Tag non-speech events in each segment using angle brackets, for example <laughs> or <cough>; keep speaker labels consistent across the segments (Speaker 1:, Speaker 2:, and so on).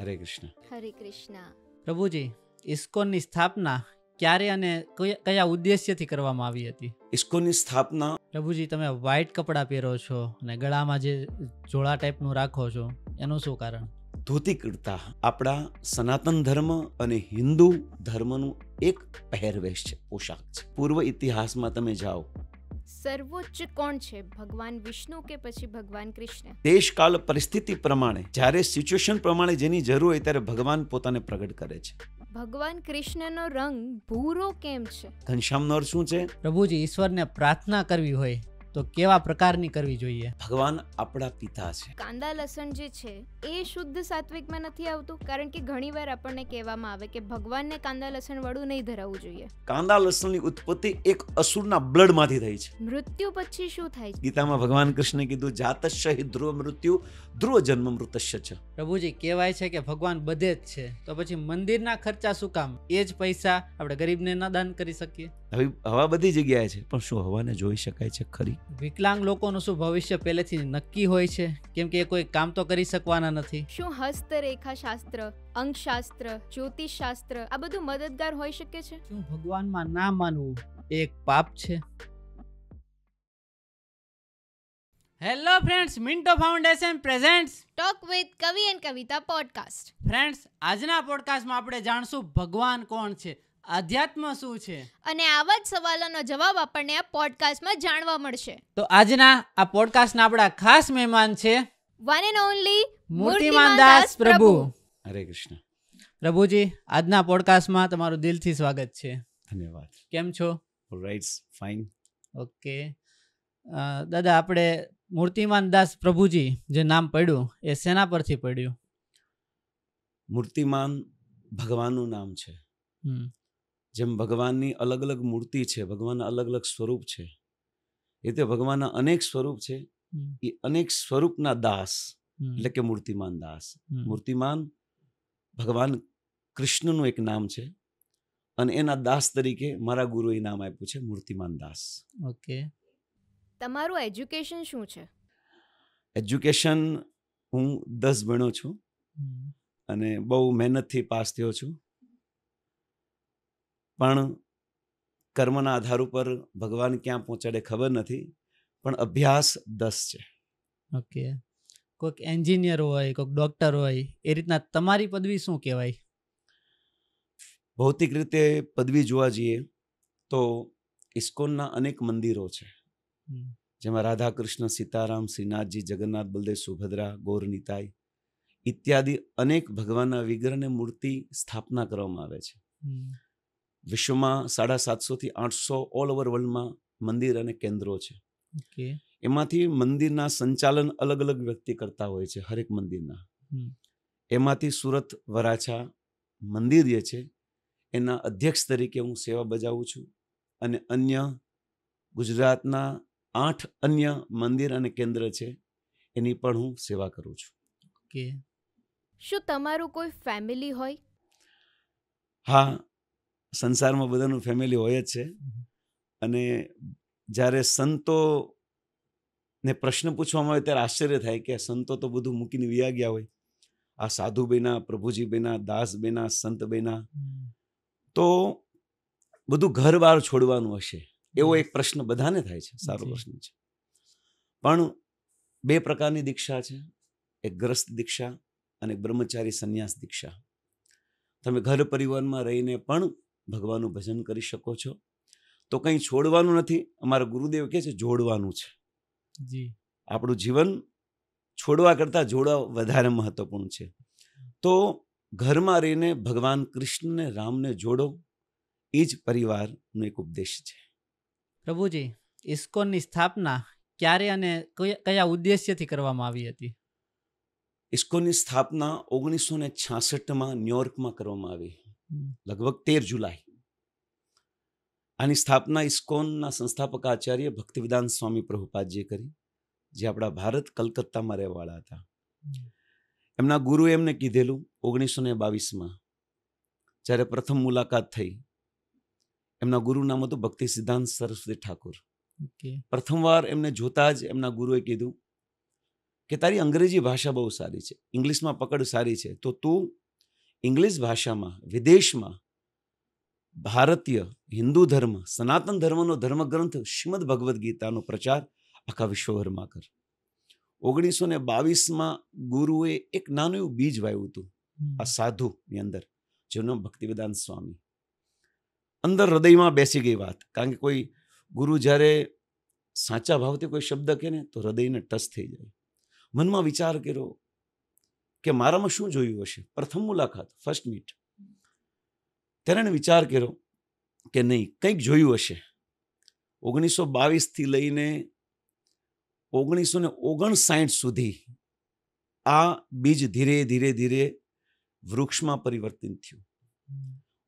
Speaker 1: હરે કૃષ્ણ હરે કૃષ્ણ
Speaker 2: પ્રભુજી ઇસ્કોનની સ્થાપના ક્યારે અને કયા ઉદ્દેશ્યથી કરવામાં આવી હતી
Speaker 3: ઇસ્કોનની સ્થાપના
Speaker 2: પ્રભુજી તમે વ્હાઇટ કપડાં પહેરો છો અને ગળામાં જે જોડા ટાઈપનું રાખો છો એનું શું કારણ
Speaker 3: ધોતી કૃતા આપણા સનાતન ધર્મ અને હિન્દુ ધર્મનું એક પહેરવેશ છે પોશાક છે પૂર્વ ઇતિહાસમાં તમે જાઓ
Speaker 1: સર્વોચ્ચ કોણ છે ભગવાન વિષ્ણુ કે પછી ભગવાન કૃષ્ણ
Speaker 3: દેશકાલ પરિસ્થિતિ પ્રમાણે જ્યારે સિચ્યુએશન પ્રમાણે જેની જરૂર હોય ત્યારે ભગવાન પોતાને પ્રગટ કરે છે
Speaker 1: ભગવાન કૃષ્ણનો રંગ ભૂરો કેમ છે
Speaker 2: ઘનશ્યામનો અર્થ શું છે પ્રભુજી ઈશ્વરને પ્રાર્થના કરવી હોય તો કેવા પ્રકારની
Speaker 3: કરવી જોઈએ ભગવાન આપણા પિતા છે
Speaker 1: કાંદા લસણ જે છે એ શુદ્ધ સાત્વિકમાં નથી આવતું કારણ કે ઘણીવાર આપણને કહેવામાં આવે કે ભગવાનને કાંદા લસણ વાળું નહીં ધરાવવું જોઈએ
Speaker 3: કાંદા લસણની ઉત્પત્તિ એક અસુરના બ્લડમાંથી થઈ
Speaker 1: છે મૃત્યુ પછી શું થાય
Speaker 3: છે ગીતામાં ભગવાન કૃષ્ણે કીધું જાતસ્ય હિ ધ્રુવ મૃત્યુ ધ્રુવ જન્મ મૃતસ્ય છે
Speaker 2: પ્રભુજી કહેવાય છે કે ભગવાન બધે જ છે તો પછી મંદિરના ખર્ચા શું કામ એ જ પૈસા આપણે ગરીબને ના દાન કરી શકીએ
Speaker 3: હવે હવા બધી જગ્યાએ છે પણ શું હવાને જોઈ શકાય છે ખરી
Speaker 2: વિકલાંગ લોકોનું શું ભવિષ્ય પહેલેથી નક્કી હોય છે કેમ કે એ કોઈ કામ તો કરી શકવાના નથી
Speaker 1: શું હસ્તરેખા શાસ્ત્ર અંકશાસ્ત્ર જ્યોતિષ શાસ્ત્ર આ બધું મદદગાર હોઈ શકે છે શું ભગવાનમાં
Speaker 2: ના માનવું એક પાપ છે hello friends Minto foundation presents talk with Kavi and Kavita podcast friends આજના પોડકાસ્ટમાં આપણે જાણશું ભગવાન કોણ છે આધ્યાત્મ શું છે
Speaker 1: અને આવા જ સવાલોનો જવાબ આપણને આ પોડકાસ્ટમાં જાણવા મળશે
Speaker 2: તો આજના આ પોડકાસ્ટના આપણા ખાસ મહેમાન છે
Speaker 1: one and only Murtiman Das Prabhu
Speaker 3: Hare Krishna
Speaker 2: પ્રભુજી આજના પોડકાસ્ટમાં તમારું દિલથી સ્વાગત છે ધન્યવાદ કેમ છો
Speaker 3: રાઈટ્સ ફાઇન
Speaker 2: ઓકે દાદા આપણે મૂર્તિમાન દાસ પ્રભુજી જે નામ પડ્યું એ સેના પરથી પડ્યું
Speaker 3: મૂર્તિમાન ભગવાનનું નામ છે જેમ ભગવાનની અલગ અલગ મૂર્તિ છે ભગવાનના અલગ અલગ સ્વરૂપ છે એ તે ભગવાનના અનેક સ્વરૂપ છે એ અનેક સ્વરૂપના દાસ એટલે કે મૂર્તિમાન દાસ મૂર્તિમાન ભગવાન કૃષ્ણનું એક નામ છે અને એના દાસ તરીકે મારા ગુરુએ નામ આપ્યું છે મૂર્તિમાન દાસ
Speaker 2: ઓકે
Speaker 1: તમારું એજ્યુકેશન શું છે
Speaker 3: એજ્યુકેશન હું દસ ભણ્યો છું અને બહુ મહેનતથી પાસ થયો છું પણ કર્મના આધાર ઉપર ભગવાન ક્યાં પહોંચાડે ખબર નથી પણ અભ્યાસ દસ છે
Speaker 2: ઓકે કોઈક એન્જિનિયર હોય કોઈક ડૉક્ટર હોય એ રીતના તમારી પદવી શું કહેવાય
Speaker 3: ભૌતિક રીતે પદવી જોવા જઈએ તો ઇસ્કોનના અનેક મંદિરો છે જેમાં રાધા કૃષ્ણ સીતારામ શ્રીનાથજી જગન્નાથ બલદેવ સુભદ્રા ગોરનીતાઈ ઇત્યાદિ અનેક ભગવાનના વિગ્રહને મૂર્તિ સ્થાપના કરવામાં આવે છે વિશ્વમાં સાડા સાતસોથી આઠસો ઓલ ઓવર વર્લ્ડમાં મંદિર અને કેન્દ્રો છે એમાંથી મંદિરના સંચાલન અલગ અલગ વ્યક્તિ કરતા હોય છે હરેક મંદિરના એમાંથી સુરત વરાછા મંદિર જે છે એના અધ્યક્ષ તરીકે હું સેવા બજાવું છું અને અન્ય ગુજરાતના આઠ અન્ય મંદિર અને કેન્દ્ર છે એની પણ હું સેવા કરું છું
Speaker 2: ઓકે
Speaker 1: શું તમારું કોઈ ફેમિલી હોય
Speaker 3: હા સંસારમાં બધાનું ફેમિલી હોય જ છે અને જ્યારે સંતો ને પ્રશ્ન પૂછવામાં આવે ત્યારે આશ્ચર્ય થાય કે સંતો તો બધું મૂકીને વ્યા ગયા હોય આ સાધુ બેના પ્રભુજી બેના દાસ બેના સંત બેના તો બધું ઘર બહાર છોડવાનું હશે એવો એક પ્રશ્ન બધાને થાય છે સારો પ્રશ્ન છે પણ બે પ્રકારની દીક્ષા છે એક ગ્રસ્ત દીક્ષા અને બ્રહ્મચારી સંન્યાસ દીક્ષા તમે ઘર પરિવારમાં રહીને પણ ભગવાનનું ભજન કરી શકો છો તો કંઈ છોડવાનું નથી અમારા ગુરુદેવ કહે છે જોડવાનું છે જી આપણું જીવન છોડવા કરતાં જોડવા વધારે મહત્વપૂર્ણ છે તો ઘરમાં રહીને ભગવાન કૃષ્ણને રામને જોડો એ જ પરિવારનો એક ઉપદેશ છે
Speaker 2: પ્રભુજી ઇસ્કોનની સ્થાપના ક્યારે અને કયા ઉદ્દેશ્યથી કરવામાં આવી હતી
Speaker 3: ઇસ્કોનની સ્થાપના ઓગણીસો ને છાસઠમાં ન્યુયોર્કમાં કરવામાં આવી લગભગ તેર જુલાઈ આની સ્થાપના ઇસ્કોનના સંસ્થાપક આચાર્ય ભક્તિવિદાન સ્વામી પ્રભુપાદજીએ કરી જે આપણા ભારત કલકત્તામાં રહેવાળા હતા એમના ગુરુ એમને કીધેલું ઓગણીસો ને બાવીસમાં જ્યારે પ્રથમ મુલાકાત થઈ એમના ગુરુ નામ હતું ભક્તિ સિદ્ધાંત સરસ્વતી ઠાકુર પ્રથમવાર એમને જોતા જ એમના ગુરુએ કીધું કે તારી અંગ્રેજી ભાષા બહુ સારી છે ઇંગ્લિશમાં પકડ સારી છે તો તું ઇંગ્લિશ ભાષામાં વિદેશમાં ભારતીય હિન્દુ ધર્મ સનાતન ધર્મનો ધર્મગ્રંથ શ્રીમદ ભગવદ્ ગીતાનો પ્રચાર આખા વિશ્વભરમાં કર ઓગણીસો ને બાવીસમાં ગુરુએ એક નાનું એવું બીજ વાયું હતું આ સાધુની અંદર જેનો નામ ભક્તિવેદાન સ્વામી અંદર હૃદયમાં બેસી ગઈ વાત કારણ કે કોઈ ગુરુ જ્યારે સાચા ભાવથી કોઈ શબ્દ કહે ને તો હૃદયને ટચ થઈ જાય મનમાં વિચાર કર્યો કે મારામાં શું જોયું હશે પ્રથમ મુલાકાત ફર્સ્ટ મીટ તેણે વિચાર કર્યો કે નહીં કંઈક જોયું હશે ઓગણીસો બાવીસથી લઈને ઓગણીસો ને ઓગણસાઠ સુધી આ બીજ ધીરે ધીરે ધીરે વૃક્ષમાં પરિવર્તિત થયું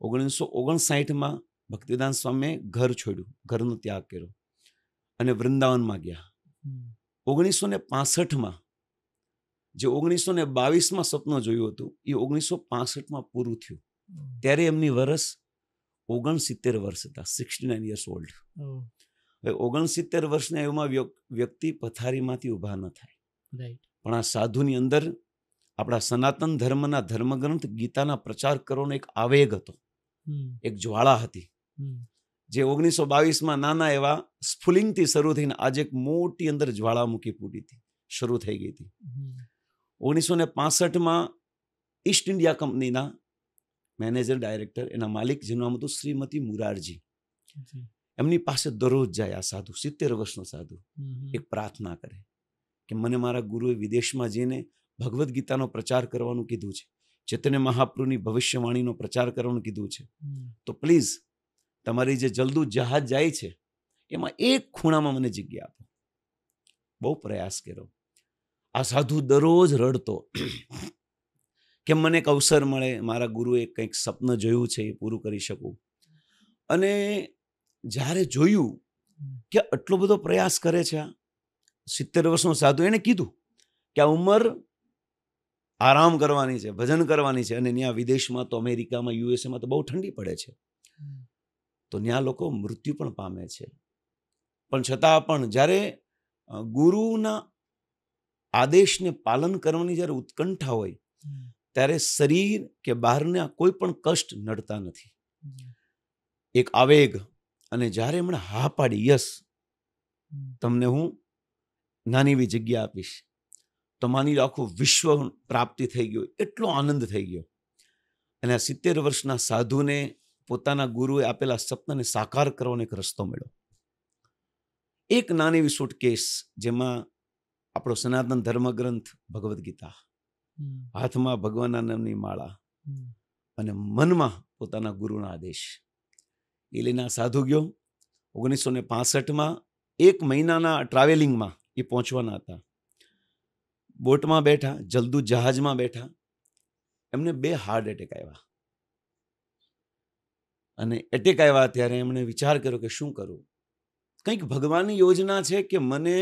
Speaker 3: ઓગણીસો ઓગણસાઠમાં ભક્તિદાન સ્વામીએ ઘર છોડ્યું ઘરનો ત્યાગ કર્યો અને વૃંદાવનમાં ગયા ઓગણીસો ને પાસઠમાં જે ઓગણીસો ને બાવીસમાં સપનું જોયું હતું એ ઓગણીસો પાસઠમાં પૂરું થયું ત્યારે એમની વરસ ઓગણસિત્તેર વર્ષ હતા સિક્સટી નાઇન યર્સ ઓલ્ડ હવે ઓગણસિત્તેર વર્ષના એમાં વ્યક્તિ પથારીમાંથી ઊભા ન થાય પણ આ સાધુની અંદર આપણા સનાતન ધર્મના ધર્મગ્રંથ ગીતાના પ્રચાર કરવાનો એક આવેગ હતો એક જ્વાળા હતી જે ઓગણીસો બાવીસમાં નાના એવા સ્ફુલિંગથી શરૂ થઈને આજે એક મોટી અંદર જ્વાળામુખી ફૂટી હતી શરૂ થઈ ગઈ હતી ઓગણીસો ને પાસઠમાં ઈસ્ટ ઇન્ડિયા કંપનીના મેનેજર ડાયરેક્ટર એના માલિક જેનું નામ હતું શ્રીમતી મુરારજી એમની પાસે દરરોજ જાય આ સાધુ સિત્તેર વર્ષનો સાધુ એક પ્રાર્થના કરે કે મને મારા ગુરુએ વિદેશમાં જઈને ભગવદ્ ગીતાનો પ્રચાર કરવાનું કીધું છે ચેતન્ય મહાપ્રુની ભવિષ્યવાણીનો પ્રચાર કરવાનું કીધું છે તો પ્લીઝ તમારી જે જલ્દુ જહાજ જાય છે એમાં એક ખૂણામાં મને જગ્યા આપો બહુ પ્રયાસ કર્યો આ સાધુ દરરોજ રડતો કે મને એક અવસર મળે મારા ગુરુએ કંઈક સપન જોયું છે એ પૂરું કરી શકું અને જ્યારે જોયું કે આટલો બધો પ્રયાસ કરે છે આ સિત્તેર વર્ષનો સાધુ એણે કીધું કે આ ઉંમર આરામ કરવાની છે ભજન કરવાની છે અને ત્યાં વિદેશમાં તો અમેરિકામાં યુએસએમાં તો બહુ ઠંડી પડે છે તો ત્યાં લોકો મૃત્યુ પણ પામે છે પણ છતાં પણ જ્યારે ગુરુના આદેશને પાલન કરવાની જ્યારે ઉત્કંઠા હોય ત્યારે શરીર કે બહારના કોઈ પણ કષ્ટ નડતા નથી એક આવેગ અને જ્યારે એમણે હા પાડી યસ તમને હું નાની એવી જગ્યા આપીશ તો માની લો આખું વિશ્વ પ્રાપ્તિ થઈ ગયો એટલો આનંદ થઈ ગયો અને આ સિત્તેર વર્ષના સાધુને પોતાના ગુરુએ આપેલા સપનાને સાકાર કરવાનો એક રસ્તો મળ્યો એક નાની એવી સુટકેસ જેમાં આપણો સનાતન ધર્મગ્રંથ ભગવદ્ ગીતા હાથમાં ભગવાનના નામની માળા અને મનમાં પોતાના ગુરુના આદેશ એ લઈને સાધુ ગયો ઓગણીસો ને પાસઠમાં એક મહિનાના ટ્રાવેલિંગમાં એ પહોંચવાના હતા બોટમાં બેઠા જલ્દુ જહાજમાં બેઠા એમને બે હાર્ટ એટેક આવ્યા અને એટેક આવ્યા ત્યારે એમણે વિચાર કર્યો કે શું કરું કંઈક ભગવાનની યોજના છે કે મને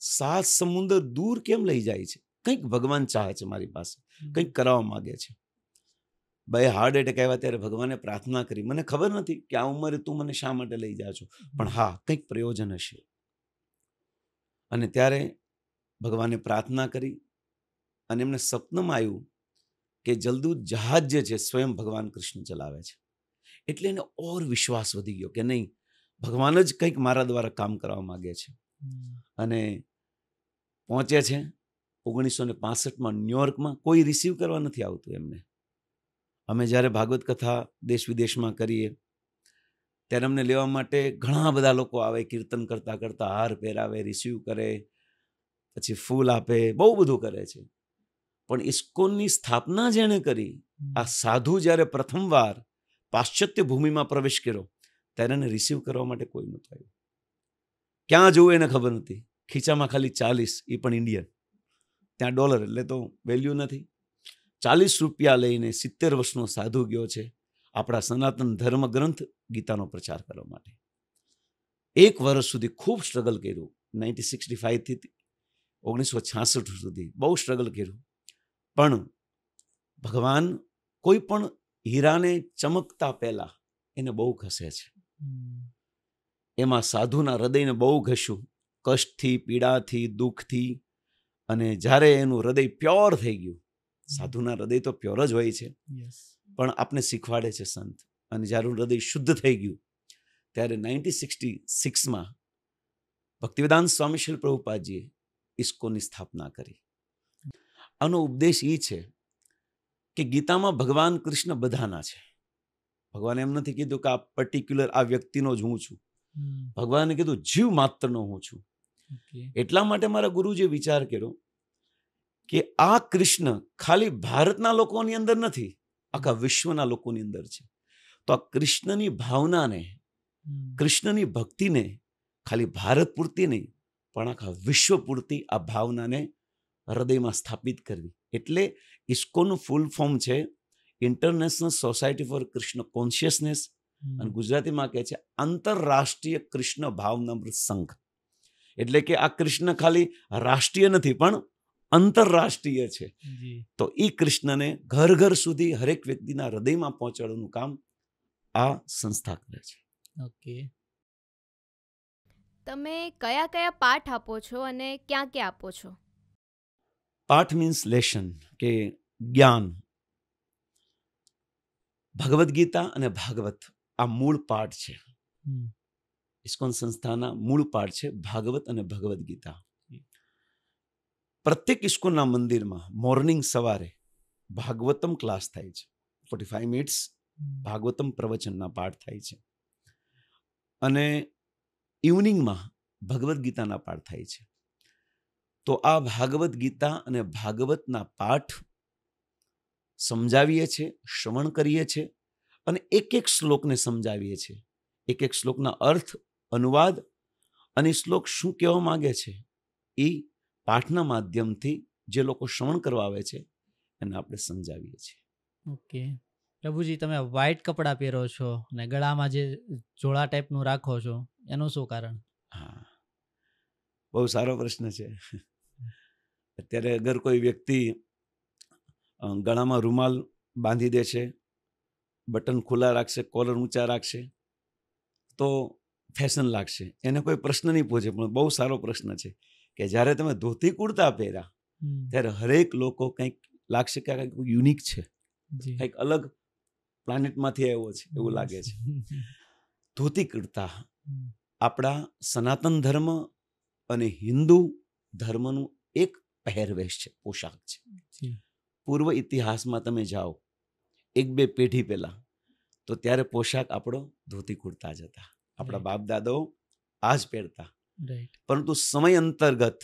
Speaker 3: સાત સમુદ્ર દૂર કેમ લઈ જાય છે કંઈક ભગવાન ચાહે છે મારી પાસે કંઈક કરાવવા માગે છે ભાઈ હાર્ટ એટેક આવ્યા ત્યારે ભગવાને પ્રાર્થના કરી મને ખબર નથી કે આ ઉંમરે તું મને શા માટે લઈ જા છો પણ હા કંઈક પ્રયોજન હશે અને ત્યારે ભગવાને પ્રાર્થના કરી અને એમને સપનમાં આવ્યું કે જલ્દુ જહાજ જે છે સ્વયં ભગવાન કૃષ્ણ ચલાવે છે એટલે એને ઓર વિશ્વાસ વધી ગયો કે નહીં ભગવાન જ કંઈક મારા દ્વારા કામ કરવા માગે છે અને પહોંચે છે ઓગણીસો ને પાસઠમાં ન્યુયોર્કમાં કોઈ રિસીવ કરવા નથી આવતું એમને અમે જ્યારે ભાગવત કથા દેશ વિદેશમાં કરીએ ત્યારે અમને લેવા માટે ઘણા બધા લોકો આવે કીર્તન કરતાં કરતાં હાર પહેરાવે રિસીવ કરે પછી ફૂલ આપે બહુ બધું કરે છે પણ ઇસ્કોનની સ્થાપના જેણે કરી આ સાધુ જ્યારે પ્રથમવાર પાશ્ચાત્ય ભૂમિમાં પ્રવેશ કર્યો ત્યારે એને રિસીવ કરવા માટે કોઈ નહોતું આવ્યું ક્યાં જવું એને ખબર નથી ખીચામાં ખાલી ચાલીસ એ પણ ઇન્ડિયન ત્યાં ડોલર એટલે તો વેલ્યુ નથી ચાલીસ રૂપિયા લઈને સિત્તેર વર્ષનો સાધુ ગયો છે આપણા સનાતન ધર્મ ગ્રંથ ગીતાનો પ્રચાર કરવા માટે એક વર્ષ સુધી ખૂબ સ્ટ્રગલ કર્યું નાઇન્ટીન સિક્સટી ફાઇવથી ઓગણીસો છાસઠ સુધી બહુ સ્ટ્રગલ કર્યું પણ ભગવાન કોઈ પણ હીરાને ચમકતા પહેલાં એને બહુ ઘસે છે એમાં સાધુના હૃદયને બહુ ઘસ્યું કષ્ટથી પીડાથી દુઃખથી અને જ્યારે એનું હૃદય પ્યોર થઈ ગયું સાધુના હૃદય તો પ્યોર જ હોય છે પણ આપણે શીખવાડે છે સંત અને જ્યારે હૃદય શુદ્ધ થઈ ગયું ત્યારે નાઇન્ટીન સિક્સટી સિક્સમાં ભક્તિવેદાંત સ્વામી શિલ પ્રભુપાદજીએ ઇસ્કોની સ્થાપના કરી આનો ઉપદેશ એ છે કે ગીતામાં ભગવાન કૃષ્ણ બધાના છે ભગવાન એમ નથી કીધું કે આ પર્ટિક્યુલર આ વ્યક્તિનો જ હું છું ભગવાને કીધું જીવ માત્રનો હું છું એટલા માટે મારા ગુરુજીએ વિચાર કર્યો કે આ કૃષ્ણ ખાલી ભારતના લોકોની અંદર નથી આખા વિશ્વના લોકોની અંદર છે તો આ કૃષ્ણની ભાવનાને કૃષ્ણની ભક્તિને ખાલી ભારત પૂરતી નહીં પણ આખા વિશ્વ પૂરતી આ ભાવનાને હૃદયમાં સ્થાપિત કરવી એટલે ઇસ્કોનું ફૂલ ફોર્મ છે international society for Krishna consciousness અને ગુજરાતીમાં કહે છે આંતરરાષ્ટ્રીય કૃષ્ણ ભાવનમ્ર સંઘ એટલે કે આ કૃષ્ણ ખાલી રાષ્ટ્રીય નથી પણ આંતરરાષ્ટ્રીય છે તો એ કૃષ્ણને ઘર ઘર સુધી હરેક વ્યક્તિના હૃદયમાં પહોંચાડવાનું કામ આ સંસ્થા કરે છે
Speaker 4: ઓકે
Speaker 1: તમે કયા કયા પાઠ આપો છો અને ક્યાં ક્યાં આપો છો
Speaker 3: પાઠ મીન્સ લેશન કે જ્ઞાન ભગવદ્ ગીતા અને ભાગવત આ મૂળ પાઠ છે ઇસ્કોન સંસ્થાના મૂળ પાઠ છે ભાગવત અને ભગવદ્ ગીતા પ્રત્યેક ઇસ્કોનના મંદિરમાં મોર્નિંગ સવારે ભાગવતમ ક્લાસ થાય છે ફોર્ટી ફાઈવ મિનિટ્સ ભાગવતમ પ્રવચનના પાઠ થાય છે અને ઇવનિંગમાં ભગવદ્ ગીતાના પાઠ થાય છે તો આ ભાગવદ્ ગીતા અને ભાગવતના પાઠ સમજાવીએ છીએ શ્રવણ કરીએ છીએ અને એક એક શ્લોકને સમજાવીએ છીએ એક એક શ્લોકના અર્થ અનુવાદ અને શ્લોક શું કહેવા માગે છે એ પાઠના માધ્યમથી જે લોકો શ્રવણ કરવા આવે છે એને આપણે સમજાવીએ છીએ
Speaker 2: ઓકે પ્રભુજી તમે વ્હાઇટ કપડાં પહેરો છો અને ગળામાં જે જોડા ટાઈપનું રાખો છો એનું શું કારણ હા
Speaker 3: બહુ સારો પ્રશ્ન છે અત્યારે અગર કોઈ વ્યક્તિ ગળામાં રૂમાલ બાંધી દે છે બટન ખુલ્લા રાખશે કોલર ઊંચા રાખશે તો ફેશન લાગશે એને કોઈ પ્રશ્ન નહીં પૂછે પણ બહુ સારો પ્રશ્ન છે કે જ્યારે તમે ધોતી કુર્તા પહેર્યા ત્યારે હરેક લોકો કંઈક લાગશે કે કંઈક યુનિક છે કંઈક અલગ પ્લાનેટમાંથી આવ્યો છે એવું લાગે છે ધોતી કુર્તા આપણા સનાતન ધર્મ અને હિન્દુ ધર્મનું એક પહેરવેશ છે પોશાક છે પૂર્વ ઇતિહાસમાં તમે જાઓ એક બે પેઢી પહેલાં તો ત્યારે પોશાક આપણો ધોતી કુર્તા જ હતા આપણા બાપ દાદાઓ આ જ પહેરતા પરંતુ સમય અંતર્ગત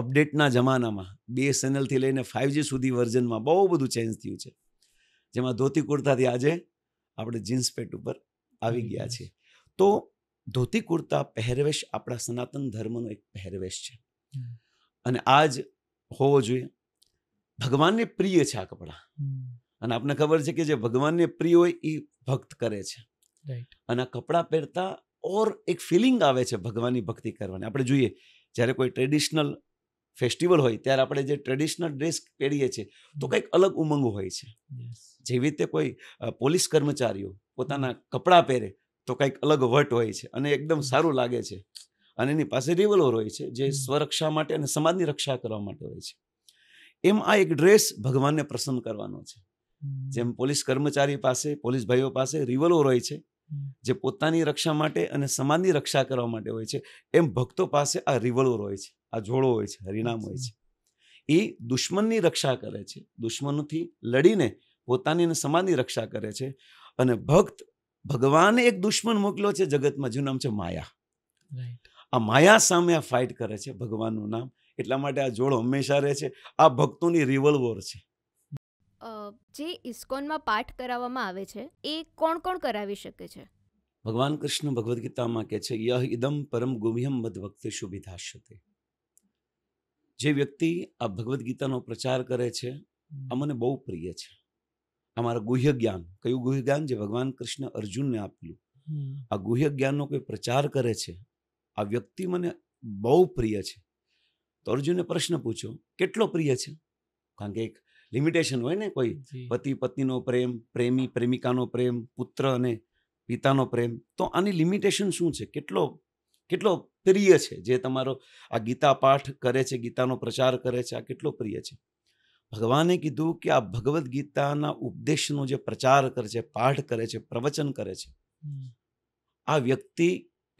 Speaker 3: અપડેટના જમાનામાં બીએસએનએલથી લઈને ફાઇવજી સુધી વર્ઝનમાં બહુ બધું ચેન્જ થયું છે જેમાં ધોતી કુર્તાથી આજે આપણે જીન્સ પેટ ઉપર આવી ગયા છીએ તો ધોતી કુર્તા પહેરવેશ આપણા સનાતન ધર્મનો એક પહેરવેશ છે અને આજ હોવો જોઈએ ભગવાનને પ્રિય છે આ કપડાં અને આપને ખબર છે કે જે ભગવાનને પ્રિય હોય એ ભક્ત કરે
Speaker 4: છે
Speaker 3: અને કપડાં પહેરતા ઓર એક ફિલિંગ આવે છે ભગવાનની ભક્તિ કરવાની આપણે જોઈએ જ્યારે કોઈ ટ્રેડિશનલ ફેસ્ટિવલ હોય ત્યારે આપણે જે ટ્રેડિશનલ ડ્રેસ પહેરીએ છીએ તો કંઈક અલગ ઉમંગ હોય છે જેવી રીતે કોઈ પોલીસ કર્મચારીઓ પોતાના કપડાં પહેરે તો કંઈક અલગ વટ હોય છે અને એકદમ સારું લાગે છે અને એની પાસે રિવોલ્વર હોય છે જે સ્વરક્ષા માટે અને સમાજની રક્ષા કરવા માટે હોય છે એમ આ એક ડ્રેસ ભગવાનને પ્રસન્ન કરવાનો છે જેમ પોલીસ કર્મચારી પાસે પોલીસ ભાઈઓ પાસે રિવલો હોય છે જે પોતાની રક્ષા માટે અને સમાજની રક્ષા કરવા માટે હોય છે એમ ભક્તો પાસે આ રિવલો હોય છે આ જોડો હોય છે હરિનામ હોય છે એ દુશ્મનની રક્ષા કરે છે દુશ્મનોથી લડીને પોતાની અને સમાજની રક્ષા કરે છે અને ભક્ત ભગવાને એક દુશ્મન મોકલ્યો છે જગતમાં જેનું નામ છે માયા આ માયા સામે આ ફાઇટ કરે છે ભગવાનનું નામ એટલા માટે આ જોડો હંમેશા રહે છે આ ભક્તોની રિવોલ્વર છે
Speaker 1: જે ઇસ્કોનમાં પાઠ કરાવવામાં આવે છે એ કોણ કોણ કરાવી શકે છે
Speaker 3: ભગવાન કૃષ્ણ ભગવદ્ ગીતામાં કહે છે યહ ઇદમ પરમ ગુમ્યમ મદ વખતે શુભિધાશ્યતે જે વ્યક્તિ આ ભગવદ્ ગીતાનો પ્રચાર કરે છે આ મને બહુ પ્રિય છે અમારા ગુહ્ય જ્ઞાન કયું ગુહ્ય જ્ઞાન જે ભગવાન કૃષ્ણ અર્જુનને આપેલું આ ગુહ્ય જ્ઞાનનો કોઈ પ્રચાર કરે છે આ વ્યક્તિ મને બહુ પ્રિય છે તો અર્જુને પ્રશ્ન પૂછ્યો કેટલો પ્રિય છે કારણ કે એક લિમિટેશન હોય ને કોઈ પતિ પત્નીનો પ્રેમ પ્રેમી પ્રેમિકાનો પ્રેમ પુત્ર અને પિતાનો પ્રેમ તો આની લિમિટેશન શું છે કેટલો કેટલો પ્રિય છે જે તમારો આ ગીતા પાઠ કરે છે ગીતાનો પ્રચાર કરે છે આ કેટલો પ્રિય છે ભગવાને કીધું કે આ ભગવદ્ ગીતાના ઉપદેશનો જે પ્રચાર કરે છે પાઠ કરે છે પ્રવચન કરે છે આ વ્યક્તિ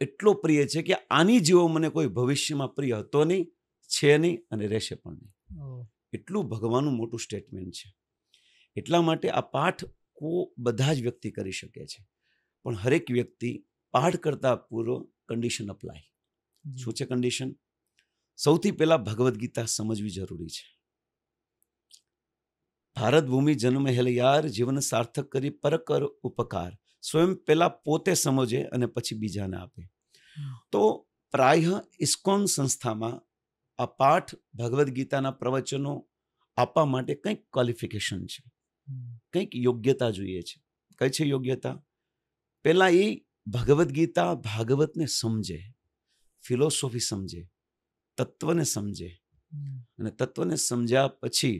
Speaker 3: એટલો પ્રિય છે કે આની જેવો મને કોઈ ભવિષ્યમાં પ્રિય હતો નહીં છે નહીં અને રહેશે પણ
Speaker 2: નહીં
Speaker 3: એટલું ભગવાનનું મોટું સ્ટેટમેન્ટ છે એટલા માટે આ પાઠ કો બધા જ વ્યક્તિ કરી શકે છે પણ હરેક વ્યક્તિ પાઠ કરતા પૂર્વ કન્ડિશન અપ્લાય શું છે કન્ડિશન સૌથી પહેલાં ભગવદ્ ગીતા સમજવી જરૂરી છે ભારત ભૂમિ જન્મ હેલ યાર જીવન સાર્થક કરી પરકર ઉપકાર સ્વયં પહેલાં પોતે સમજે અને પછી બીજાને આપે તો પ્રાય ઇસ્કોન સંસ્થામાં આ પાઠ ભગવદ્ ગીતાના પ્રવચનો આપવા માટે કંઈક ક્વોલિફિકેશન છે કંઈક યોગ્યતા જોઈએ છે કઈ છે યોગ્યતા પહેલાં એ ભગવદ્ ગીતા ભાગવતને સમજે ફિલોસોફી સમજે તત્વને સમજે અને તત્વને સમજ્યા પછી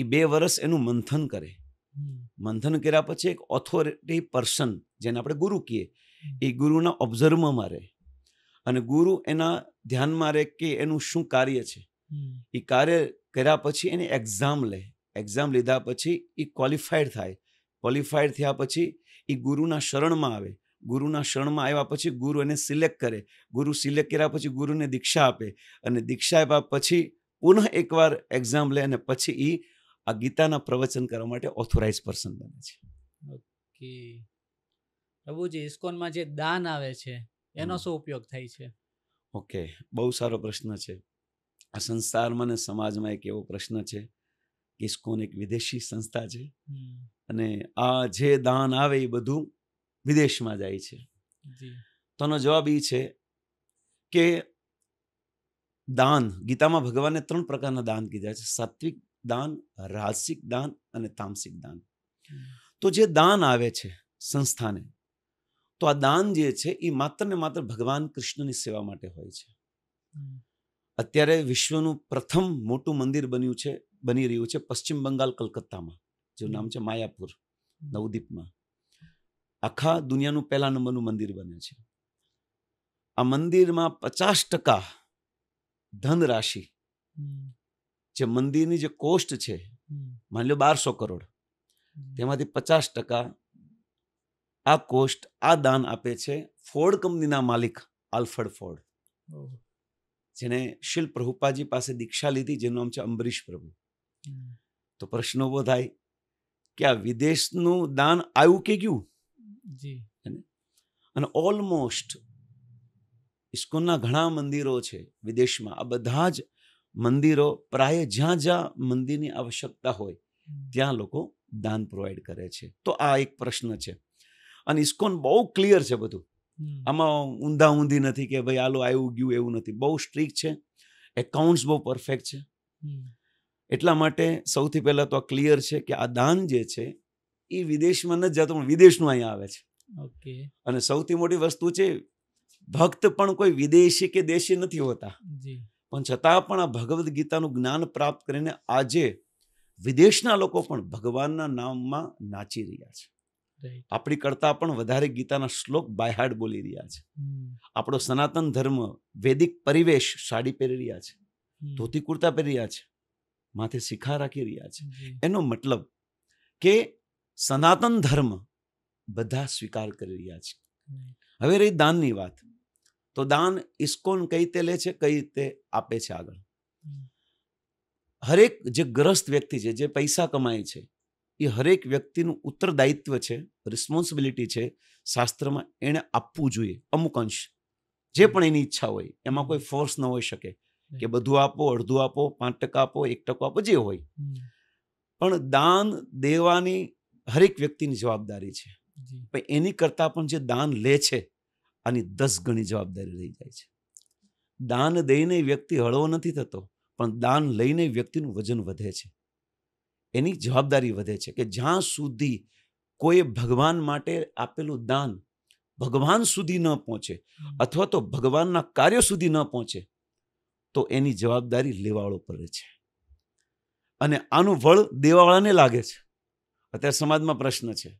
Speaker 3: એ બે વર્ષ એનું મંથન કરે મંથન કર્યા પછી એક ઓથોરિટી પર્સન જેને આપણે ગુરુ કહીએ એ ગુરુના ઓબ્ઝર્વમાં રહે અને ગુરુ એના ધ્યાનમાં રહે કે એનું શું કાર્ય છે એ કાર્ય કર્યા પછી એની એક્ઝામ લે એક્ઝામ લીધા પછી એ ક્વોલિફાઈડ થાય ક્વોલિફાઈડ થયા પછી એ ગુરુના શરણમાં આવે ગુરુના શરણમાં આવ્યા પછી ગુરુ એને સિલેક્ટ કરે ગુરુ સિલેક્ટ કર્યા પછી ગુરુને દીક્ષા આપે અને દીક્ષા આપ્યા પછી પુનઃ એકવાર એક્ઝામ લે અને પછી એ આ ગીતાના પ્રવચન કરવા માટે ઓથોરાઇઝ પર્સન બને છે
Speaker 2: ઓકે પ્રભુજી ઇસ્કોનમાં જે દાન આવે છે એનો શું ઉપયોગ થાય છે
Speaker 3: ઓકે બહુ સારો પ્રશ્ન છે આ સંસારમાં ને સમાજમાં એક એવો પ્રશ્ન છે કે ઇસ્કોન એક વિદેશી સંસ્થા છે અને આ જે દાન આવે એ બધું વિદેશમાં જાય છે તો જવાબ એ છે કે દાન ગીતામાં ભગવાને ત્રણ પ્રકારના દાન કીધા છે સાત્વિક દાન રાજસિક દાન અને તામસિક દાન તો જે દાન આવે છે સંસ્થાને તો આ દાન જે છે એ માત્ર ને માત્ર ભગવાન કૃષ્ણની સેવા માટે હોય છે અત્યારે વિશ્વનું પ્રથમ મોટું મંદિર બન્યું છે બની રહ્યું છે પશ્ચિમ બંગાળ કલકત્તામાં જેનું નામ છે માયાપુર નવદીપમાં આખા દુનિયાનું પહેલા નંબરનું મંદિર બને છે આ મંદિરમાં પચાસ ટકા ધનરાશિ જે મંદિરની જે કોસ્ટ છે માની લો બારસો કરોડ તેમાંથી પચાસ ટકા આ કોસ્ટ આ દાન આપે છે ફોર્ડ કંપનીના માલિક આલ્ફર્ડ ફોર્ડ જેને શિલ્પ પ્રભુપાજી પાસે દીક્ષા લીધી જેનું નામ છે અંબરીશ પ્રભુ તો પ્રશ્ન ઉભો થાય કે આ વિદેશનું દાન આવ્યું કે ગયું અને ઓલમોસ્ટ ઇસ્કોનના ઘણા મંદિરો છે વિદેશમાં આ બધા જ મંદિરો પ્રાય જ્યાં જ્યાં મંદિરની આવશ્યકતા હોય ત્યાં લોકો દાન પ્રોવાઈડ કરે છે તો આ એક પ્રશ્ન છે અને ઇસ્કોન બહુ ક્લિયર છે બધું આમાં ઊંધા ઊંધી નથી કે ભાઈ આલો આવ્યું ગયું એવું નથી બહુ સ્ટ્રીક છે એકાઉન્ટ્સ બહુ પરફેક્ટ છે એટલા માટે સૌથી પહેલાં તો આ ક્લિયર છે કે આ દાન જે છે એ વિદેશમાં નથી જતો પણ વિદેશનું અહીંયા આવે છે ઓકે અને સૌથી મોટી વસ્તુ છે ભક્ત પણ કોઈ વિદેશી કે દેશી નથી હોતા પણ છતાં પણ આ ભગવદ્ ગીતાનું જ્ઞાન પ્રાપ્ત કરીને આજે વિદેશના લોકો પણ ભગવાનના નામમાં નાચી રહ્યા છે આપણી કરતા પણ વધારે ગીતાના શ્લોક બાયહાડ બોલી રહ્યા છે આપણો સનાતન ધર્મ વૈદિક પરિવેશ સાડી પહેરી રહ્યા છે ધોતી કુર્તા પહેરી રહ્યા છે માથે શિખા રાખી રહ્યા છે એનો મતલબ કે સનાતન ધર્મ બધા સ્વીકાર કરી રહ્યા છે હવે રહી દાનની વાત તો દાન ઇસ્કોન કઈ રીતે લે છે કઈ રીતે આપે છે આગળ હરેક જે ગ્રસ્ત વ્યક્તિ છે જે પૈસા કમાય છે એ હરેક વ્યક્તિનું ઉત્તરદાયિત્વ છે રિસ્પોન્સિબિલિટી છે શાસ્ત્રમાં એને આપવું જોઈએ અમુક અંશ જે પણ એની ઈચ્છા હોય એમાં કોઈ ફોર્સ ન હોઈ શકે કે બધું આપો અડધું આપો પાંચ ટકા આપો એક ટકો આપો જે હોય પણ દાન દેવાની હરેક વ્યક્તિની જવાબદારી છે એની કરતાં પણ જે દાન લે છે આની દસ ગણી જવાબદારી રહી જાય છે દાન દઈને વ્યક્તિ હળવો નથી થતો પણ દાન લઈને વ્યક્તિનું વજન વધે છે એની જવાબદારી વધે છે કે જ્યાં સુધી કોઈ ભગવાન માટે આપેલું દાન ભગવાન સુધી ન પહોંચે અથવા તો ભગવાનના કાર્ય સુધી ન પહોંચે તો એની જવાબદારી લેવાળો પડે છે અને આનું વળ દેવાવાળાને લાગે છે અત્યારે સમાજમાં પ્રશ્ન છે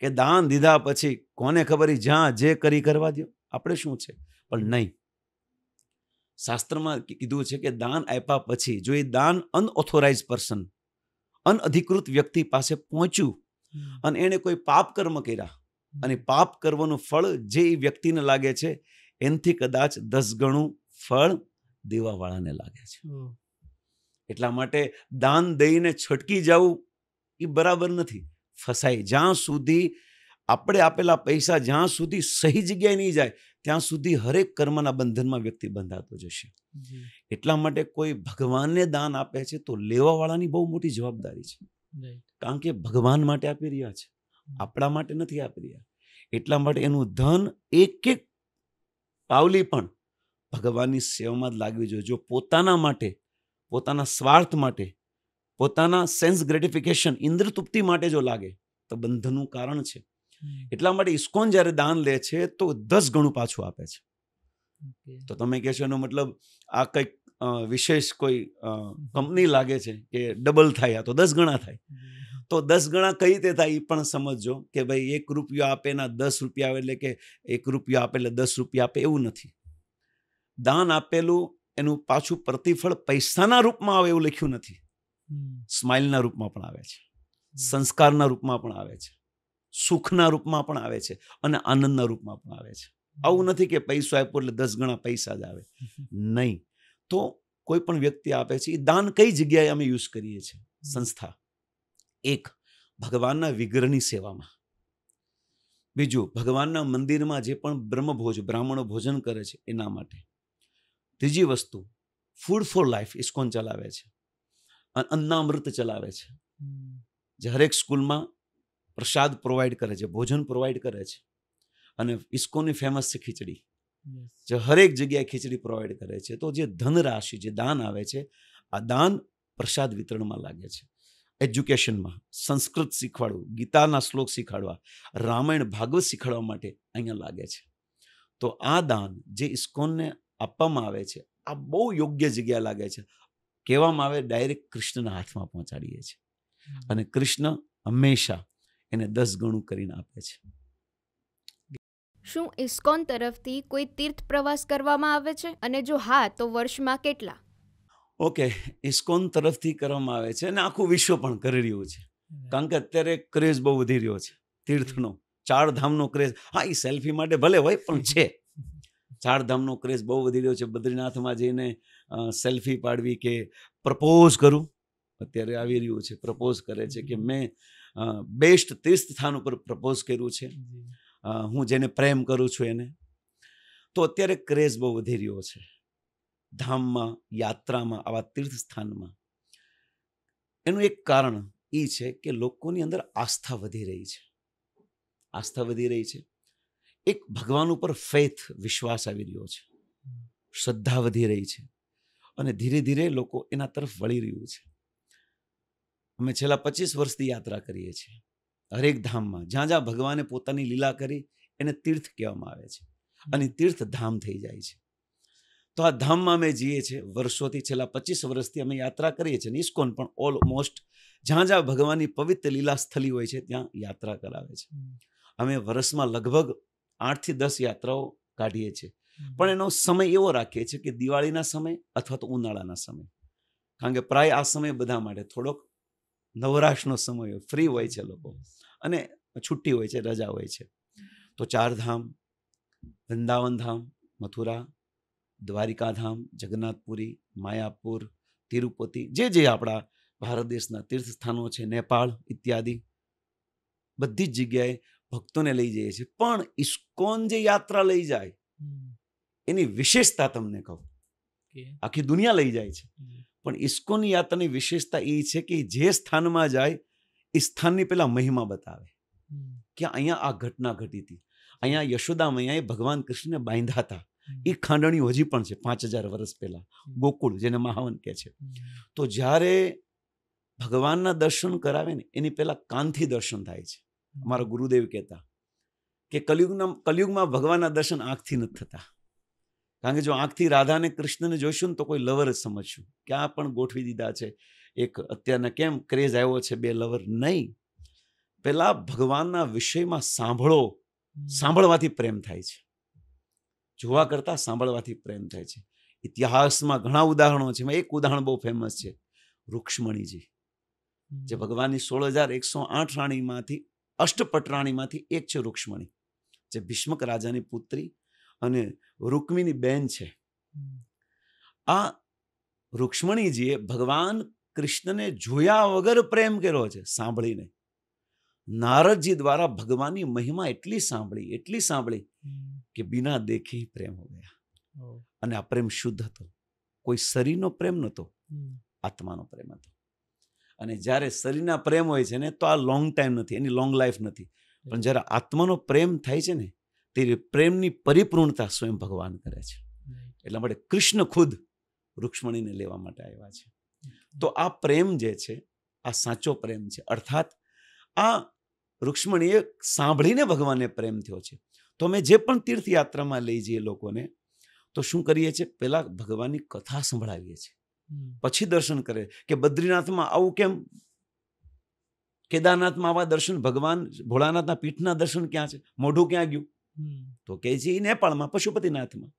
Speaker 3: કે દાન દીધા પછી કોને ખબર જ્યાં જે કરી કરવા દો આપણે શું છે પણ નહીં શાસ્ત્રમાં કીધું છે કે દાન આપ્યા પછી જો એ દાન અનઓથોરાઇઝ પર્સન અનઅધિકૃત વ્યક્તિ પાસે પહોંચ્યું અને એણે કોઈ પાપ કર્મ કર્યા અને પાપ કરવાનું ફળ જે એ વ્યક્તિને લાગે છે એનથી કદાચ દસ ગણું ફળ દેવાવાળાને લાગે છે એટલા માટે દાન દઈને છટકી જવું એ બરાબર નથી ફસાય જ્યાં સુધી આપણે આપેલા પૈસા જ્યાં સુધી સહી જગ્યાએ નહીં જાય ત્યાં સુધી હરેક કર્મના બંધનમાં વ્યક્તિ બંધાતો જશે એટલા માટે કોઈ ભગવાનને દાન આપે છે તો લેવાવાળાની બહુ મોટી જવાબદારી છે કારણ કે ભગવાન માટે આપી રહ્યા છે આપણા માટે નથી આપી રહ્યા એટલા માટે એનું ધન એક એક પાવલી પણ ભગવાનની સેવામાં જ લાગવી જોઈએ જો પોતાના માટે પોતાના સ્વાર્થ માટે પોતાના સેન્સ ગ્રેટિફિકેશન ઇન્દ્રતૃપ્તિ માટે જો લાગે તો બંધનનું કારણ છે એટલા માટે ઇસ્કોન જ્યારે દાન લે છે તો દસ ગણું પાછું આપે છે તો તમે કહેશો એનો મતલબ આ કંઈક વિશેષ કોઈ કંપની લાગે છે કે ડબલ થાય તો દસ ગણા થાય તો દસ ગણા કઈ રીતે થાય એ પણ સમજજો કે ભાઈ એક રૂપિયો આપે ના દસ રૂપિયા આવે એટલે કે એક રૂપિયો આપે એટલે દસ રૂપિયા આપે એવું નથી દાન આપેલું એનું પાછું પ્રતિફળ પૈસાના રૂપમાં આવે એવું લખ્યું નથી સ્માઇલના રૂપમાં પણ આવે છે સંસ્કારના રૂપમાં પણ આવે છે સુખના રૂપમાં પણ આવે છે અને આનંદના રૂપમાં પણ આવે છે આવું નથી કે પૈસો આપ્યો એટલે દસ ગણા પૈસા જ આવે નહીં તો કોઈ પણ વ્યક્તિ આપે છે એ દાન કઈ જગ્યાએ અમે યુઝ કરીએ છીએ સંસ્થા એક ભગવાનના વિગ્રહની સેવામાં બીજું ભગવાનના મંદિરમાં જે પણ બ્રહ્મભોજ બ્રાહ્મણો ભોજન કરે છે એના માટે ત્રીજી વસ્તુ ફૂડ ફોર લાઈફ ઇસ્કોન ચલાવે છે અન્નામૃત ચલાવે છે જે હરેક સ્કૂલમાં પ્રસાદ પ્રોવાઈડ કરે છે ભોજન પ્રોવાઈડ કરે છે અને ઇસ્કોની ફેમસ છે ખીચડી જે હરેક જગ્યાએ ખીચડી પ્રોવાઈડ કરે છે તો જે ધનરાશિ જે દાન આવે છે આ દાન પ્રસાદ વિતરણમાં લાગે છે એજ્યુકેશનમાં સંસ્કૃત શીખવાડવું ગીતાના શ્લોક શીખવાડવા રામાયણ ભાગવત શીખવાડવા માટે અહીંયા લાગે છે તો આ દાન જે ઇસ્કોનને આપવામાં આવે છે આ બહુ યોગ્ય જગ્યા લાગે છે કહેવામાં આવે ડાયરેક્ટ કૃષ્ણના હાથમાં પહોંચાડીએ છીએ અને કૃષ્ણ હંમેશા એને દસ ગણું કરીને આપે છે
Speaker 1: શું ઇસ્કોન તરફથી કોઈ તીર્થ પ્રવાસ કરવામાં આવે છે અને જો હા તો વર્ષમાં કેટલા
Speaker 3: ઓકે ઇસ્કોન તરફથી કરવામાં આવે છે અને આખું વિશ્વ પણ કરી રહ્યું છે કારણ કે અત્યારે ક્રેઝ બહુ વધી રહ્યો છે તીર્થનો ચાર ધામનો ક્રેઝ હા એ સેલ્ફી માટે ભલે હોય પણ છે ચાર ધામનો ક્રેઝ બહુ વધી રહ્યો છે બદ્રીનાથમાં જઈને સેલ્ફી પાડવી કે પ્રપોઝ કરું અત્યારે આવી રહ્યું છે પ્રપોઝ કરે છે કે મેં બેસ્ટ તીર્થ સ્થાન ઉપર પ્રપોઝ કર્યું છે હું જેને પ્રેમ કરું છું એને તો અત્યારે ક્રેઝ બહુ વધી રહ્યો છે ધામમાં યાત્રામાં આવા તીર્થસ્થાનમાં એનું એક કારણ એ છે કે લોકોની અંદર આસ્થા વધી રહી છે આસ્થા વધી રહી છે એક ભગવાન ઉપર ફેથ વિશ્વાસ આવી રહ્યો છે શ્રદ્ધા વધી રહી છે અને ધીરે ધીરે લોકો એના તરફ વળી રહ્યું છે અમે છેલ્લા પચીસ વર્ષથી યાત્રા કરીએ છીએ હરેક ધામમાં જ્યાં જ્યાં ભગવાને પોતાની લીલા કરી એને તીર્થ કહેવામાં આવે છે અને તીર્થ ધામ થઈ જાય છે તો આ ધામમાં અમે જઈએ છીએ વર્ષોથી છેલ્લા પચીસ વર્ષથી અમે યાત્રા કરીએ છીએ ઇસ્કોન પણ ઓલમોસ્ટ જ્યાં જ્યાં ભગવાનની પવિત્ર લીલા સ્થલી હોય છે ત્યાં યાત્રા કરાવે છે અમે વર્ષમાં લગભગ આઠથી દસ યાત્રાઓ કાઢીએ છીએ પણ એનો સમય એવો રાખીએ છીએ કે દિવાળીના સમય અથવા તો ઉનાળાના સમય કારણ કે પ્રાય આ સમય બધા માટે થોડોક નવરાશનો સમય ફ્રી હોય છે લોકો અને છુટ્ટી હોય છે રજા હોય છે તો ચારધામ વૃંદાવન ધામ મથુરા દ્વારિકાધામ જગન્નાથપુરી માયાપુર તિરુપતિ જે જે આપણા ભારત દેશના તીર્થસ્થાનો છે નેપાળ ઇત્યાદિ બધી જ જગ્યાએ ભક્તોને લઈ જઈએ છીએ પણ ઇસ્કોન જે યાત્રા લઈ જાય એની વિશેષતા તમને કહું આખી દુનિયા લઈ જાય છે પણ ઇસ્કોની યાત્રાની વિશેષતા એ છે કે જે સ્થાનમાં જાય એ સ્થાનની પહેલાં મહિમા બતાવે કે અહીંયા આ ઘટના ઘટી હતી અહીંયા યશોદા મૈયાએ ભગવાન કૃષ્ણને બાંધ્યા હતા એ ખાંડણી હજી પણ છે પાંચ હજાર વર્ષ પહેલાં ગોકુળ જેને મહાવન કહે છે તો જ્યારે ભગવાનના દર્શન કરાવે ને એની પહેલાં કાનથી દર્શન થાય છે અમારા ગુરુદેવ કહેતા કે કલયુગના કલયુગમાં ભગવાનના દર્શન આંખથી નથી થતા કારણ કે જો આંખથી રાધાને કૃષ્ણને જોઈશું ને તો કોઈ લવર જ સમજશું ક્યાં પણ ગોઠવી દીધા છે એક અત્યારના કેમ ક્રેઝ આવ્યો છે બે લવર નહીં પેલા ભગવાનના વિષયમાં સાંભળો સાંભળવાથી પ્રેમ થાય છે જોવા કરતાં સાંભળવાથી પ્રેમ થાય છે ઇતિહાસમાં ઘણા ઉદાહરણો છે એક ઉદાહરણ બહુ ફેમસ છે રૂક્ષ્મણીજી જે ભગવાનની સોળ હજાર એકસો આઠ રાણીમાંથી અષ્ટપટ રાણીમાંથી એક છે રૂક્ષ્મણી જે ભીષ્મક રાજાની પુત્રી અને રૂકમિની બેન છે આ રૂક્ષ્મણીજીએ ભગવાન કૃષ્ણને જોયા વગર પ્રેમ કર્યો છે સાંભળીને નારદજી દ્વારા ભગવાનની મહિમા એટલી સાંભળી એટલી સાંભળી કે બિના દેખી પ્રેમ હો ગયા અને આ પ્રેમ શુદ્ધ હતો કોઈ શરીરનો પ્રેમ નહોતો આત્માનો પ્રેમ હતો અને જ્યારે શરીરના પ્રેમ હોય છે ને તો આ લોંગ ટાઈમ નથી એની લોંગ લાઈફ નથી પણ જ્યારે આત્માનો પ્રેમ થાય છે ને તે પ્રેમની પરિપૂર્ણતા સ્વયં ભગવાન કરે છે એટલા માટે કૃષ્ણ ખુદ રૂક્ષ્મણીને લેવા માટે આવ્યા છે તો આ પ્રેમ જે છે આ સાચો પ્રેમ છે અર્થાત આ રૂક્ષ્મણીએ સાંભળીને ભગવાનને પ્રેમ થયો છે તો અમે જે પણ તીર્થયાત્રામાં લઈ જઈએ લોકોને તો શું કરીએ છીએ પહેલાં ભગવાનની કથા સંભળાવીએ છીએ પછી દર્શન કરે કે બદ્રીનાથમાં આવું કેમ કેદારનાથમાં આવા દર્શન ભગવાન ભોળાનાથના પીઠના દર્શન ક્યાં છે મોઢું ક્યાં ગયું તો કે છે એ નેપાળમાં પશુપતિનાથમાં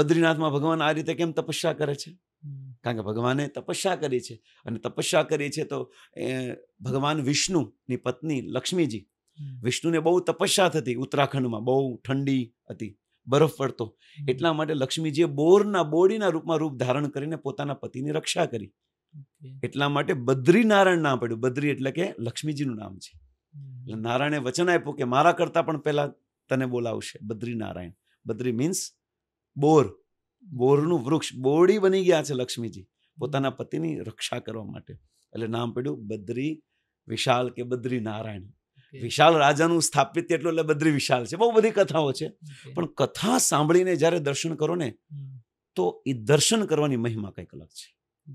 Speaker 3: બદ્રીનાથમાં ભગવાન આ રીતે કેમ તપસ્યા કરે છે કારણ કે ભગવાને તપસ્યા કરી છે અને તપસ્યા કરી છે તો ભગવાન વિષ્ણુની પત્ની લક્ષ્મીજી વિષ્ણુને બહુ તપસ્યા થતી ઉત્તરાખંડમાં બહુ ઠંડી હતી બરફ પડતો એટલા માટે લક્ષ્મીજીએ બોરના બોડીના રૂપમાં રૂપ ધારણ કરીને પોતાના પતિની રક્ષા કરી એટલા માટે બદ્રીનારાયણ નામ પડ્યું બદ્રી એટલે કે લક્ષ્મીજીનું નામ છે એટલે નારાયણે વચન આપ્યું કે મારા કરતાં પણ પહેલાં તને બોલાવશે બદ્રીનારાયણ બદ્રી મીન્સ બોર બોરનું વૃક્ષ બોરડી બની ગયા છે લક્ષ્મીજી પોતાના પતિની રક્ષા કરવા માટે એટલે નામ પડ્યું બદ્રી વિશાલ કે બદ્રી નારાયણ વિશાલ રાજાનું સ્થાપિત એટલું એટલે બદ્રી વિશાલ છે બહુ બધી કથાઓ છે પણ કથા સાંભળીને જ્યારે દર્શન કરો ને તો એ દર્શન કરવાની મહિમા કંઈક અલગ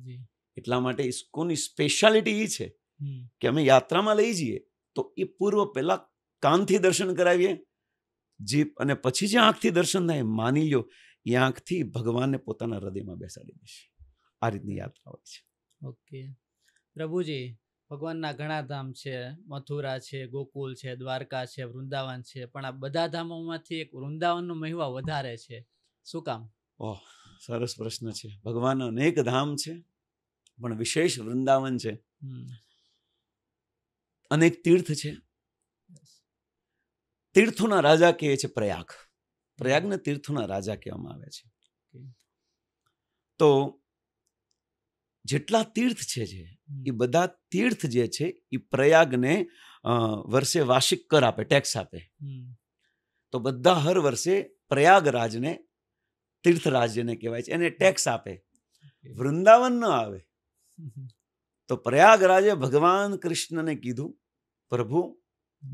Speaker 3: છે એટલા માટે ઇસ્કોની સ્પેશિયાલિટી એ છે કે અમે યાત્રામાં લઈ જઈએ તો એ પૂર્વ પહેલાં કાનથી દર્શન કરાવીએ જે અને પછી જે આંખથી દર્શન થાય માની લો એ આંખથી ભગવાનને પોતાના હૃદયમાં બેસાડી દેશે આ રીતની યાત્રા હોય છે
Speaker 2: ઓકે પ્રભુજી ભગવાનના ઘણા ધામ છે મથુરા છે ગોકુલ છે દ્વારકા છે વૃંદાવન છે પણ આ બધા ધામોમાંથી એક વૃંદાવનનો મહિવા વધારે છે શું કામ
Speaker 3: ઓહ સરસ પ્રશ્ન છે ભગવાન અનેક ધામ છે પણ વિશેષ વૃંદાવન છે અનેક તીર્થ છે તીર્થોના રાજા કહે છે પ્રયાગ પ્રયાગને તીર્થોના રાજા કહેવામાં આવે છે તો જેટલા તીર્થ છે જે એ બધા તીર્થ જે છે એ પ્રયાગને વર્ષે વાર્ષિક કર આપે ટેક્સ આપે તો બધા હર વર્ષે પ્રયાગરાજને તીર્થરાજ જેને કહેવાય છે એને ટેક્સ આપે વૃંદાવન ન આવે તો પ્રયાગરાજે ભગવાન કૃષ્ણને કીધું પ્રભુ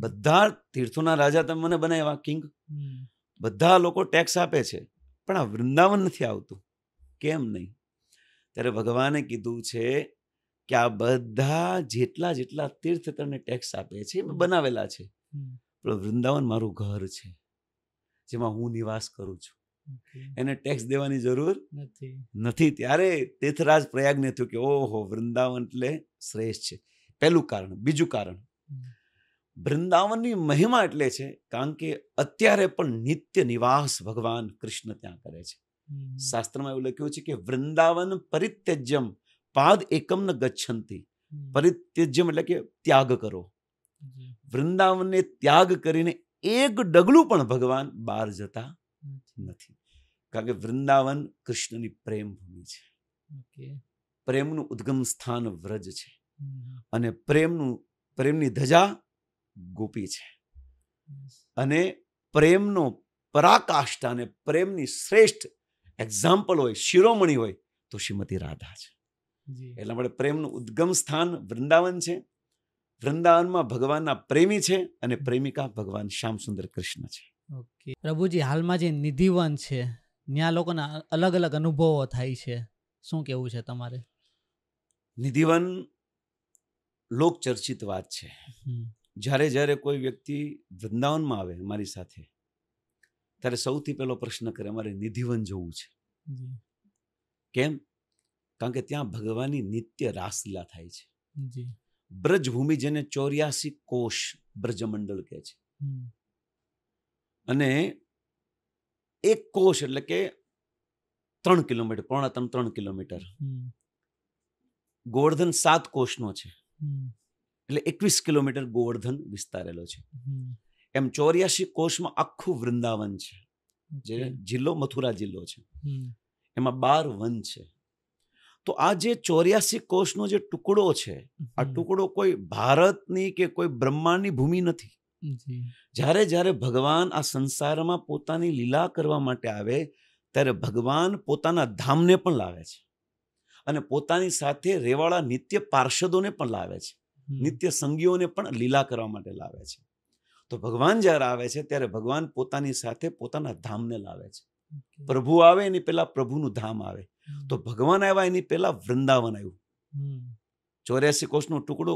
Speaker 3: બધા તીર્થોના રાજા તમે મને બનાવ્યા કિંગ બધા લોકો ટેક્સ આપે છે પણ આ વૃંદાવન નથી આવતું કેમ નહીં ત્યારે ભગવાને કીધું છે કે આ બધા જેટલા જેટલા તીર્થ તમને ટેક્સ આપે છે બનાવેલા છે પણ વૃંદાવન મારું ઘર છે જેમાં હું નિવાસ કરું છું એને ટેક્સ દેવાની જરૂર નથી નથી ત્યારે તીર્થરાજ પ્રયાગને થયું કે ઓહો વૃંદાવન એટલે શ્રેષ્ઠ છે પહેલું કારણ બીજું કારણ વૃંદાવનની મહિમા એટલે છે કારણ કે અત્યારે પણ નિત્ય નિવાસ ભગવાન કૃષ્ણ ત્યાં કરે છે શાસ્ત્રમાં એવું લખ્યું છે કે વૃંદાવન પરિત્યજ્યમ પાદ એકમ ન ગચ્છંતી પરિત્યજ્યમ એટલે કે ત્યાગ કરો વૃંદાવનને ત્યાગ કરીને એક ડગલું પણ ભગવાન બહાર જતા નથી કારણ કે વૃંદાવન કૃષ્ણની પ્રેમ ભૂમિ છે પ્રેમનું ઉદ્ગમ સ્થાન વ્રજ છે અને પ્રેમનું પ્રેમની ધજા ગોપી છે અને પ્રેમનો પરાકાષ્ઠ અને પ્રેમની શ્રેષ્ઠ એક્ઝામ્પલ હોય શિરોમણી હોય તો શ્રીમતી રાધા છે એટલા માટે પ્રેમનું ઉદ્ગમ સ્થાન વૃંદાવન છે વૃંદાવનમાં ભગવાનના પ્રેમી છે અને પ્રેમિકા ભગવાન શ્યામસુંદર કૃષ્ણ છે
Speaker 2: ઓકે પ્રભુજી હાલમાં જે નિધિવન છે ત્યાં લોકોના અલગ અલગ અનુભવો થાય છે શું કેવું છે તમારે
Speaker 3: નિધિવન લોકચર્ચિત વાત છે જ્યારે જ્યારે કોઈ વ્યક્તિ વૃંદાવનમાં આવે મારી સાથે ત્યારે સૌથી પહેલો પ્રશ્ન કરે મારે નિધિવન જવું છે કેમ કારણ કે ત્યાં ભગવાનની નિત્ય રાસલીલા થાય છે બ્રજભૂમિ જેને ચોર્યાસી કોષ બ્રજમંડળ કહે છે અને એક કોષ એટલે કે ત્રણ કિલોમીટર પોણા ત્રણ ત્રણ કિલોમીટર ગોવર્ધન સાત કોષનો છે એટલે એકવીસ કિલોમીટર ગોવર્ધન વિસ્તારેલો છે એમ ચોર્યાસી કોષમાં આખું વૃંદાવન છે જે જિલ્લો મથુરા જિલ્લો છે એમાં બાર વન છે તો આ જે ચોર્યાસી કોષનો જે ટુકડો છે આ ટુકડો કોઈ ભારતની કે કોઈ બ્રહ્માંડની ભૂમિ નથી જ્યારે જ્યારે ભગવાન આ સંસારમાં પોતાની લીલા કરવા માટે આવે ત્યારે ભગવાન પોતાના ધામને પણ લાવે છે અને પોતાની સાથે રેવાળા નિત્ય પાર્ષદોને પણ લાવે છે નિત્ય સંગીઓને પણ લીલા કરવા માટે લાવે છે તો ભગવાન જ્યારે આવે છે ત્યારે ભગવાન પોતાની સાથે પોતાના ધામને લાવે છે પ્રભુ આવે એની પહેલા પ્રભુનું ધામ આવે તો ભગવાન આવ્યા એની પહેલા વૃંદાવન આવ્યું ચોર્યાસી કોષનો ટુકડો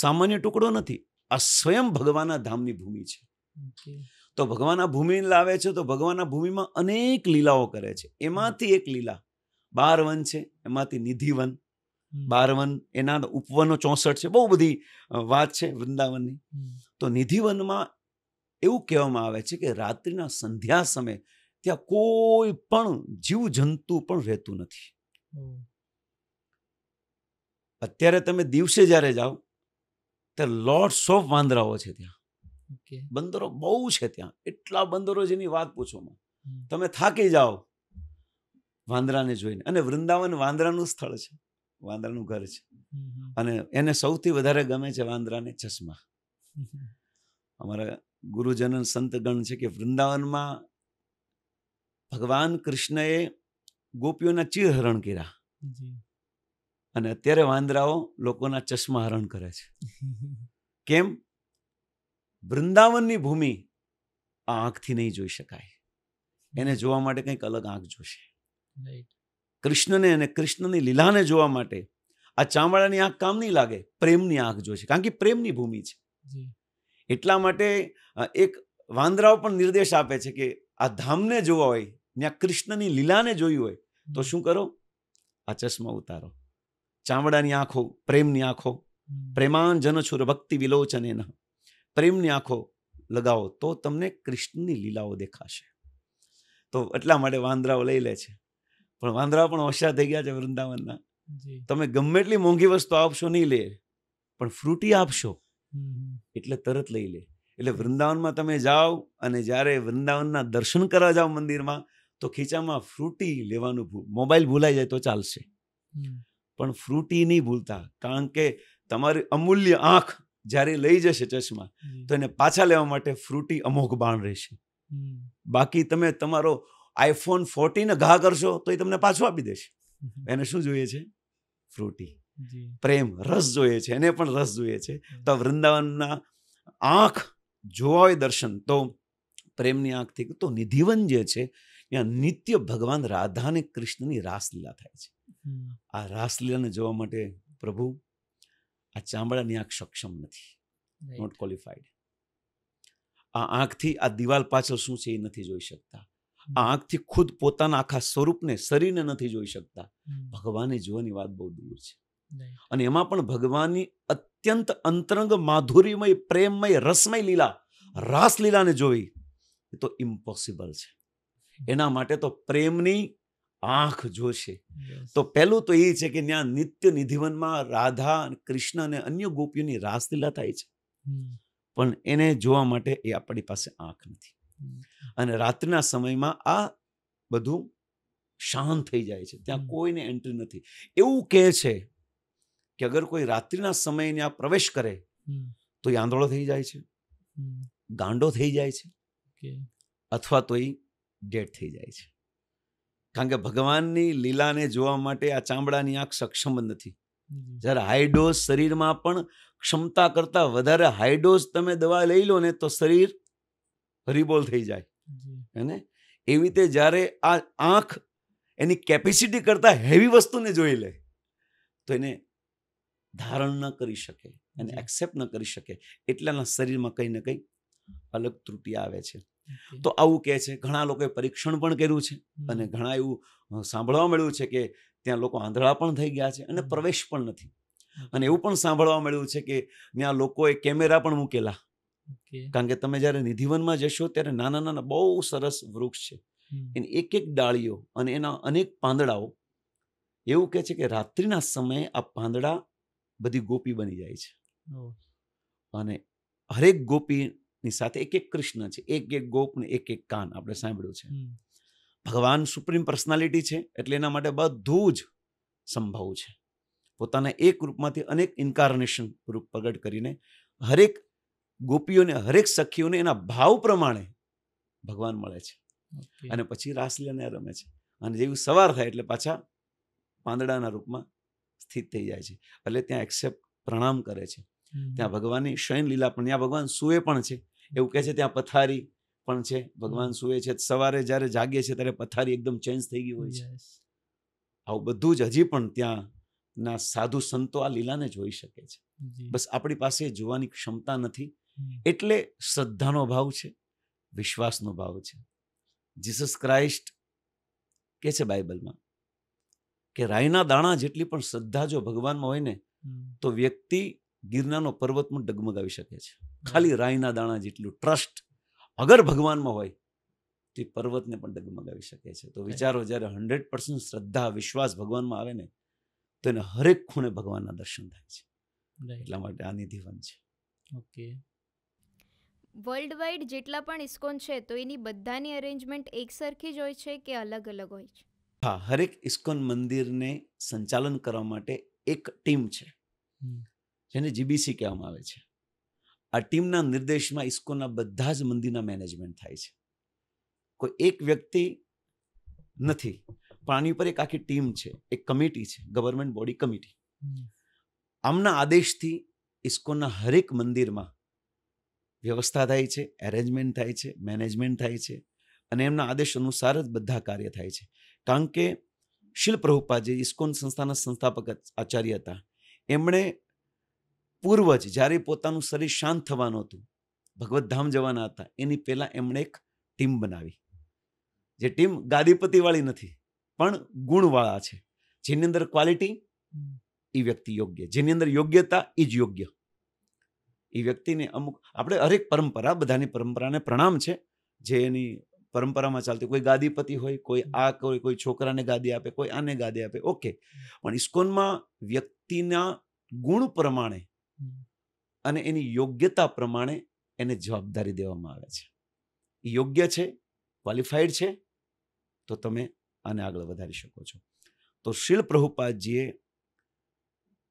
Speaker 3: સામાન્ય ટુકડો નથી આ સ્વયં ભગવાનના ધામની ભૂમિ છે તો ભગવાન ભગવાનના ભૂમિ લાવે છે તો ભગવાન ભગવાનના ભૂમિમાં અનેક લીલાઓ કરે છે એમાંથી એક લીલા બાર વન છે એમાંથી નિધિવન બારવન એના ઉપવનો ચોસઠ છે બહુ બધી વાત છે વૃંદાવનની તો નિધિવનમાં એવું કહેવામાં આવે છે કે રાત્રિના સંધ્યા સમય ત્યાં કોઈ પણ જીવ જંતુ પણ રહેતું નથી અત્યારે તમે દિવસે જ્યારે જાઓ ત્યારે લોટ્સ ઓફ વાંદરાઓ છે ત્યાં બંદરો બહુ છે ત્યાં એટલા બંદરો જેની વાત પૂછોમાં તમે થાકી જાઓ વાંદરાને જોઈને અને વૃંદાવન વાંદરાનું સ્થળ છે વાંદરાનું ઘર છે અને એને સૌથી વધારે ગમે છે વાંદરાને ચશ્મા અમારા ગુરુજન સંતગણ છે કે વૃંદાવનમાં ભગવાન કૃષ્ણએ ગોપીઓના ચીર હરણ કર્યા અને અત્યારે વાંદરાઓ લોકોના ચશ્મા હરણ કરે છે કેમ વૃંદાવનની ભૂમિ આ આંખથી નહીં જોઈ શકાય એને જોવા માટે કંઈક અલગ આંખ જોશે કૃષ્ણને અને કૃષ્ણની લીલાને જોવા માટે આ ચામડાની આંખ કામ નહીં લાગે પ્રેમની આંખ જોઈ કારણ કે પ્રેમની ભૂમિ છે એટલા માટે એક વાંદરાઓ પણ નિર્દેશ આપે છે કે આ ધામને જોવા હોય ત્યાં કૃષ્ણની લીલાને જોઈ હોય તો શું કરો આ ચશ્મા ઉતારો ચામડાની આંખો પ્રેમની આંખો પ્રેમાંજન છુર ભક્તિ વિલોચન એના પ્રેમની આંખો લગાવો તો તમને કૃષ્ણની લીલાઓ દેખાશે તો એટલા માટે વાંદરાઓ લઈ લે છે પણ વાંદરા પણ ઓછા થઈ ગયા છે વૃંદાવનના તમે ગમે એટલી મોંઘી વસ્તુ આપશો નહીં લે પણ ફ્રૂટી આપશો એટલે તરત લઈ લે એટલે વૃંદાવનમાં તમે જાઓ અને જ્યારે વૃંદાવનના દર્શન કરવા જાઓ મંદિરમાં તો ખીચામાં ફ્રૂટી લેવાનું મોબાઈલ ભૂલાઈ જાય તો ચાલશે પણ ફ્રૂટી નહીં ભૂલતા કારણ કે તમારી અમૂલ્ય આંખ જ્યારે લઈ જશે ચશ્મા તો એને પાછા લેવા માટે ફ્રૂટી અમોઘ બાણ રહેશે બાકી તમે તમારો આઈફોન ફોર્ટીન ઘા કરશો તો એ તમને પાછો આપી દેશે એને શું જોઈએ છે ફ્રૂટી પ્રેમ રસ જોઈએ છે એને પણ રસ જોઈએ છે તો વૃંદાવનના આંખ જોવા હોય દર્શન તો પ્રેમની આંખથી તો નિધિવન જે છે ત્યાં નિત્ય ભગવાન રાધા અને કૃષ્ણની રાસલીલા થાય છે આ રાસલીલાને જોવા માટે પ્રભુ આ ચામડાની આંખ સક્ષમ નથી નોટ ક્વોલિફાઈડ આ આંખથી આ દિવાલ પાછળ શું છે એ નથી જોઈ શકતા આ આંખથી ખુદ પોતાના આખા સ્વરૂપને શરીરને નથી જોઈ શકતા ભગવાનને જોવાની વાત બહુ દૂર છે અને એમાં પણ ભગવાનની અત્યંત અંતરંગ માધુર્યમય પ્રેમમય રસમય લીલા રાસલીલાને જોવી એ તો ઇમ્પોસિબલ છે એના માટે તો પ્રેમની આંખ જોશે તો પહેલું તો એ છે કે ત્યાં નિત્ય નિધિવનમાં રાધા કૃષ્ણ અને અન્ય ગોપીઓની રાસલીલા થાય છે પણ એને જોવા માટે એ આપણી પાસે આંખ નથી અને રાત્રિના સમયમાં આ બધું શાંત થઈ જાય છે ત્યાં કોઈને એન્ટ્રી નથી એવું કહે છે કે અગર કોઈ રાત્રિના સમયને આ પ્રવેશ કરે તો એ આંધળો થઈ જાય છે ગાંડો થઈ જાય છે અથવા તો એ ડેડ થઈ જાય છે કારણ કે ભગવાનની લીલાને જોવા માટે આ ચામડાની આંખ સક્ષમ નથી જ્યારે હાઈ શરીરમાં પણ ક્ષમતા કરતાં વધારે હાઈ તમે દવા લઈ લો ને તો શરીર રિબોલ થઈ જાય હેને એવી રીતે જ્યારે આ આંખ એની કેપેસિટી કરતાં હેવી વસ્તુને જોઈ લે તો એને ધારણ ન કરી શકે એને એક્સેપ્ટ ન કરી શકે એટલાના શરીરમાં કંઈ ને કંઈ અલગ ત્રુટિ આવે છે તો આવું કહે છે ઘણા લોકોએ પરીક્ષણ પણ કર્યું છે અને ઘણા એવું સાંભળવા મળ્યું છે કે ત્યાં લોકો આંધળા પણ થઈ ગયા છે અને પ્રવેશ પણ નથી અને એવું પણ સાંભળવા મળ્યું છે કે ત્યાં લોકોએ કેમેરા પણ મૂકેલા કારણ કે તમે જ્યારે નિધિવનમાં જશો ત્યારે નાના નાના બહુ સરસ વૃક્ષ છે એની એક એક ડાળીઓ અને એના અનેક પાંદડાઓ એવું કહે છે કે રાત્રિના સમયે આ પાંદડા બધી ગોપી બની જાય છે અને હરેક ગોપીની સાથે એક એક કૃષ્ણ છે એક એક ગોપ ને એક એક કાન આપણે સાંભળ્યું છે ભગવાન સુપ્રીમ પર્સનાલિટી છે એટલે એના માટે બધું જ સંભવ છે પોતાના એક રૂપમાંથી અનેક ઇન્કાર્નેશન રૂપ પ્રગટ કરીને હરેક ગોપીઓને હરેક સખીઓને એના ભાવ પ્રમાણે ભગવાન મળે છે અને પછી રાસલીલાને રમે છે અને જેવું સવાર થાય એટલે પાછા પાંદડાના રૂપમાં સ્થિત થઈ જાય છે એટલે ત્યાં એક્સેપ્ટ પ્રણામ કરે છે ત્યાં ભગવાનની શયન લીલા પણ ત્યાં ભગવાન સુવે પણ છે એવું કહે છે ત્યાં પથારી પણ છે ભગવાન સુવે છે સવારે જ્યારે જાગે છે ત્યારે પથારી એકદમ ચેન્જ થઈ ગઈ હોય છે આવું બધું જ હજી પણ ત્યાં ના સાધુ સંતો આ લીલાને જોઈ શકે છે બસ આપણી પાસે જોવાની ક્ષમતા નથી એટલે શ્રદ્ધાનો ભાવ છે વિશ્વાસનો ભાવ છે જીસસ ક્રાઇસ્ટ કે છે બાઇબલમાં કે રાયના દાણા જેટલી પણ શ્રદ્ધા જો ભગવાનમાં હોય ને તો વ્યક્તિ ગિરનાનો પર્વતમાં ડગમગાવી શકે છે ખાલી રાયના દાણા જેટલું ટ્રસ્ટ અગર ભગવાનમાં હોય તે પર્વતને પણ ડગમગાવી શકે છે તો વિચારો જ્યારે હંડ્રેડ પર્સન્ટ શ્રદ્ધા વિશ્વાસ ભગવાનમાં આવે ને તો એને હરેક ખૂણે ભગવાનના દર્શન થાય છે એટલા માટે આ નિધિવન
Speaker 2: છે ઓકે
Speaker 1: વર્લ્ડ વાઇડ જેટલા પણ ઇસ્કોન છે તો એની બધાની અરેન્જમેન્ટ એક સરખી જ હોય છે કે અલગ અલગ હોય છે
Speaker 3: હા હરેક ઇસ્કોન મંદિરને સંચાલન કરવા માટે એક ટીમ છે જેને જીબીસી કહેવામાં આવે છે આ ટીમના નિર્દેશમાં ઇસ્કોનના બધા જ મંદિરના મેનેજમેન્ટ થાય છે કોઈ એક વ્યક્તિ નથી પણ આની ઉપર એક આખી ટીમ છે એક કમિટી છે ગવર્મેન્ટ બોડી કમિટી આમના આદેશથી ઇસ્કોનના હરેક મંદિરમાં વ્યવસ્થા થાય છે એરેન્જમેન્ટ થાય છે મેનેજમેન્ટ થાય છે અને એમના આદેશ અનુસાર જ બધા કાર્ય થાય છે કારણ કે શિલ પ્રભુપા જે ઇસ્કોન સંસ્થાના સંસ્થાપક આચાર્ય હતા એમણે પૂર્વજ જ્યારે પોતાનું શરીર શાંત થવાનું હતું ભગવત ધામ જવાના હતા એની પહેલાં એમણે એક ટીમ બનાવી જે ટીમ ગાદીપતિવાળી નથી પણ ગુણવાળા છે જેની અંદર ક્વોલિટી એ વ્યક્તિ યોગ્ય જેની અંદર યોગ્યતા એ જ યોગ્ય એ વ્યક્તિને અમુક આપણે હરેક પરંપરા બધાની પરંપરાને પ્રણામ છે જે એની પરંપરામાં ચાલતી કોઈ ગાદીપતિ હોય કોઈ આ કોઈ કોઈ છોકરાને ગાદી આપે કોઈ આને ગાદી આપે ઓકે પણ ઇસ્કોનમાં વ્યક્તિના ગુણ પ્રમાણે અને એની યોગ્યતા પ્રમાણે એને જવાબદારી દેવામાં આવે છે યોગ્ય છે ક્વોલિફાઈડ છે તો તમે આને આગળ વધારી શકો છો તો શીલ પ્રભુપાદજીએ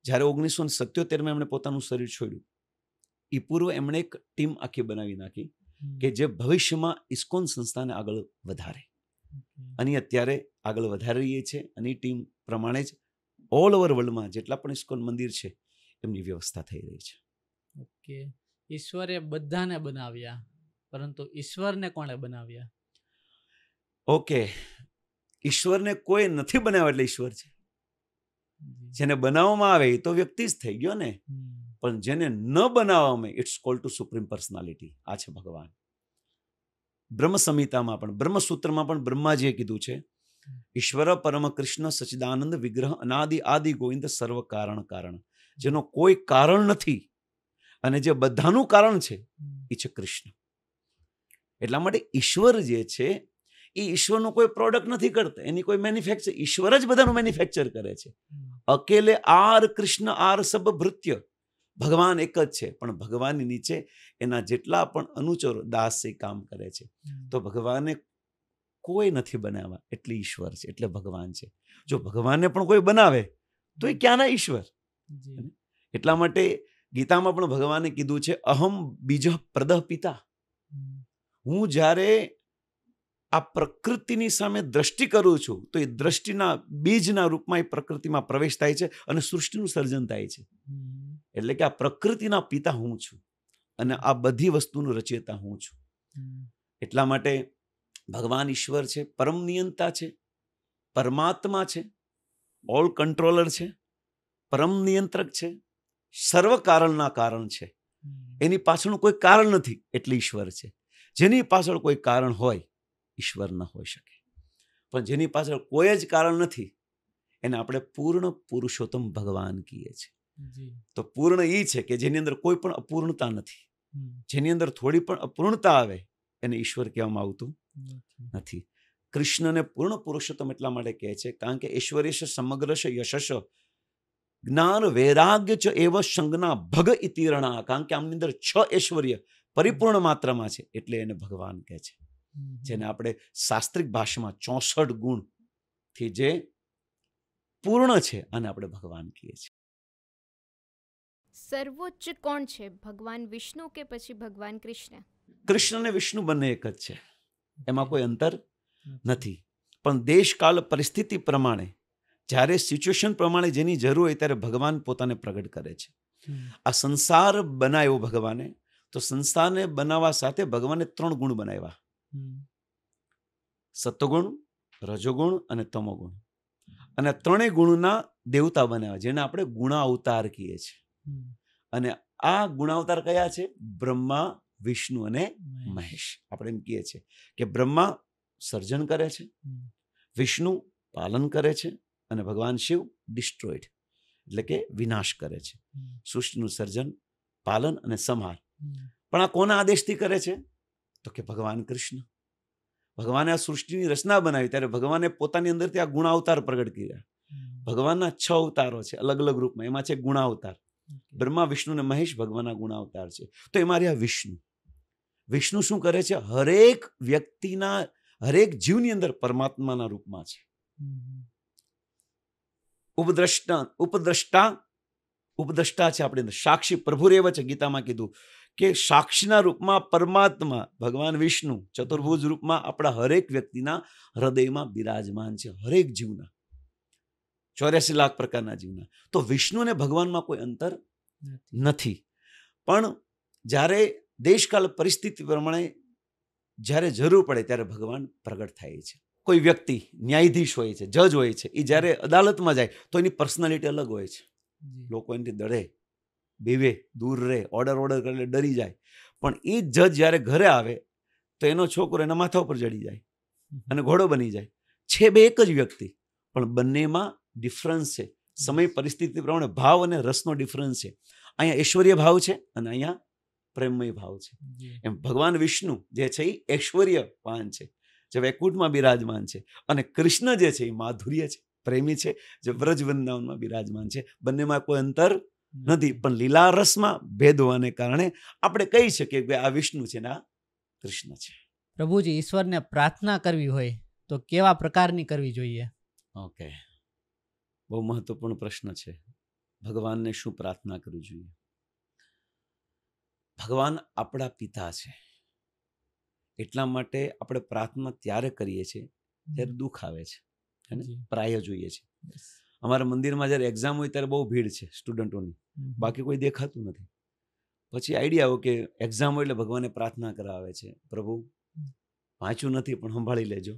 Speaker 3: જ્યારે ઓગણીસો સત્યોતેરમાં એમણે પોતાનું શરીર છોડ્યું એ પૂર્વ એમણે એક ટીમ આખી બનાવી નાખી કે જે ભવિષ્યમાં ઇસ્કોન સંસ્થાને આગળ વધારે અને અત્યારે આગળ વધારી રહી છે અને ટીમ પ્રમાણે જ ઓલ ઓવર વર્લ્ડમાં જેટલા પણ ઇસ્કોન મંદિર છે એમની વ્યવસ્થા થઈ રહી છે
Speaker 2: ઓકે ઈશ્વરે બધાને બનાવ્યા પરંતુ ઈશ્વરને કોણે બનાવ્યા
Speaker 3: ઓકે ઈશ્વરને કોઈ નથી બનાવ્યો એટલે ઈશ્વર છે જેને બનાવવામાં આવે એ તો વ્યક્તિ જ થઈ ગયો ને પણ જેને ન બનાવવા અમે it's call to supreme personality આ છે ભગવાન બ્રહ્મ સંહિતામાં પણ બ્રહ્મસૂત્રમાં પણ બ્રહ્માજીએ કીધું છે ઈશ્વર પરમ કૃષ્ણ સચિદાનંદ વિગ્રહ અનાદિ આદિ ગોવિંદ સર્વ કારણ કારણ જેનો કોઈ કારણ નથી અને જે બધાનું કારણ છે એ છે કૃષ્ણ એટલા માટે ઈશ્વર જે છે એ ઈશ્વરનો કોઈ પ્રોડક્ટ નથી કરતા એની કોઈ મેન્યુફેક્ચર ઈશ્વર જ બધાનું મેન્યુફેક્ચર કરે છે અકેલે આર કૃષ્ણ આર સબ ભૃત્ય ભગવાન એક જ છે પણ ભગવાનની નીચે એના જેટલા પણ અનુચરો દાસે કામ કરે છે તો ભગવાને કોઈ નથી બનાવવા એટલે ઈશ્વર છે એટલે ભગવાન છે જો ભગવાનને પણ કોઈ બનાવે તો એ ક્યાંના ઈશ્વર એટલા માટે ગીતામાં પણ ભગવાને કીધું છે અહમ બીજ પ્રદહ પિતા હું જ્યારે આ પ્રકૃતિની સામે દ્રષ્ટિ કરું છું તો એ દ્રષ્ટિના બીજના રૂપમાં એ પ્રકૃતિમાં પ્રવેશ થાય છે અને સૃષ્ટિનું સર્જન થાય છે એટલે કે આ પ્રકૃતિના પિતા હું છું અને આ બધી વસ્તુનું રચયતા હું છું એટલા માટે ભગવાન ઈશ્વર છે પરમ નિયંતા છે પરમાત્મા છે ઓલ કંટ્રોલર છે પરમ નિયંત્રક છે સર્વ કારણના કારણ છે એની પાછળનું કોઈ કારણ નથી એટલે ઈશ્વર છે જેની પાછળ કોઈ કારણ હોય ઈશ્વર ન હોઈ શકે પણ જેની પાછળ કોઈ જ કારણ નથી એને આપણે પૂર્ણ પુરુષોત્તમ ભગવાન કહીએ છીએ તો પૂર્ણ એ છે કે જેની અંદર કોઈ પણ અપૂર્ણતા નથી જેની અંદર થોડી પણ અપૂર્ણતા આવે એને ઈશ્વર કહેવામાં આવતું નથી કૃષ્ણને પૂર્ણ પુરુષોત્તમ એટલા માટે કહે છે કારણ કે ઈશ્વરેશ સમગ્ર યશશ જ્ઞાન વૈરાગ્ય ચ એવ સંજ્ઞા ભગ ઇતિરણા કારણ કે આમની અંદર છ ઐશ્વર્ય પરિપૂર્ણ માત્રામાં છે એટલે એને ભગવાન કહે છે જેને આપણે શાસ્ત્રિક ભાષામાં ચોસઠ ગુણ થી જે પૂર્ણ છે અને આપણે ભગવાન કહીએ
Speaker 1: છીએ સર્વોચ્ચ કોણ છે ભગવાન વિષ્ણુ કે પછી ભગવાન કૃષ્ણ
Speaker 3: કૃષ્ણ અને વિષ્ણુ બંને એક જ છે એમાં કોઈ અંતર નથી પણ દેશકાલ પરિસ્થિતિ પ્રમાણે જ્યારે સિચ્યુએશન પ્રમાણે જેની જરૂર હોય ત્યારે ભગવાન પોતાને પ્રગટ કરે છે આ સંસાર બનાવ્યો ભગવાને તો સંસારને બનાવવા સાથે ભગવાને ત્રણ ગુણ બનાવ્યા સત્વગુણ રજોગુણ અને તમોગુણ અને ત્રણેય ગુણના દેવતા બનાવ્યા જેને આપણે ગુણા અવતાર કહીએ છીએ અને આ ગુણાવતાર કયા છે બ્રહ્મા વિષ્ણુ અને મહેશ આપણે એમ કહીએ છીએ કે બ્રહ્મા સર્જન કરે છે વિષ્ણુ પાલન કરે છે અને ભગવાન શિવ ડિસ્ટ્રોઈડ એટલે કે વિનાશ કરે છે સૃષ્ટિનું સર્જન પાલન અને સંહાર પણ આ કોના આદેશથી કરે છે તો કે ભગવાન કૃષ્ણ ભગવાને આ સૃષ્ટિની રચના બનાવી ત્યારે ભગવાને પોતાની અંદરથી આ ગુણાવતાર પ્રગટ કર્યા ભગવાનના છ અવતારો છે અલગ અલગ રૂપમાં એમાં છે ગુણાવતાર બ્રહ્મા વિષ્ણુ અને મહેશ ભગવાનના ગુણાવતાર છે તો એમાં રહ્યા વિષ્ણુ વિષ્ણુ શું કરે છે હરેક વ્યક્તિના હરેક જીવની અંદર પરમાત્માના રૂપમાં છે ઉપદ્રષ્ટા ઉપદ્રષ્ટા ઉપદ્રષ્ટા છે આપણે સાક્ષી પ્રભુ રેવ છે ગીતામાં કીધું કે સાક્ષીના રૂપમાં પરમાત્મા ભગવાન વિષ્ણુ ચતુર્ભુજ રૂપમાં આપણા હરેક વ્યક્તિના હૃદયમાં બિરાજમાન છે હરેક જીવના ચોર્યાસી લાખ પ્રકારના જીવના તો વિષ્ણુ અને ભગવાનમાં કોઈ અંતર નથી પણ જ્યારે દેશકાલ પરિસ્થિતિ પ્રમાણે જ્યારે જરૂર પડે ત્યારે ભગવાન પ્રગટ થાય છે કોઈ વ્યક્તિ ન્યાયાધીશ હોય છે જજ હોય છે એ જ્યારે અદાલતમાં જાય તો એની પર્સનાલિટી અલગ હોય છે લોકો એની ડરે બેવે દૂર રહે ઓર્ડર ઓર્ડર કરે ડરી જાય પણ એ જજ જ્યારે ઘરે આવે તો એનો છોકરો એના માથા ઉપર ચડી જાય અને ઘોડો બની જાય છે બે એક જ વ્યક્તિ પણ બંનેમાં ડિફરન્સ છે સમય પરિસ્થિતિ પ્રમાણે ભાવ અને રસનો ડિફરન્સ છે અહીંયા ઐશ્વર્ય ભાવ છે અને અહીંયા પ્રેમય ભાવ છે એમ ભગવાન વિષ્ણુ જે છે એ ઐશ્વર્યવાન છે જે વૈકુંઠમાં બિરાજમાન છે અને કૃષ્ણ જે છે એ માધુર્ય છે પ્રેમી છે જે વ્રજ વૃંદાવનમાં બિરાજમાન છે બંનેમાં કોઈ અંતર નથી પણ લીલા રસમાં ભેદ હોવાને કારણે આપણે કહી શકીએ કે આ વિષ્ણુ છે ને આ કૃષ્ણ છે
Speaker 2: પ્રભુજી ઈશ્વરને પ્રાર્થના કરવી હોય તો કેવા પ્રકારની કરવી જોઈએ
Speaker 3: ઓકે બહુ મહત્વપૂર્ણ પ્રશ્ન છે ભગવાનને શું પ્રાર્થના કરવી જોઈએ ભગવાન આપણા પિતા છે એટલા માટે આપણે પ્રાર્થના ત્યારે કરીએ છીએ ત્યારે દુઃખ આવે છે અને પ્રાય જોઈએ છે અમારા મંદિરમાં જ્યારે એક્ઝામ હોય ત્યારે બહુ ભીડ છે સ્ટુડન્ટોની બાકી કોઈ દેખાતું નથી પછી આઈડિયા આવો કે એક્ઝામ હોય એટલે ભગવાને પ્રાર્થના કરાવે છે પ્રભુ વાંચ્યું નથી પણ સંભાળી લેજો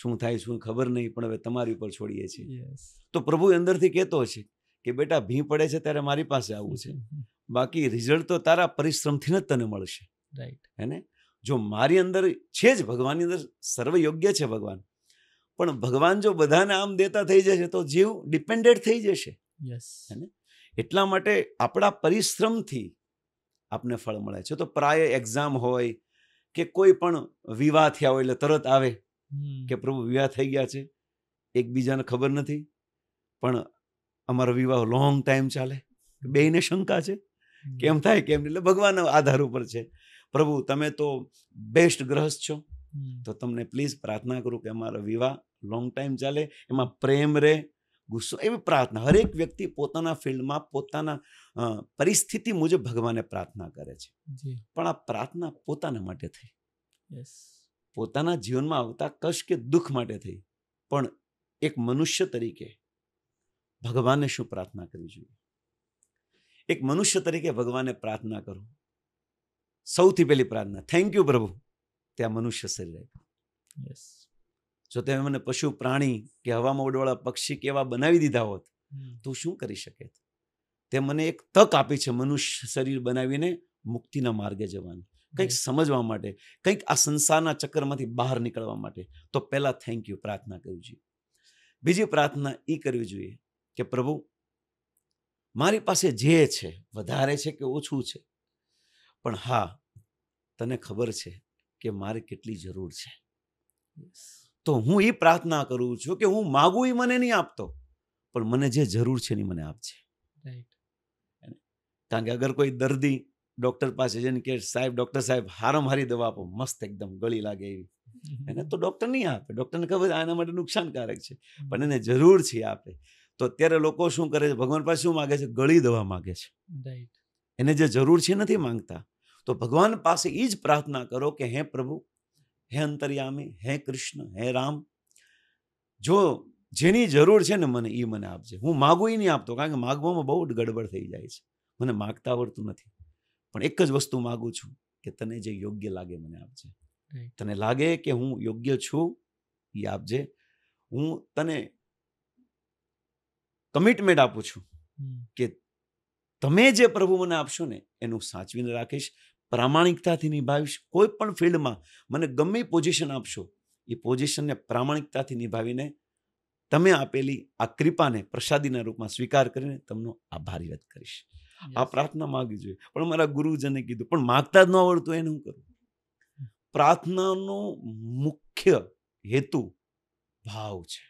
Speaker 3: શું થાય શું ખબર નહીં પણ હવે તમારી ઉપર છોડીએ છીએ તો પ્રભુ અંદરથી કહેતો છે કે બેટા ભી પડે છે ત્યારે મારી પાસે આવવું છે બાકી રિઝલ્ટ તો તારા પરિશ્રમથી જ તને મળશે રાઈટ હે ને જો મારી અંદર છે જ ભગવાનની અંદર સર્વયોગ્ય છે ભગવાન પણ ભગવાન જો બધાને આમ દેતા થઈ જશે તો જીવ ડિપેન્ડેડ થઈ જશે યસ હે ને એટલા માટે આપણા પરિશ્રમથી આપને ફળ મળે છે તો પ્રાય એક્ઝામ હોય કે કોઈ પણ વિવાહ થયા હોય એટલે તરત આવે કે પ્રભુ વિવાહ થઈ ગયા છે એકબીજાને ખબર નથી પણ અમારો વિવાહ લોંગ ટાઈમ ચાલે બેયને શંકા છે કેમ થાય કેમ એટલે ભગવાનના આધાર ઉપર છે પ્રભુ તમે તો બેસ્ટ ગ્રહસ્થ છો તો તમને પ્લીઝ પ્રાર્થના કરું કે અમારો વિવાહ લોંગ ટાઈમ ચાલે એમાં પ્રેમ રહે ગુસ્સો એવી પ્રાર્થના હરેક વ્યક્તિ પોતાના ફિલ્ડમાં પોતાના પરિસ્થિતિ મુજબ ભગવાને પ્રાર્થના કરે છે પણ આ પ્રાર્થના પોતાના માટે થઈ યસ પોતાના જીવનમાં આવતા કશ કે દુઃખ માટે થઈ પણ એક મનુષ્ય તરીકે ભગવાનને શું પ્રાર્થના કરવી જોઈએ એક મનુષ્ય તરીકે ભગવાનને પ્રાર્થના કરો સૌથી પહેલી પ્રાર્થના થેન્ક યુ પ્રભુ ત્યાં મનુષ્ય શરીર
Speaker 5: આપ્યું યસ
Speaker 3: જો તમે મને પશુ પ્રાણી કે હવામાં ઉડવાળા પક્ષી કે એવા બનાવી દીધા હોત તો શું કરી શકે તે મને એક તક આપી છે મનુષ્ય શરીર બનાવીને મુક્તિના માર્ગે જવાની કંઈક સમજવા માટે કંઈક આ સંસારના ચક્કરમાંથી બહાર નીકળવા માટે તો પહેલાં થેન્ક યુ પ્રાર્થના કરવી જોઈએ બીજી પ્રાર્થના એ કરવી જોઈએ કે પ્રભુ મારી પાસે જે છે વધારે છે કે ઓછું છે પણ હા તને ખબર છે કે મારે કેટલી જરૂર છે તો હું એ પ્રાર્થના કરું છું કે હું માગું એ મને નહીં આપતો પણ મને જે જરૂર છે એની મને આપજે રાઈટ કારણ કે અગર કોઈ દર્દી ડૉક્ટર પાસે જઈને કે સાહેબ ડૉક્ટર સાહેબ હારામ હારી દવા આપો મસ્ત એકદમ ગળી લાગે એવી એને તો ડૉક્ટર નહીં આપે ડૉક્ટરને ખબર આના માટે નુકસાનકારક છે પણ એને જરૂર છે આપે તો અત્યારે લોકો શું કરે છે ભગવાન પાસે શું માગે છે ગળી દવા માગે છે એને જે જરૂર છે નથી માંગતા તો ભગવાન પાસે એ જ પ્રાર્થના કરો કે હે પ્રભુ હે અંતર્યામી હે કૃષ્ણ હે રામ જો જેની જરૂર છે ને મને એ મને આપજે હું માગું એ નહીં આપતો કારણ કે માગવામાં બહુ ગડબડ થઈ જાય છે મને માગતા આવડતું નથી પણ એક જ વસ્તુ માગું છું કે તને જે યોગ્ય લાગે મને આપજે તને લાગે કે હું યોગ્ય છું એ આપજે હું તને કમિટમેન્ટ આપું છું કે તમે જે પ્રભુ મને આપશો ને એનું સાચવીને રાખીશ પ્રામાણિકતાથી નિભાવીશ કોઈ પણ ફિલ્ડમાં મને ગમે પોઝિશન આપશો એ પોઝિશનને પ્રામાણિકતાથી નિભાવીને તમે આપેલી આ કૃપાને પ્રસાદીના રૂપમાં સ્વીકાર કરીને તમનો આભારી વ્યક્ત કરીશ આ પ્રાર્થના માગવી જોઈએ પણ મારા ગુરુજને કીધું પણ માગતા જ ન આવડતું એને હું કરું પ્રાર્થનાનો મુખ્ય હેતુ ભાવ છે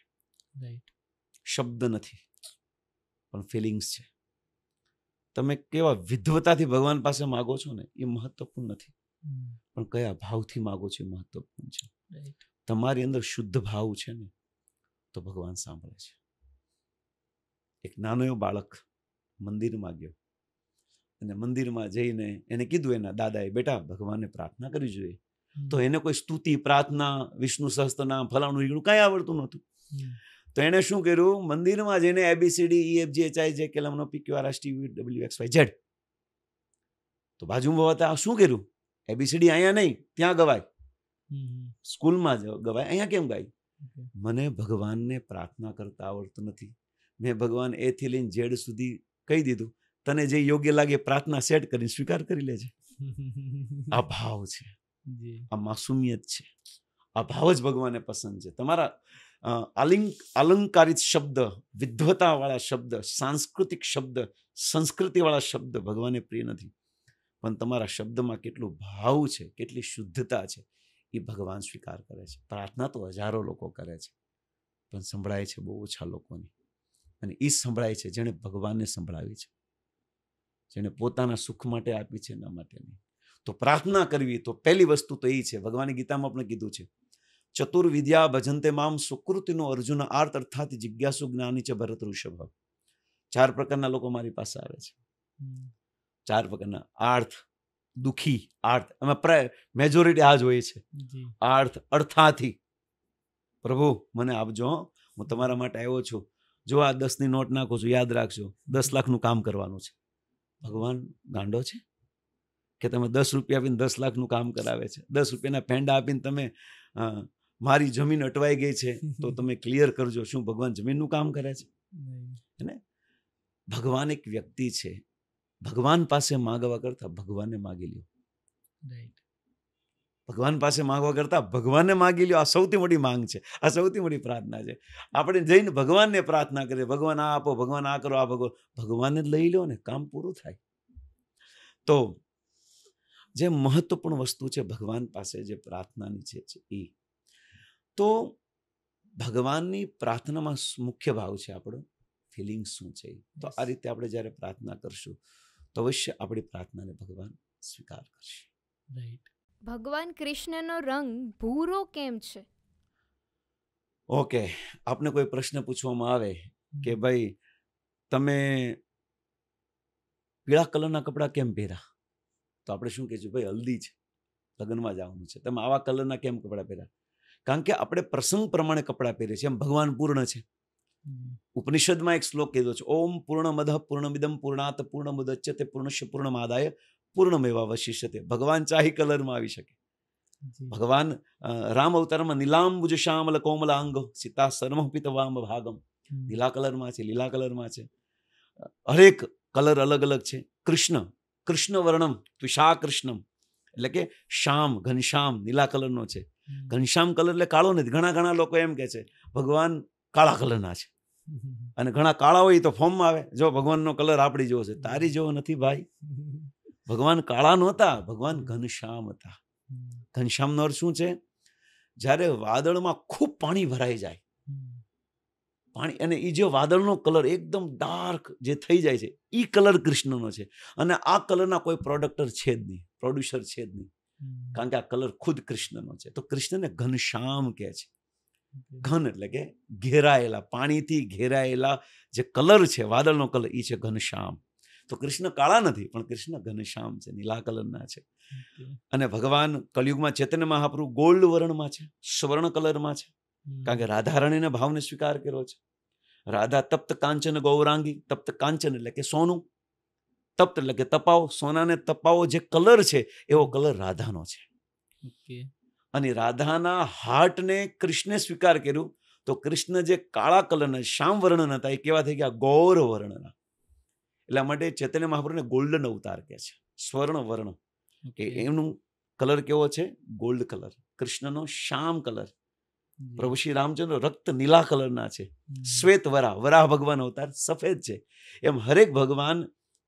Speaker 3: શબ્દ નથી પણ ફિલિંગ્સ છે તમે કેવા વિધવતાથી ભગવાન પાસે માગો છો ને એ મહત્વપૂર્ણ નથી પણ કયા ભાવથી માગો છો એ મહત્વપૂર્ણ છે તમારી અંદર શુદ્ધ ભાવ છે ને તો ભગવાન સાંભળે છે એક નાનો એવો બાળક મંદિરમાં ગયો અને મંદિરમાં જઈને એને કીધું એના દાદાએ બેટા ભગવાનને પ્રાર્થના કરવી જોઈએ તો એને કોઈ સ્તુતિ પ્રાર્થના વિષ્ણુ સહસ્તનામ ફલાણું ઈગણું કાંઈ આવડતું નહોતું તો એણે શું કર્યું મંદિરમાં જઈને A B C D E F G H I J K L M N O P Q R S T W X Y Z તો બાજુમાં હતા શું કર્યું એબીસીડી અહીંયા નહીં ત્યાં ગવાય સ્કૂલમાં જ ગવાય અહીંયા કેમ ગાય મને ભગવાનને પ્રાર્થના કરતા આવડતું નથી મેં ભગવાન એથી લઈને ઝેડ સુધી કહી દીધું તને જે યોગ્ય લાગે પ્રાર્થના સેટ કરીને સ્વીકાર કરી લેજે <laughs> આ ભાવ છે આ માસુમિયત છે આ ભાવ જ ભગવાને પસંદ છે તમારા આલિંગ અલંકારિત શબ્દ વિદ્વતાવાળા શબ્દ સાંસ્કૃતિક શબ્દ સંસ્કૃતિવાળા શબ્દ ભગવાને પ્રિય નથી પણ તમારા શબ્દમાં કેટલું ભાવ છે કેટલી શુદ્ધતા છે એ ભગવાન સ્વીકાર કરે છે પ્રાર્થના તો હજારો લોકો કરે છે પણ સંભળાય છે બહુ ઓછા લોકોની અને એ સંભળાય છે જેણે ભગવાનને સંભળાવી છે જેણે પોતાના સુખ માટે આપી છે એના માટેની તો પ્રાર્થના કરવી તો પહેલી વસ્તુ તો એ છે ભગવાનની ગીતામાં આપણે કીધું છે ચતુર્વિદ્યા ભજનતે મામ સુકૃતિનો અર્જુન આર્ત અર્થાત જિજ્ઞાસુ જ્ઞાની છે ભરત ઋષભ ચાર પ્રકારના લોકો મારી પાસે આવે છે ચાર પ્રકારના આર્થ દુઃખી આર્થ અમે પ્રાય મેજોરિટી આ જ હોય છે આર્થ અર્થાથી પ્રભુ મને આપજો હું તમારા માટે આવ્યો છું જો આ દસની નોટ નાખું છું યાદ રાખજો દસ લાખનું કામ કરવાનું છે ભગવાન ગાંડો છે કે તમે દસ રૂપિયા આપીને દસ લાખનું કામ કરાવે છે દસ રૂપિયાના પેંડા આપીને તમે મારી જમીન અટવાઈ ગઈ છે તો <laughs> તમે ક્લિયર કરજો શું ભગવાન જમીનનું કામ કરે છે ને ભગવાન એક વ્યક્તિ છે ભગવાન પાસે માગવા કરતા ભગવાને માગી લ્યો રાઈટ ભગવાન પાસે માગવા કરતાં ભગવાનને માગી લ્યો આ સૌથી મોટી માંગ છે આ સૌથી મોટી પ્રાર્થના છે આપણે જઈને ભગવાનને પ્રાર્થના કરીએ ભગવાન આ આપો ભગવાન આ કરો આ ભગવાન ભગવાનને જ લઈ લો ને કામ પૂરું થાય તો જે મહત્વપૂર્ણ વસ્તુ છે ભગવાન પાસે જે પ્રાર્થનાની છે એ તો ભગવાનની પ્રાર્થનામાં મુખ્ય ભાવ છે આપણો ફિલિંગ શું છે તો આ રીતે આપણે જ્યારે પ્રાર્થના કરશું તો અવશ્ય આપણી પ્રાર્થનાને ભગવાન સ્વીકાર કરશે
Speaker 1: રાઈટ ભગવાન કૃષ્ણનો રંગ ભૂરો કેમ છે
Speaker 3: ઓકે આપને કોઈ પ્રશ્ન પૂછવામાં આવે કે ભાઈ તમે પીળા કલરના કપડાં કેમ પહેર્યા તો આપણે શું કહેશું ભાઈ હલ્દી છે લગ્નમાં જવાનું છે તમે આવા કલરના કેમ કપડાં પહેર્યા કારણ કે આપણે પ્રસંગ પ્રમાણે કપડાં પહેરીએ છીએ એમ ભગવાન પૂર્ણ છે ઉપનિષદમાં એક શ્લોક કીધો છે ઓમ પૂર્ણ મધ પૂર્ણમિદમ પૂર્ણાત પૂર્ણ મુદચ્ય તે પૂર્ણશ માદાય પૂર્ણમેવા વશિષ્યતે ભગવાન ચાહી કલરમાં આવી શકે ભગવાન રામ અવતારમાં નીલાંબુજ શ્યામલ કોમલા અંગ સીતા સર્મપિત વામ ભાગમ લીલા કલરમાં છે લીલા કલરમાં છે હરેક કલર અલગ અલગ છે કૃષ્ણ કૃષ્ણ વર્ણમ તુષા કૃષ્ણમ એટલે કે શ્યામ ઘનશ્યામ નીલા કલરનો છે ઘનશ્યામ કલર એટલે કાળો નથી ઘણા ઘણા લોકો એમ કે છે ભગવાન કાળા કલરના છે અને ઘણા કાળા હોય તો ફોર્મ આવે જો ભગવાનનો કલર આપણી જેવો છે તારી જેવો નથી ભાઈ ભગવાન કાળા નહોતા ભગવાન ઘનશ્યામ હતા ઘનશ્યામનો અર્થ શું છે જ્યારે વાદળમાં ખૂબ પાણી ભરાઈ જાય પાણી અને એ જે વાદળનો કલર એકદમ ડાર્ક જે થઈ જાય છે એ કલર કૃષ્ણનો છે અને આ કલરના કોઈ પ્રોડક્ટર છે જ નહીં પ્રોડ્યુસર છે જ નહીં કારણ કે આ કલર ખુદ કૃષ્ણનો છે તો કૃષ્ણને ઘનશ્યામ કહે છે ઘન એટલે કે ઘેરાયેલા પાણીથી ઘેરાયેલા જે કલર છે વાદળનો કલર એ છે ઘનશ્યામ તો કૃષ્ણ કાળા નથી પણ કૃષ્ણ ઘનશ્યામ છે નીલા કલરના છે અને ભગવાન કલયુગમાં ચેતન્ય મહાપ્રભુ ગોલ્ડ વર્ણમાં છે સ્વર્ણ કલરમાં છે કારણ કે રાધારાણીને ભાવને સ્વીકાર કર્યો છે રાધા તપ્ત કાંચન ગૌરાંગી તપ્ત કાંચન એટલે કે સોનું તપ્ત એટલે કે તપાવો સોનાને તપાવો જે કલર છે એવો કલર રાધાનો છે અને રાધાના હાર્ટને કૃષ્ણે સ્વીકાર કર્યું તો કૃષ્ણ જે કાળા કલરના શ્યામ વર્ણન હતા એ કેવા થઈ ગયા ગૌર વર્ણના એટલા માટે ચૈતન્ય મહાપ્રભુને ગોલ્ડન અવતાર કહે છે સ્વર્ણ વર્ણ કે એમનું કલર કેવો છે ગોલ્ડ કલર કૃષ્ણનો શ્યામ કલર પ્રભુ શ્રી રામચંદ્ર રક્ત નીલા કલરના છે શ્વેત વરા વરાહ ભગવાન અવતાર સફેદ છે એમ હરેક ભગવાન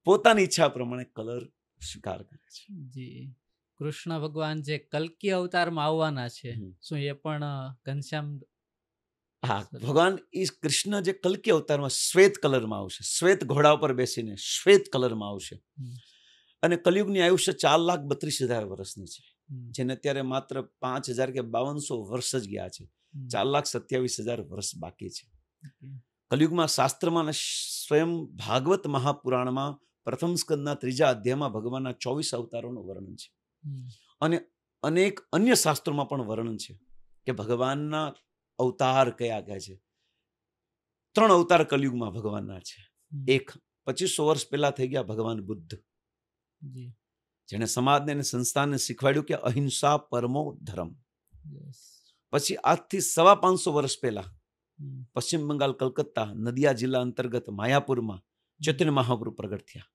Speaker 3: પોતાની ઈચ્છા પ્રમાણે કલર સ્વીકાર કરે છે
Speaker 2: જી કૃષ્ણ ભગવાન જે કલ્કી અવતારમાં આવવાના છે શું એ પણ ઘનશ્યામ
Speaker 3: હા ભગવાન એ કૃષ્ણ જે કલકી અવતારમાં શ્વેત કલરમાં આવશે શ્વેત ઘોડા ઉપર બેસીને શ્વેત કલરમાં આવશે અને કલયુગની આયુષ્ય ચાર લાખ બત્રીસ હજાર વર્ષની છે જેને અત્યારે માત્ર પાંચ હજાર કે બાવનસો વર્ષ જ ગયા છે ચાર લાખ સત્યાવીસ હજાર વર્ષ બાકી છે કલયુગમાં શાસ્ત્રમાં અને સ્વયં ભાગવત મહાપુરાણમાં પ્રથમ સ્કંદના ત્રીજા અધ્યાયમાં ભગવાનના ચોવીસ અવતારોનું વર્ણન છે અને અનેક અન્ય શાસ્ત્રોમાં પણ વર્ણન છે કે ભગવાનના અવતાર કયા કયા છે ત્રણ અવતાર કલયુગમાં ભગવાનના છે એક પચીસો વર્ષ પહેલા થઈ ગયા ભગવાન બુદ્ધ જેણે સમાજને અને સંસ્થાને શીખવાડ્યું કે અહિંસા પરમો ધર્મ પછી આજથી સવા પાંચસો વર્ષ પહેલા પશ્ચિમ બંગાળ કલકત્તા નદિયા જિલ્લા અંતર્ગત માયાપુરમાં ચૈતન્ય મહાપુર પ્રગટ થયા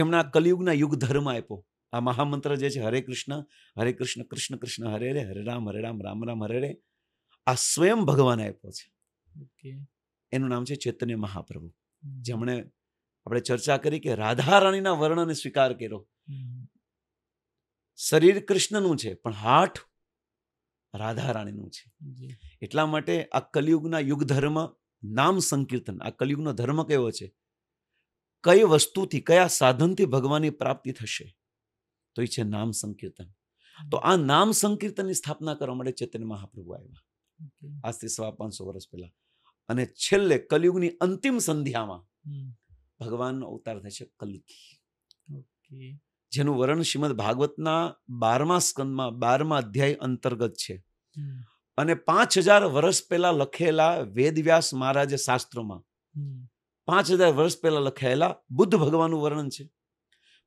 Speaker 3: જેમણે આ કલયુગના યુગ ધર્મ આપ્યો આ મહામંત્ર જે છે હરે કૃષ્ણ હરે કૃષ્ણ કૃષ્ણ કૃષ્ણ હરે હરે હરે રામ હરે રામ રામ રામ હરે રે આ સ્વયં ભગવાન આપ્યો છે એનું નામ છે ચૈતન્ય મહાપ્રભુ જેમણે આપણે ચર્ચા કરી કે રાધા રાણીના વર્ણને સ્વીકાર કર્યો શરીર કૃષ્ણનું છે પણ હાથ રાધા રાણીનું છે એટલા માટે આ કલયુગના યુગ ધર્મ નામ સંકીર્તન આ કલયુગનો ધર્મ કેવો છે કઈ વસ્તુથી કયા સાધનથી ભગવાનની પ્રાપ્તિ થશે તો એ છે નામ સંકીર્તન તો આ નામ સંકીર્તનની સ્થાપના કરવા માટે ચૈતન્ય મહાપ્રભુ આવ્યા આજથી સવા પાંચસો વર્ષ પહેલા અને છેલ્લે કલયુગની અંતિમ સંધ્યામાં ભગવાનનો અવતાર થશે કલકી જેનું વર્ણન શ્રીમદ ભાગવતના બારમા સ્કંદમાં બારમા અધ્યાય અંતર્ગત છે અને પાંચ હજાર વર્ષ પહેલા લખેલા વેદવ્યાસ મહારાજે શાસ્ત્રોમાં પાંચ હજાર વર્ષ પહેલા લખાયેલા બુદ્ધ ભગવાનનું વર્ણન છે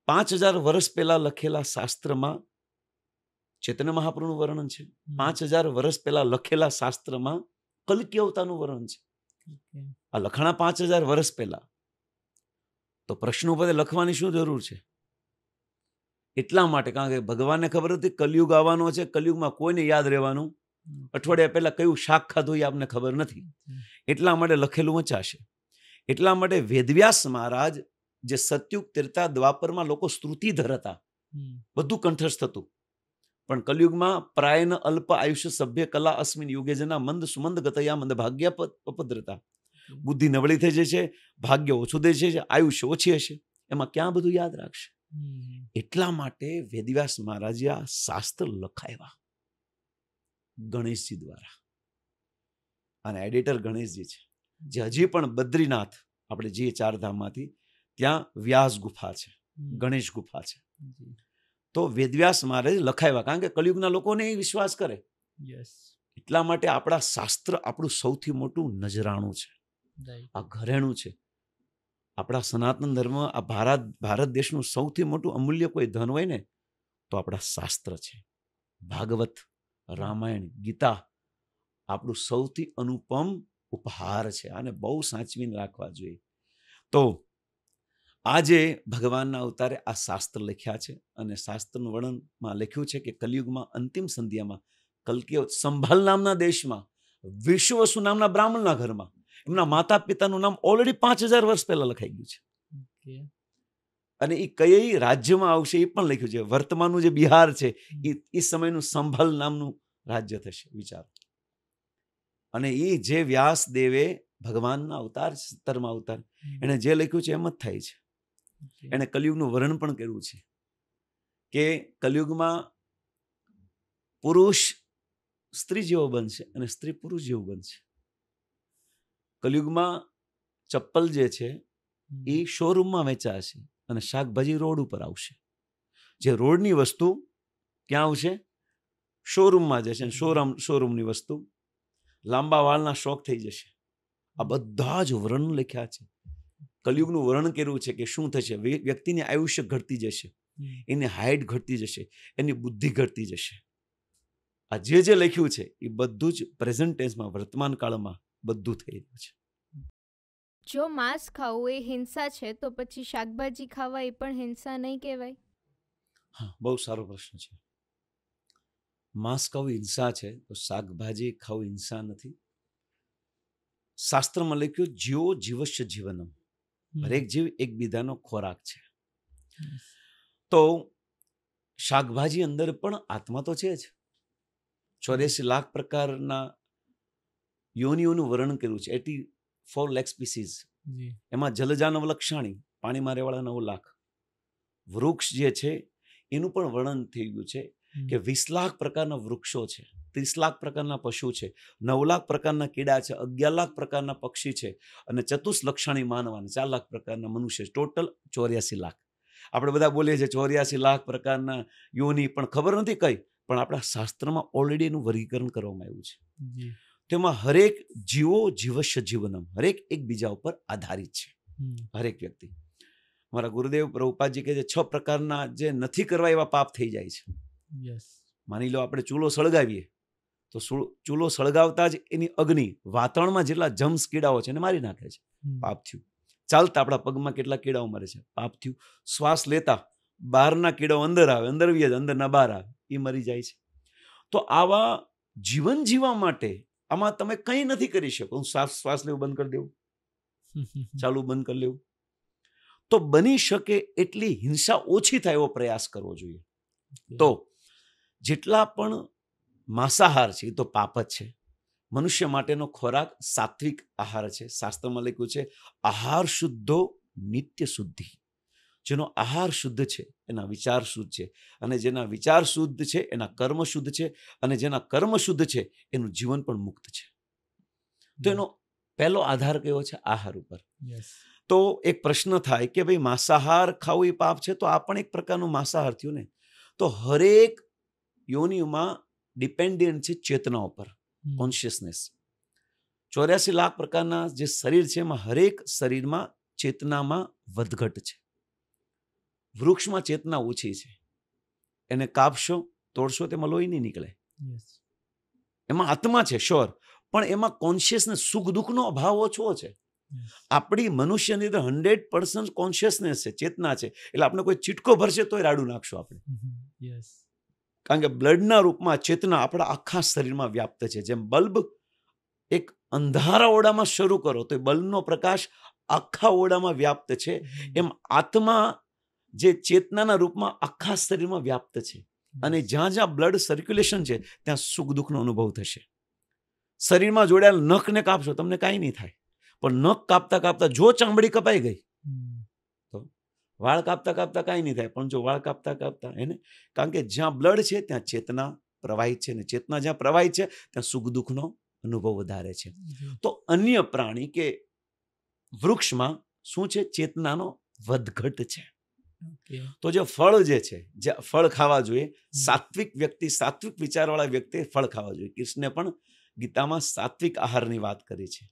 Speaker 3: પાંચ હજાર વર્ષ પહેલા લખેલા શાસ્ત્રમાં ચેતન મહાપ્રભુનું વર્ણન છે પાંચ હજાર વર્ષ પહેલા લખેલા શાસ્ત્રમાં કલ્કી અવતારનું વર્ણન છે આ લખાણા પાંચ હજાર વર્ષ પહેલા તો પ્રશ્ન ઉપર લખવાની શું જરૂર છે એટલા માટે કારણ કે ભગવાનને ખબર હતી કલયુગ આવવાનો છે કલયુગમાં કોઈને યાદ રહેવાનું અઠવાડિયા પહેલા કયું શાક ખાધું એ આપને ખબર નથી એટલા માટે લખેલું વંચાશે એટલા માટે વેદવ્યાસ મહારાજ જે સતયુગ તીર્થા દ્વાપરમાં લોકો સ્તુતિધર હતા બધું કંઠસ્થ હતું પણ કલયુગમાં પ્રાયન અલ્પ આયુષ્ય સભ્ય કલા અસ્મિન યુગે મંદ સુમંદ ગતયા મંદ ભાગ્ય અપદ્રતા બુદ્ધિ નબળી થઈ જશે ભાગ્ય ઓછું દે છે આયુષ્ય ઓછી હશે એમાં ક્યાં બધું યાદ રાખશે એટલા માટે વેદવ્યાસ મહારાજે આ શાસ્ત્ર લખાયવા ગણેશજી દ્વારા અને એડિટર ગણેશજી છે જે હજી પણ બદ્રીનાથ આપણે જે ચારધામમાંથી ત્યાં વ્યાસ ગુફા છે ગણેશ ગુફા છે તો વેદવ્યાસ મહારાજ લખાવ્યા કારણ કે કલયુગના લોકોને એ વિશ્વાસ કરે યસ એટલા માટે આપણા શાસ્ત્ર આપણું સૌથી મોટું નજરાણું છે આ ઘરેણું છે આપણા સનાતન ધર્મ આ ભારત ભારત દેશનું સૌથી મોટું અમૂલ્ય કોઈ ધન હોય ને તો આપણા શાસ્ત્ર છે ભાગવત રામાયણ ગીતા આપણું સૌથી અનુપમ ઉપહાર છે આને બહુ સાચવીને રાખવા જોઈએ તો આજે ભગવાનના અવતારે આ શાસ્ત્ર લખ્યા છે અને શાસ્ત્રનું વર્ણનમાં લખ્યું છે કે કલયુગમાં અંતિમ સંધ્યામાં કલકીઓ સંભાલ નામના દેશમાં વિશ્વસુ નામના બ્રાહ્મણના ઘરમાં એમના માતા પિતાનું નામ ઓલરેડી પાંચ હજાર વર્ષ પહેલાં લખાઈ ગયું છે અને એ કઈ રાજ્યમાં આવશે એ પણ લખ્યું છે વર્તમાનનું જે બિહાર છે એ એ સમયનું સંભાલ નામનું રાજ્ય થશે વિચાર અને એ જે વ્યાસ દેવે ભગવાનના અવતાર સત્તરમાં અવતાર એણે જે લખ્યું છે એમ જ થાય છે એણે કલયુગનું વર્ણન પણ કર્યું છે કે કલયુગમાં પુરુષ સ્ત્રી જેવો બનશે અને સ્ત્રી પુરુષ જેવું બનશે કલયુગમાં ચપ્પલ જે છે એ શોરૂમમાં વેચાશે અને શાકભાજી રોડ ઉપર આવશે જે રોડની વસ્તુ ક્યાં આવશે શોરૂમમાં જશે શોરૂમ શોરૂમની વસ્તુ લાંબા વાળના શોખ થઈ જશે આ બધા જ વર્ણ લખ્યા છે કલયુગનું વર્ણન કર્યું છે કે શું થશે વ્યક્તિની આયુષ્ય ઘટતી જશે એની હાઇટ ઘટતી જશે એની બુદ્ધિ ઘટતી જશે આ જે જે લખ્યું છે એ બધું જ પ્રેઝન્ટ ટેન્સમાં વર્તમાન કાળમાં બધું થઈ રહ્યું છે
Speaker 1: જો માંસ ખાવું એ હિંસા છે તો પછી શાકભાજી ખાવા એ પણ હિંસા નહીં કહેવાય
Speaker 3: હા બહુ સારો પ્રશ્ન છે માંસ ખાવું હિંસા છે તો શાકભાજી ખાવું હિંસા નથી શાસ્ત્રમાં લખ્યું જીવો જીવશ્ય જીવનમ દરેક જીવ એકબીજાનો ખોરાક છે તો શાકભાજી અંદર પણ આત્મા તો છે જ ચોર્યાસી લાખ પ્રકારના યોનિઓનું વર્ણન કર્યું છે એટી ફોર લેખ સ્પીસીસ એમાં જલજા નવલક્ષાણી લક્ષાણી પાણી મારેવાળા નવ લાખ વૃક્ષ જે છે એનું પણ વર્ણન થઈ ગયું છે કે વીસ લાખ પ્રકારના વૃક્ષો છે ત્રીસ લાખ પ્રકારના પશુ છે નવ લાખ પ્રકારના કીડા છે અગિયાર લાખ પ્રકારના પક્ષી છે અને ચતુષ્લક્ષણી માનવ અને ચાર લાખ પ્રકારના મનુષ્ય ટોટલ ચોર્યાસી લાખ આપણે બધા બોલીએ છીએ ચોર્યાસી લાખ પ્રકારના યોની પણ ખબર નથી કઈ પણ આપણા શાસ્ત્રમાં ઓલરેડી એનું વર્ગીકરણ કરવામાં આવ્યું છે તેમાં હરેક જીવો જીવશ જીવનમ હરેક એકબીજા ઉપર આધારિત છે હરેક વ્યક્તિ મારા ગુરુદેવ પ્રભુપાદજી કહે છ પ્રકારના જે નથી કરવા એવા પાપ થઈ જાય છે માની લો આપણે ચૂલો સળગાવીએ તો ચૂલો સળગાવતા જ એની અગ્નિ વાતાવરણમાં જેટલા જમ્સ કીડાઓ છે એને મારી નાખે છે પાપ થયું ચાલતા આપણા પગમાં કેટલા કીડાઓ મરે છે પાપ થયું શ્વાસ લેતા બહારના કીડાઓ અંદર આવે અંદર વ્યાજ અંદરના બહાર આવે એ મરી જાય છે તો આવા જીવન જીવવા માટે આમાં તમે કંઈ નથી કરી શકો હું શ્વાસ શ્વાસ લેવું બંધ કરી દેવું <laughs> ચાલુ બંધ કરી લેવું તો બની શકે એટલી હિંસા ઓછી થાય એવો પ્રયાસ કરવો જોઈએ તો જેટલા પણ માંસાહાર છે એ તો પાપ જ છે મનુષ્ય માટેનો ખોરાક સાત્વિક આહાર છે શાસ્ત્રમાં લખ્યું છે આહાર શુદ્ધો નિત્ય શુદ્ધિ જેનો આહાર શુદ્ધ છે એના વિચાર શુદ્ધ છે અને જેના વિચાર શુદ્ધ છે એના કર્મ શુદ્ધ છે અને જેના કર્મ શુદ્ધ છે એનું જીવન પણ મુક્ત છે તો એનો પહેલો આધાર કયો છે આહાર ઉપર તો એક પ્રશ્ન થાય કે ભાઈ માંસાહાર ખાવું એ પાપ છે તો આ પણ એક પ્રકારનું માંસાહાર થયું ને તો હરેક યોનિઓમાં ડિપેન્ડન્ટ છે ચેતના ઉપર કોન્શિયસનેસ ચોર્યાસી લાખ પ્રકારના જે શરીર છે એમાં હરેક શરીરમાં ચેતનામાં વધઘટ છે વૃક્ષમાં ચેતના ઓછી છે એને કાપશો તોડશો તેમાં લોહી નહીં નીકળે એમાં આત્મા છે શ્યોર પણ એમાં કોન્શિયસનેસ સુખ દુઃખનો અભાવ ઓછો છે આપણી મનુષ્યની અંદર હંડ્રેડ પર્સન્ટ કોન્શિયસનેસ છે ચેતના છે એટલે આપણે કોઈ ચીટકો ભરશે તો એ રાડું નાખશું આપણે યસ કારણ કે બ્લડના રૂપમાં ચેતના આપણા આખા શરીરમાં વ્યાપ્ત છે જેમ બલ્બ એક અંધારા ઓડામાં શરૂ કરો તો એ બલ્બનો પ્રકાશ આખા ઓડામાં વ્યાપ્ત છે એમ આત્મા જે ચેતનાના રૂપમાં આખા શરીરમાં વ્યાપ્ત છે અને જ્યાં જ્યાં બ્લડ સર્ક્યુલેશન છે ત્યાં સુખ દુઃખનો અનુભવ થશે શરીરમાં જોડાયેલ નખને કાપશો તમને કાંઈ નહીં થાય પણ નખ કાપતા કાપતા જો ચામડી કપાઈ ગઈ વાળ કાપતા કાપતા કાંઈ નહીં થાય પણ જો વાળ કાપતા કાપતા એને કારણ કે જ્યાં બ્લડ છે ત્યાં ચેતના પ્રવાહિત છે અને ચેતના જ્યાં પ્રવાહિત છે ત્યાં સુખ દુઃખનો અનુભવ વધારે છે તો અન્ય પ્રાણી કે વૃક્ષમાં શું છે ચેતનાનો વધઘટ છે તો જે ફળ જે છે જે ફળ ખાવા જોઈએ સાત્વિક વ્યક્તિ સાત્વિક વિચારવાળા વ્યક્તિએ ફળ ખાવા જોઈએ કૃષ્ણે પણ ગીતામાં સાત્વિક આહારની વાત કરી છે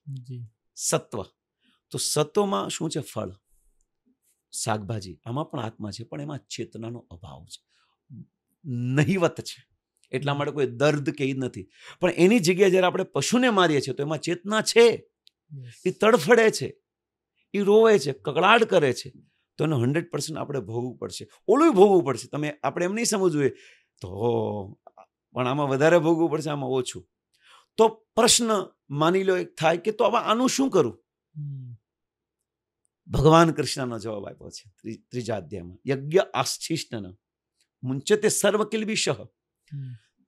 Speaker 3: સત્વ તો સત્વમાં શું છે ફળ શાકભાજી આમાં પણ આત્મા છે પણ એમાં ચેતનાનો અભાવ છે નહિવત છે એટલા માટે કોઈ દર્દ કે નથી પણ એની જગ્યાએ જ્યારે આપણે પશુને મારીએ છીએ તો એમાં ચેતના છે એ તડફડે છે એ રોવે છે કકડાટ કરે છે તો એને હંડ્રેડ પર્સન્ટ આપણે ભોગવું પડશે ઓલું ભોગવવું પડશે તમે આપણે એમ નહીં સમજવું એ તો પણ આમાં વધારે ભોગવું પડશે આમાં ઓછું તો પ્રશ્ન માની લો એક થાય કે તો આમાં આનું શું કરું ભગવાન કૃષ્ણનો જવાબ આપ્યો છે ત્રીજા અધ્યાયમાં યજ્ઞ આશ્છિષ્ટન મુંચતે સર્વ કિલ્બિશ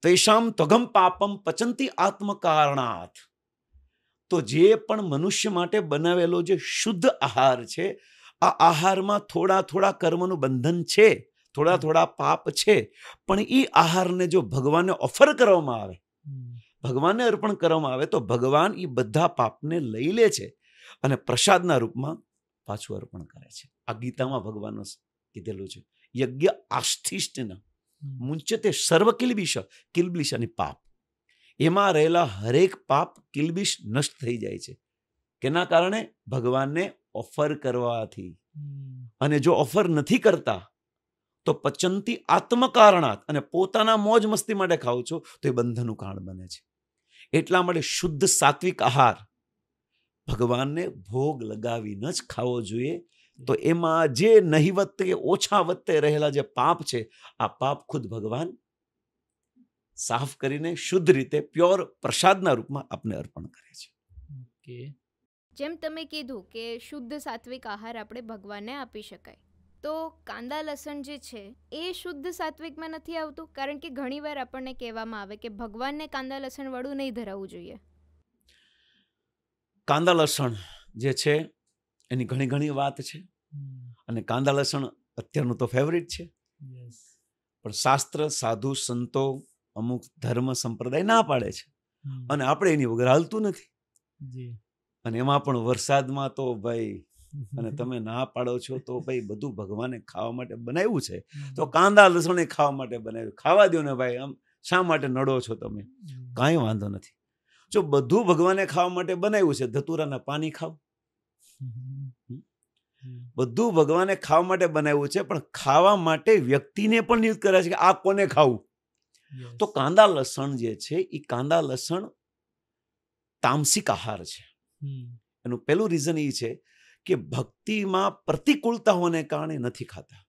Speaker 3: તૈશામ તગમ પાપમ પચંતી આત્મકારણાથ તો જે પણ મનુષ્ય માટે બનાવેલો જે શુદ્ધ આહાર છે આ આહારમાં થોડા થોડા કર્મનું બંધન છે થોડા થોડા પાપ છે પણ એ આહારને જો ભગવાનને ઓફર કરવામાં આવે ભગવાનને અર્પણ કરવામાં આવે તો ભગવાન એ બધા પાપને લઈ લે છે અને પ્રસાદના રૂપમાં પાછું અર્પણ કરે છે આ ગીતામાં ભગવાનનો કીધેલું છે યજ્ઞ આષ્ઠિષ્ટન મુંચતે સર્વ કિલબિશ કિલબિશ અને પાપ એમાં રહેલા હરેક પાપ કિલબિશ નષ્ટ થઈ જાય છે કેના કારણે ભગવાનને ઓફર કરવાથી અને જો ઓફર નથી કરતા તો પચંતી આત્મકારણાત અને પોતાના મોજ મસ્તી માટે ખાઓ છો તો એ બંધનનું કારણ બને છે એટલા માટે શુદ્ધ સાત્વિક આહાર ભગવાનને ભોગ લગાવીને જ ખાવો જોઈએ તો એમાં જે નહિવત્તે કે ઓછા વત્તે રહેલા જે પાપ છે આ પાપ ખુદ ભગવાન સાફ કરીને શુદ્ધ રીતે પ્યોર પ્રસાદના રૂપમાં આપને અર્પણ કરે છે
Speaker 5: ઓકે
Speaker 1: જેમ તમે કીધું કે શુદ્ધ સાત્વિક આહાર આપણે ભગવાનને આપી શકાય તો કાંદા લસણ જે છે એ શુદ્ધ સાત્વિકમાં નથી આવતું કારણ કે ઘણીવાર આપણને કહેવામાં આવે કે ભગવાનને કાંદા લસણ લસણવાળું નહીં ધરાવવું જોઈએ
Speaker 3: કાંદા લસણ જે છે એની ઘણી ઘણી વાત છે અને કાંદા લસણ અત્યારનું તો ફેવરિટ છે પણ શાસ્ત્ર સાધુ સંતો અમુક ધર્મ સંપ્રદાય ના પાડે છે અને આપણે એની વગર હાલતું
Speaker 5: નથી
Speaker 3: અને એમાં પણ વરસાદમાં તો ભાઈ અને તમે ના પાડો છો તો ભાઈ બધું ભગવાને ખાવા માટે બનાવ્યું છે તો કાંદા લસણ એ ખાવા માટે બનાવ્યું ખાવા દો ને ભાઈ આમ શા માટે નડો છો તમે કાંઈ વાંધો નથી જો બધું ભગવાને ખાવા માટે બનાવ્યું છે ધતુરાના પાણી ખાવ બધું ભગવાને ખાવા માટે બનાવ્યું છે પણ ખાવા માટે વ્યક્તિને પણ નિયુક્ત કર્યા છે કે આ કોને ખાવું તો કાંદા લસણ જે છે એ કાંદા લસણ તામસિક આહાર છે એનું પહેલું રીઝન એ છે કે ભક્તિમાં પ્રતિકૂળતા હોવાને કારણે નથી ખાતા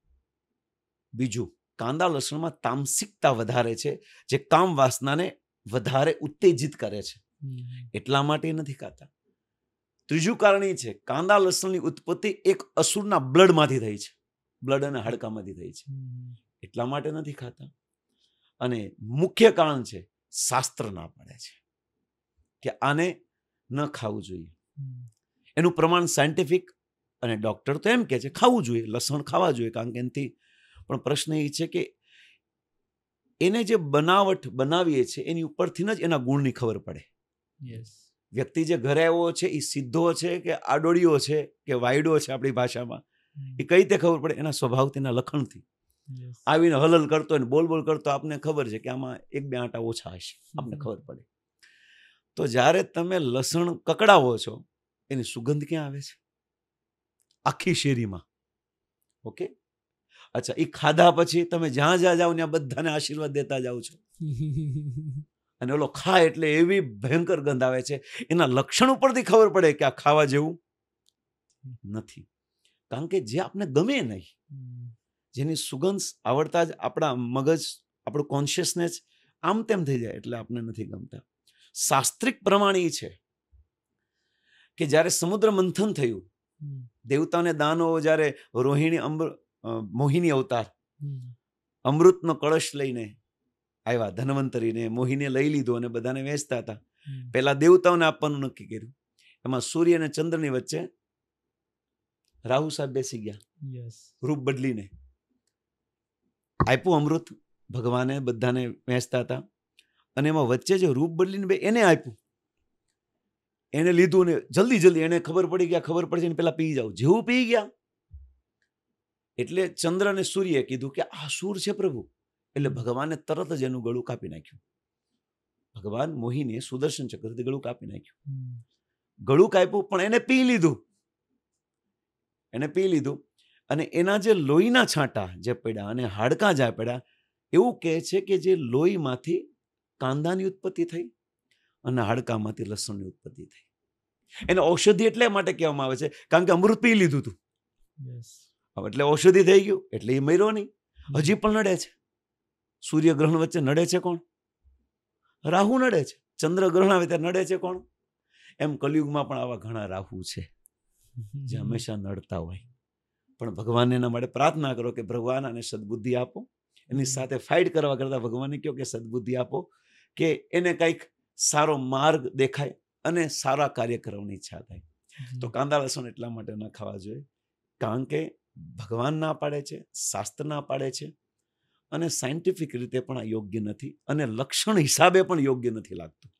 Speaker 3: બીજું કાંદા લસણમાં તામસિકતા વધારે છે જે કામ વાસનાને વધારે ઉત્તેજિત કરે છે એટલા માટે નથી ખાતા ત્રીજું કારણ એ છે કાંદા લસણની ઉત્પત્તિ એક અસુરના બ્લડમાંથી થઈ છે બ્લડ અને હાડકામાંથી થઈ છે એટલા માટે નથી ખાતા અને મુખ્ય કારણ છે શાસ્ત્ર ના પડે છે કે આને ન ખાવું જોઈએ એનું પ્રમાણ સાયન્ટિફિક અને ડૉક્ટર તો એમ કહે છે ખાવું જોઈએ લસણ ખાવા જોઈએ કારણ કે એનાથી પણ પ્રશ્ન એ છે કે એને જે બનાવટ બનાવીએ છીએ એની ઉપરથી જ એના ગુણની ખબર પડે
Speaker 5: વ્યક્તિ
Speaker 3: જે ઘરે આવ્યો છે એ સીધો છે કે આડોડીઓ છે કે વાયડો છે આપણી ભાષામાં એ કઈ રીતે ખબર પડે એના સ્વભાવથી એના લખણથી આવીને હલન કરતો ને બોલ બોલ કરતો આપને ખબર છે કે આમાં એક બે આંટા ઓછા હશે આપને ખબર પડે તો જ્યારે તમે લસણ કકડાવો છો એની સુગંધ ક્યાં આવે છે આખી શેરીમાં ઓકે અચ્છા એ ખાધા પછી તમે જ્યાં જ્યાં જાઓ ત્યાં બધાને આશીર્વાદ દેતા જાઓ છો
Speaker 5: <laughs>
Speaker 3: અને ઓલો ખાય એટલે એવી ભયંકર ગંધ આવે છે એના લક્ષણ ઉપરથી ખબર પડે કે આ ખાવા જેવું નથી કારણ કે જે આપણે ગમે નહીં જેની સુગંધ આવડતા જ આપણા મગજ આપણું કોન્શિયસનેસ આમ તેમ થઈ જાય એટલે આપને નથી ગમતા શાસ્ત્રિક પ્રમાણ એ છે કે જ્યારે સમુદ્ર મંથન થયું દેવતાને દાનો જ્યારે રોહિણી અમૃ મોહિની અવતાર અમૃતનો કળશ લઈને આવ્યા ધન્વંતરીને મોહીને લઈ લીધો અને બધાને વેચતા હતા પહેલાં દેવતાઓને આપવાનું નક્કી કર્યું એમાં સૂર્ય અને ચંદ્રની વચ્ચે રાહુ સાહેબ બેસી
Speaker 5: ગયા
Speaker 3: રૂપ બદલીને આપ્યું અમૃત ભગવાને બધાને વેચતા હતા અને એમાં વચ્ચે જે રૂપ બદલીને બે એને આપ્યું એને લીધું ને જલ્દી જલ્દી એને ખબર પડી ગયા ખબર પડી ને પેલા પી જાવ જેવું પી ગયા એટલે ચંદ્ર અને સૂર્યએ કીધું કે આ સૂર છે પ્રભુ એટલે ભગવાને તરત જ એનું ગળું કાપી નાખ્યું ભગવાન મોહીને સુદર્શન ચક્રથી ગળું કાપી નાખ્યું ગળું કાપ્યું પણ એને પી લીધું એને પી લીધું અને એના જે લોહીના છાંટા જે પડ્યા અને હાડકાં જ્યાં પડ્યા એવું કહે છે કે જે લોહીમાંથી કાંદાની ઉત્પત્તિ થઈ અને હાડકામાંથી લસણની ઉત્પત્તિ થઈ એને ઔષધિ એટલે માટે કહેવામાં આવે છે કારણ કે અમૃત પી લીધું હતું એટલે ઔષધિ થઈ ગયું એટલે એ મર્યો નહીં હજી પણ લડે છે સૂર્યગ્રહણ વચ્ચે નડે છે કોણ રાહુ નડે છે ચંદ્રગ્રહણ આવે ત્યારે નડે છે કોણ એમ કલયુગમાં પણ આવા ઘણા રાહુ છે જે હંમેશા નડતા હોય પણ ભગવાનને એના માટે પ્રાર્થના કરો કે ભગવાન આને સદબુદ્ધિ આપો એની સાથે ફાઇટ કરવા કરતાં ભગવાનને કહો કે સદબુદ્ધિ આપો કે એને કંઈક સારો માર્ગ દેખાય અને સારા કાર્ય કરવાની ઈચ્છા થાય તો કાંદા લસણ એટલા માટે ન ખાવા જોઈએ કારણ કે ભગવાન ના પાડે છે શાસ્ત્ર ના પાડે છે અને સાયન્ટિફિક રીતે પણ આ યોગ્ય નથી અને લક્ષણ હિસાબે પણ યોગ્ય નથી લાગતું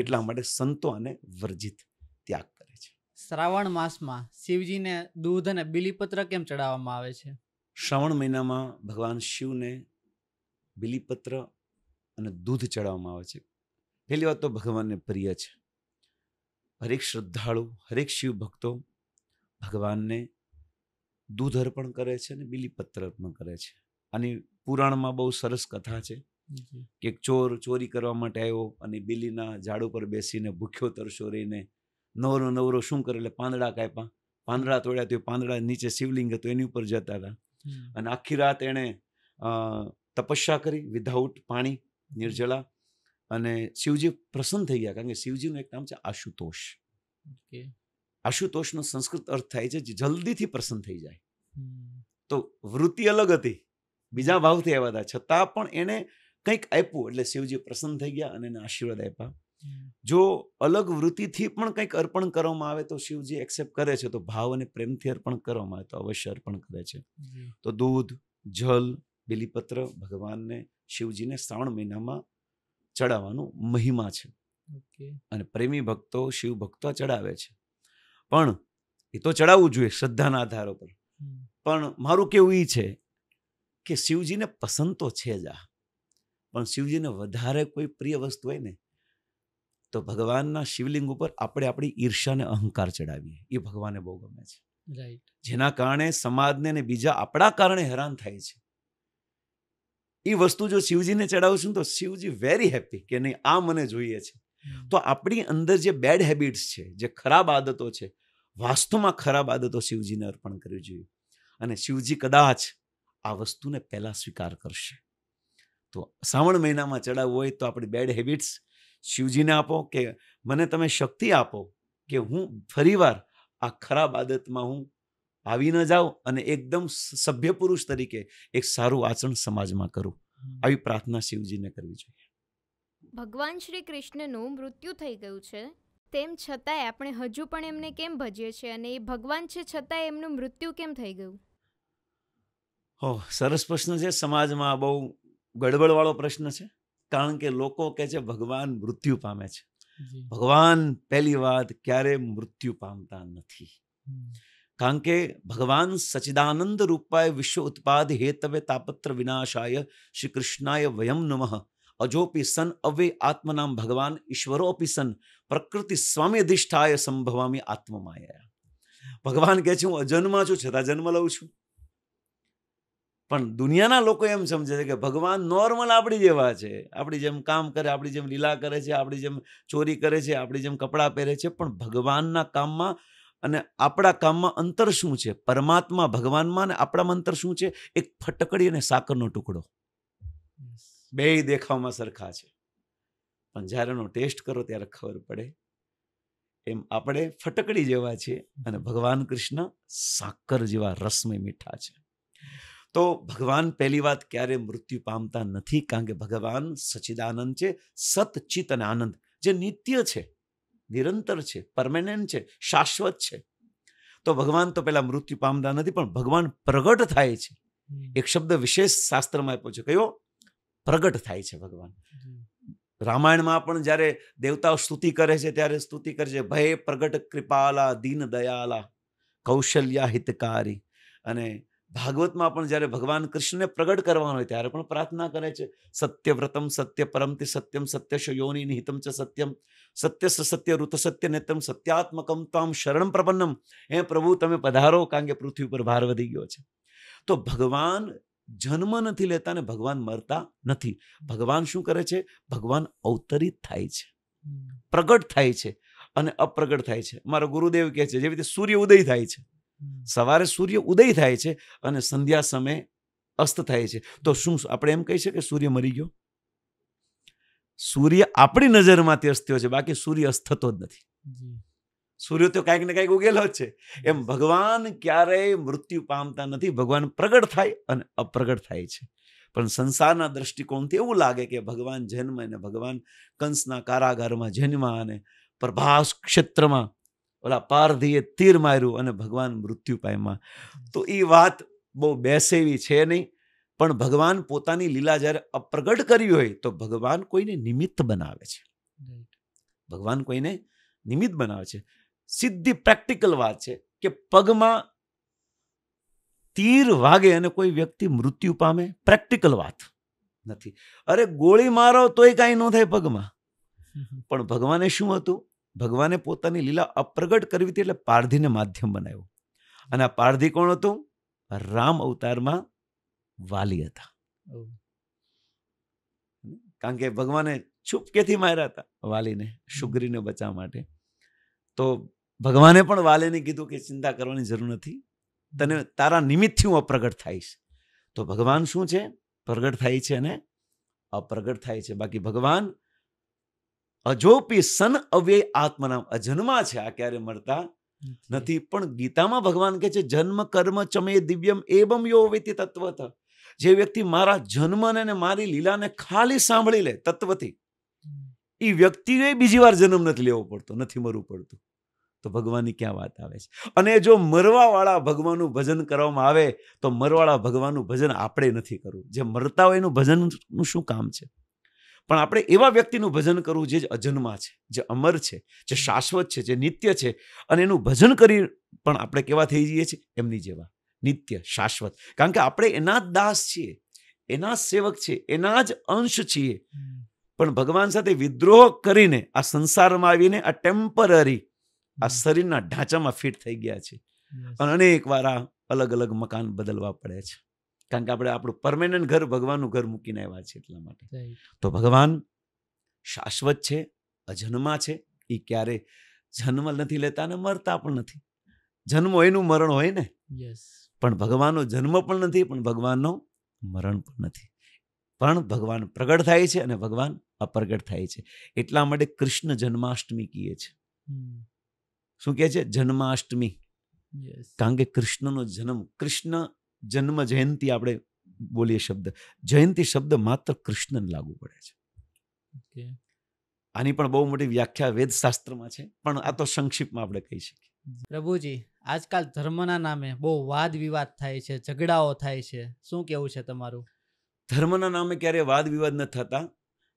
Speaker 3: એટલા માટે સંતો આને વર્જિત ત્યાગ કરે છે
Speaker 2: શ્રાવણ માસમાં શિવજીને દૂધ અને બિલીપત્ર કેમ ચડાવવામાં આવે છે
Speaker 3: શ્રાવણ મહિનામાં ભગવાન શિવને બિલીપત્ર અને દૂધ ચડાવવામાં આવે છે પહેલી વાત તો ભગવાનને પ્રિય છે હરેક શ્રદ્ધાળુ હરેક શિવ ભક્તો ભગવાનને દૂધ અર્પણ કરે છે અને બિલીપત્ર અર્પણ કરે છે આની પુરાણમાં બહુ સરસ કથા છે કે ચોર ચોરી કરવા માટે આવ્યો અને બિલીના ઝાડ ઉપર બેસીને ભૂખ્યો તરશો રહીને નવરો નવરો શું કરે એટલે પાંદડા કાપ્યા પાંદડા તોડ્યા તો પાંદડા નીચે શિવલિંગ હતું એની ઉપર જતા હતા અને આખી રાત એણે તપસ્યા કરી વિધાઉટ પાણી નિર્જળા અને શિવજી પ્રસન્ન થઈ ગયા કારણ કે શિવજીનું એક નામ છે આશુતોષ આશુતોષનો સંસ્કૃત અર્થ થાય છે જે જલ્દીથી પ્રસન્ન થઈ જાય તો વૃત્તિ અલગ હતી બીજા ભાવ આવ્યા હતા છતાં પણ એને કંઈક આપ્યું એટલે શિવજી પ્રસન્ન થઈ ગયા અને એને આશીર્વાદ આપ્યા જો અલગ વૃત્તિથી પણ કંઈક અર્પણ કરવામાં આવે તો શિવજી એક્સેપ્ટ કરે છે તો ભાવ અને પ્રેમથી અર્પણ કરવામાં આવે તો અવશ્ય અર્પણ કરે છે તો દૂધ જલ બિલીપત્ર ભગવાનને શિવજીને શ્રાવણ મહિનામાં ચડાવવાનું મહિમા છે અને પ્રેમી ભક્તો શિવ ભક્તો ચડાવે છે પણ એ તો ચડાવવું જોઈએ શ્રદ્ધાના આધાર ઉપર પણ મારું કેવું એ છે કે શિવજીને પસંદ તો છે જ આ પણ શિવજીને વધારે કોઈ પ્રિય વસ્તુ હોય ને તો ભગવાનના શિવલિંગ ઉપર આપણે આપણી ઈર્ષાને અહંકાર ચડાવીએ એ ભગવાને બહુ ગમે
Speaker 4: છે રાઈટ
Speaker 3: જેના કારણે સમાજને ને બીજા આપણા કારણે હેરાન થાય છે એ વસ્તુ જો શિવજીને ચડાવશું તો શિવજી વેરી હેપી કે નહીં આ મને જોઈએ છે તો આપણી અંદર જે બેડ હેબિટ્સ છે જે ખરાબ આદતો છે વાસ્તવમાં ખરાબ આદતો શિવજીને અર્પણ કરવી જોઈએ અને શિવજી કદાચ આ વસ્તુને પહેલાં સ્વીકાર કરશે તો શ્રાવણ મહિનામાં ચડાવવું હોય તો આપણી બેડ હેબિટ્સ શિવજીને આપો કે મને તમે શક્તિ આપો કે હું ફરીવાર આ ખરાબ આદતમાં હું આવી ન જાઉં અને એકદમ સભ્ય પુરુષ તરીકે એક સારું આચરણ સમાજમાં કરું આવી પ્રાર્થના શિવજીને કરવી જોઈએ
Speaker 1: ભગવાન શ્રી કૃષ્ણનું મૃત્યુ થઈ ગયું છે તેમ છતાંય આપણે હજુ પણ એમને કેમ ભજીએ છીએ અને એ ભગવાન છે છતાંય એમનું મૃત્યુ કેમ થઈ ગયું
Speaker 3: ઓહ સરસ પ્રશ્ન છે સમાજમાં બહુ ગડબડવાળો પ્રશ્ન છે કારણ કે લોકો કહે છે ભગવાન મૃત્યુ પામે છે ભગવાન પહેલી વાત ક્યારે મૃત્યુ પામતા નથી કારણ કે ભગવાન સચિદાનંદ રૂપાય વિશ્વ ઉત્પાદ હેતવે તાપત્ર વિનાશાય શ્રી કૃષ્ણાય વયમ નમઃ અજોપી સન અવે આત્મનામ ભગવાન ઈશ્વરોપી સન પ્રકૃતિ સ્વામી અધિષ્ઠાય સંભવામી આત્મમાયા ભગવાન કહે છે હું અજન્મા છું છતાં જન્મ લઉં છું પણ દુનિયાના લોકો એમ સમજે છે કે ભગવાન નોર્મલ આપણી જેવા છે આપણી જેમ કામ કરે આપણી જેમ લીલા કરે છે આપણી જેમ ચોરી કરે છે આપણી જેમ કપડાં પહેરે છે પણ ભગવાનના કામમાં અને આપણા કામમાં અંતર શું છે પરમાત્મા ભગવાનમાં અને આપણામાં અંતર શું છે એક ફટકડી અને સાકરનો ટુકડો બે દેખાવમાં સરખા છે પણ જ્યારે એનો ટેસ્ટ કરો ત્યારે ખબર પડે એમ આપણે ફટકડી જેવા છીએ અને ભગવાન કૃષ્ણ સાકર જેવા રસમય મીઠા છે તો ભગવાન પહેલી વાત ક્યારે મૃત્યુ પામતા નથી કારણ કે ભગવાન સચિદાનંદ છે સતચિત અને આનંદ જે નિત્ય છે નિરંતર છે પરમેનન્ટ છે શાશ્વત છે તો ભગવાન તો પહેલાં મૃત્યુ પામતા નથી પણ ભગવાન પ્રગટ થાય છે એક શબ્દ વિશેષ શાસ્ત્રમાં આપ્યો છે કયો પ્રગટ થાય છે ભગવાન રામાયણમાં પણ જ્યારે દેવતાઓ સ્તુતિ કરે છે ત્યારે સ્તુતિ કરે છે ભય પ્રગટ કૃપાલા દીન દયાલા કૌશલ્યા હિતકારી અને ભાગવતમાં પણ જ્યારે ભગવાન કૃષ્ણને પ્રગટ કરવાનો હોય ત્યારે પણ પ્રાર્થના કરે છે સત્યવ્રતમ સત્ય પરમતિ સત્યમ સત્ય શયોની નિહિતમ ચ સત્યમ સત્યસ સત્ય ઋત સત્ય નેતમ સત્યાત્મકમ ત્વામ શરણ પ્રપન્નમ હે પ્રભુ તમે પધારો કારણ કે પૃથ્વી પર ભાર વધી ગયો છે તો ભગવાન જન્મ નથી લેતા ને ભગવાન મરતા નથી ભગવાન શું કરે છે ભગવાન અવતરિત થાય છે પ્રગટ થાય છે અને અપ્રગટ થાય છે મારો ગુરુદેવ કહે છે જેવી રીતે સૂર્ય ઉદય થાય છે સવારે સૂર્ય ઉદય થાય છે અને સંધ્યા સમયે અસ્ત થાય છે તો શું આપણે એમ કહી શકીએ સૂર્ય મરી ગયો સૂર્ય આપણી નજરમાંથી અસ્ત્યો છે બાકી સૂર્ય અસ્ત થતો જ નથી સૂર્ય તો કાંઈક ને કાંઈક ઉગેલો જ છે એમ ભગવાન ક્યારેય મૃત્યુ પામતા નથી ભગવાન પ્રગટ થાય અને અપ્રગટ થાય છે પણ સંસારના દ્રષ્ટિકોણથી એવું લાગે કે ભગવાન જન્મ અને ભગવાન કંસના કારાગારમાં જન્મ અને પ્રભાસ ક્ષેત્રમાં ઓલા પારધીએ તીર માર્યું અને ભગવાન મૃત્યુ પામ્યા તો એ વાત બહુ બેસે એવી છે નહીં પણ ભગવાન પોતાની લીલા જ્યારે અપ્રગટ કરી હોય તો ભગવાન કોઈને નિમિત્ત બનાવે છે ભગવાન કોઈને નિમિત્ત બનાવે છે સીધી પ્રેક્ટિકલ વાત છે કે પગમાં તીર વાગે અને કોઈ વ્યક્તિ મૃત્યુ પામે પ્રેક્ટિકલ વાત નથી અરે ગોળી મારો તોય કાંઈ ન થાય પગમાં પણ ભગવાને શું હતું ભગવાને પોતાની લીલા અપ્રગટ કરવી હતી એટલે પારધીને માધ્યમ બનાવ્યો અને આ પારધી કોણ હતું રામ અવતારમાં વાલી હતા કારણ કે ભગવાને છુપકેથી માર્યા હતા વાલીને સુગ્રીને બચાવવા માટે તો ભગવાને પણ વાલીને કીધું કે ચિંતા કરવાની જરૂર નથી તને તારા નિમિત્તથી હું અપ્રગટ થઈશ તો ભગવાન શું છે પ્રગટ થાય છે અને અપ્રગટ થાય છે બાકી ભગવાન અજોપી સન અવ્યય આત્મના અજન્મા છે આ ક્યારે મળતા નથી પણ ગીતામાં ભગવાન કે છે જન્મ કર્મ ચમે દિવ્યમ એવમ યો વેતી તત્વત જે વ્યક્તિ મારા જન્મને ને મારી લીલાને ખાલી સાંભળી લે તત્વથી એ વ્યક્તિએ બીજી વાર જન્મ નથી લેવો પડતો નથી મરવું પડતું તો ભગવાનની ક્યાં વાત આવે છે અને જો મરવાવાળા ભગવાનનું ભજન કરવામાં આવે તો મરવાળા ભગવાનનું ભજન આપણે નથી કરવું જે મરતા હોય એનું ભજનનું શું કામ છે પણ આપણે એવા વ્યક્તિનું ભજન કરવું જે અજન્મા છે જે અમર છે જે શાશ્વત છે જે નિત્ય છે અને એનું ભજન કરી પણ આપણે કેવા થઈ જઈએ છીએ એમની જેવા નિત્ય શાશ્વત કારણ કે આપણે એના જ દાસ છીએ એના સેવક છીએ એના જ અંશ છીએ પણ ભગવાન સાથે વિદ્રોહ કરીને આ સંસારમાં આવીને આ ટેમ્પરરી આ શરીરના ઢાંચામાં ફિટ થઈ ગયા છે અને અનેક વાર આ અલગ અલગ મકાન બદલવા પડે છે કારણ કે આપણે આપણું પરમેનન્ટ ઘર ભગવાનનું ઘર મૂકીને આવ્યા છે એટલા માટે તો ભગવાન શાશ્વત છે અજન્મા છે એ ક્યારે જન્મ નથી લેતા અને મરતા પણ નથી જન્મ હોય એનું મરણ હોય ને પણ ભગવાનનો જન્મ પણ નથી પણ ભગવાનનો મરણ પણ નથી પણ ભગવાન પ્રગટ થાય છે અને ભગવાન અપ્રગટ થાય છે એટલા માટે કૃષ્ણ જન્માષ્ટમી કીએ છે શું કહે છે જન્માષ્ટમી કારણ કે કૃષ્ણનો જન્મ કૃષ્ણ જન્મ જયંતિ આપણે બોલીએ શબ્દ જયંતિ શબ્દ માત્ર કૃષ્ણને લાગુ પડે છે આની પણ બહુ મોટી વ્યાખ્યા વેદશાસ્ત્રમાં છે પણ આ તો સંક્ષિપ્તમાં આપણે કહી શકીએ
Speaker 2: પ્રભુજી આજકાલ ધર્મના નામે બહુ વાદ વિવાદ થાય છે ઝઘડાઓ થાય છે શું કેવું છે તમારું
Speaker 3: ધર્મના નામે ક્યારેય વાદ વિવાદ ન થતા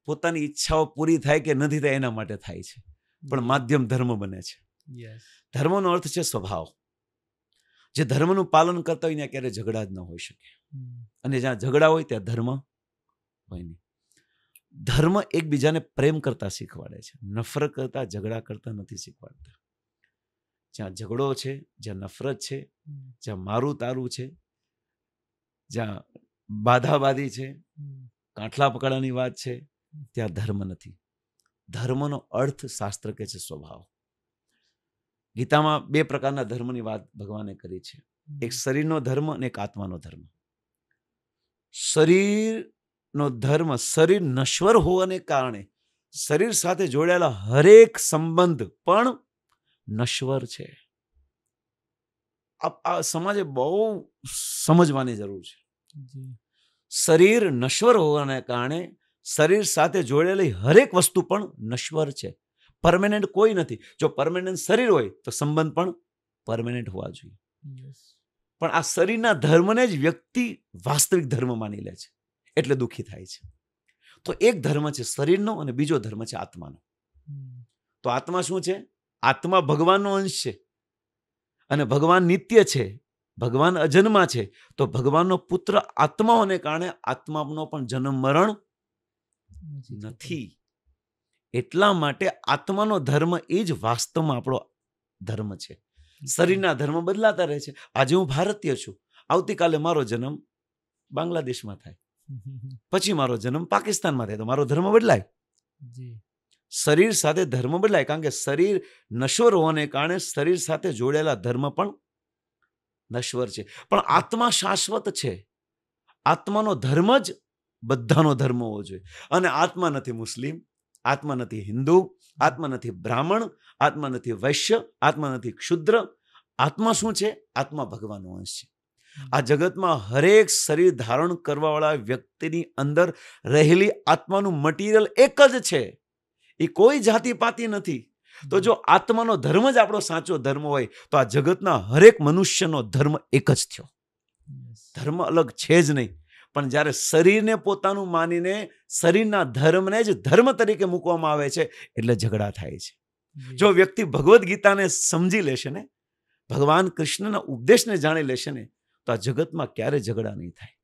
Speaker 3: પોતાની ઈચ્છાઓ પૂરી થાય કે નથી થાય એના માટે થાય છે પણ માધ્યમ ધર્મ બને છે ધર્મનો અર્થ છે સ્વભાવ જે ધર્મનું પાલન કરતા હોય ત્યાં ક્યારેય ઝઘડા જ ન હોઈ શકે અને જ્યાં ઝઘડા હોય ત્યાં ધર્મ હોય નહીં ધર્મ એકબીજાને પ્રેમ કરતા શીખવાડે છે નફરત કરતા ઝઘડા કરતા નથી શીખવાડતા જ્યાં ઝઘડો છે જ્યાં નફરત છે જ્યાં મારું તારું છે જ્યાં બાધાબાધી છે કાંઠલા પકડાની વાત છે ત્યાં ધર્મ નથી ધર્મનો અર્થ શાસ્ત્ર કે છે સ્વભાવ ગીતામાં બે પ્રકારના ધર્મની વાત ભગવાને કરી છે એક શરીરનો ધર્મ અને એક આત્માનો ધર્મ શરીરનો ધર્મ શરીર નશ્વર હોવાને કારણે શરીર સાથે જોડાયેલા હરેક સંબંધ પણ નશ્વર છે આ સમાજે બહુ સમજવાની જરૂર છે શરીર નશ્વર હોવાને કારણે શરીર સાથે જોડેલી હરેક વસ્તુ પણ નશ્વર છે પરમેનન્ટ કોઈ નથી જો પરમેનન્ટ શરીર હોય તો સંબંધ પણ પરમેનન્ટ હોવા જોઈએ પણ આ શરીરના ધર્મને જ વ્યક્તિ વાસ્તવિક ધર્મ માની લે છે એટલે દુઃખી થાય છે તો એક ધર્મ છે શરીરનો અને બીજો ધર્મ છે આત્માનો તો આત્મા શું છે આત્મા ભગવાનનો અંશ છે અને ભગવાન નિત્ય છે ભગવાન અજન્મા છે તો ભગવાનનો પુત્ર આત્માઓને કારણે આત્માનો પણ જન્મ મરણ નથી એટલા માટે આત્માનો ધર્મ એ જ વાસ્તવમાં આપણો ધર્મ છે શરીરના ધર્મ બદલાતા રહે છે આજે હું ભારતીય છું આવતીકાલે મારો જન્મ બાંગ્લાદેશમાં થાય <laughs> પછી મારો જન્મ પાકિસ્તાનમાં થાય તો મારો ધર્મ બદલાય શરીર સાથે ધર્મ બદલાય કારણ કે શરીર નશ્વર હોવાને કારણે શરીર સાથે જોડેલા ધર્મ પણ નશ્વર છે પણ આત્મા શાશ્વત છે આત્માનો ધર્મ જ બધાનો ધર્મ હોવો જોઈએ અને આત્મા નથી મુસ્લિમ આત્મા નથી હિન્દુ આત્મા નથી બ્રાહ્મણ આત્મા નથી વૈશ્ય આત્મા નથી ક્ષુદ્ર આત્મા શું છે આત્મા ભગવાનનો અંશ છે આ જગતમાં હરેક શરીર ધારણ કરવાવાળા વ્યક્તિની અંદર રહેલી આત્માનું મટીરિયલ એક જ છે એ કોઈ જાતિ પાતિ નથી તો જો આત્માનો ધર્મ જ આપણો સાચો ધર્મ હોય તો આ જગતના હરેક મનુષ્યનો ધર્મ એક જ થયો ધર્મ અલગ છે જ નહીં પણ જ્યારે શરીરને પોતાનું માનીને શરીરના ધર્મને જ ધર્મ તરીકે મૂકવામાં આવે છે એટલે ઝઘડા થાય છે જો વ્યક્તિ ભગવદ્ ગીતાને સમજી લેશે ને ભગવાન કૃષ્ણના ઉપદેશને જાણી લેશે ને તો આ જગતમાં ક્યારે ઝઘડા નહીં થાય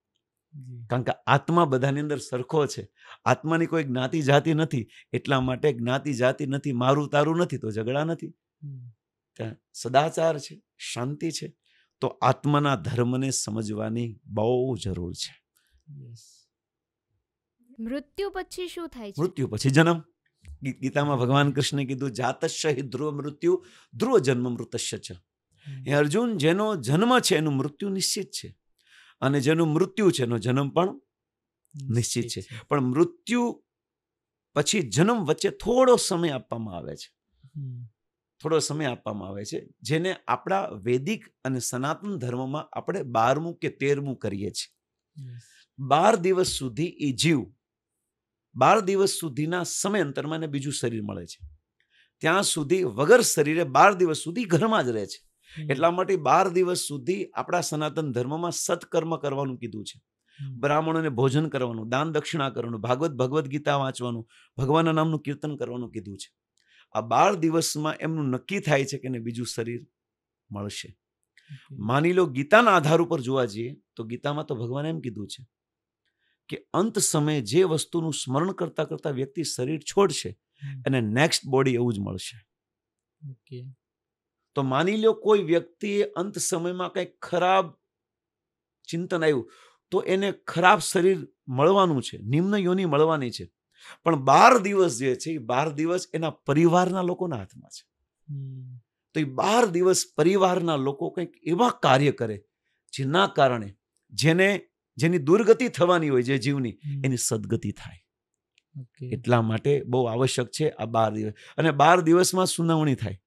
Speaker 3: કારણ કે આત્મા બધાની અંદર સરખો છે આત્માની કોઈ જ્ઞાતિ જાતિ નથી એટલા માટે જ્ઞાતિ જાતિ નથી મારું તારું નથી તો ઝઘડા નથી ત્યાં સદાચાર છે શાંતિ છે તો આત્માના ધર્મને સમજવાની બહુ જરૂર છે યસ
Speaker 1: મૃત્યુ પછી શું થાય છે
Speaker 3: મૃત્યુ પછી જન્મ ગીતામાં ભગવાન કૃષ્ણે કીધું જાતશ્ય હિ ધ્રુવ મૃત્યુ ધ્રુવ જન્મ મૃતશ્ય છે એ અર્જુન જેનો જન્મ છે એનું મૃત્યુ નિશ્ચિત છે અને જેનું મૃત્યુ છે એનો જન્મ પણ નિશ્ચિત છે પણ મૃત્યુ પછી જન્મ વચ્ચે થોડો સમય આપવામાં આવે છે થોડો સમય આપવામાં આવે છે જેને આપણા વૈદિક અને સનાતન ધર્મમાં આપણે બારમું કે તેરમું કરીએ છીએ બાર દિવસ સુધી એ જીવ બાર દિવસ સુધીના સમય અંતરમાં એને બીજું શરીર મળે છે ત્યાં સુધી વગર શરીરે બાર દિવસ સુધી ઘરમાં જ રહે છે એટલા માટે બાર દિવસ સુધી આપણા સનાતન ધર્મમાં સત્કર્મ કરવાનું કીધું છે બ્રાહ્મણોને ભોજન કરવાનું દાન દક્ષિણા કરવાનું ભાગવત ભગવદ્ ગીતા વાંચવાનું ભગવાનના નામનું કીર્તન કરવાનું કીધું છે આ બાર દિવસમાં એમનું નક્કી થાય છે કે એને બીજું શરીર મળશે માની લો ગીતાના આધાર ઉપર જોવા જઈએ તો ગીતામાં તો ભગવાને એમ કીધું છે કે અંત સમયે જે વસ્તુનું સ્મરણ કરતા કરતા વ્યક્તિ શરીર છોડશે અને નેક્સ્ટ બોડી એવું જ
Speaker 5: મળશે
Speaker 3: તો માની લો કોઈ વ્યક્તિએ અંત સમયમાં કંઈક ખરાબ ચિંતન આવ્યું તો એને ખરાબ શરીર મળવાનું છે નિમ્ન યોની મળવાની છે પણ બાર દિવસ જે છે એ બાર દિવસ એના પરિવારના લોકોના હાથમાં છે તો એ બાર દિવસ પરિવારના લોકો કંઈક એવા કાર્ય કરે જેના કારણે જેને જેની દુર્ગતિ થવાની હોય જે જીવની એની સદગતિ થાય એટલા માટે બહુ આવશ્યક છે આ બાર દિવસ અને બાર દિવસમાં સુનાવણી થાય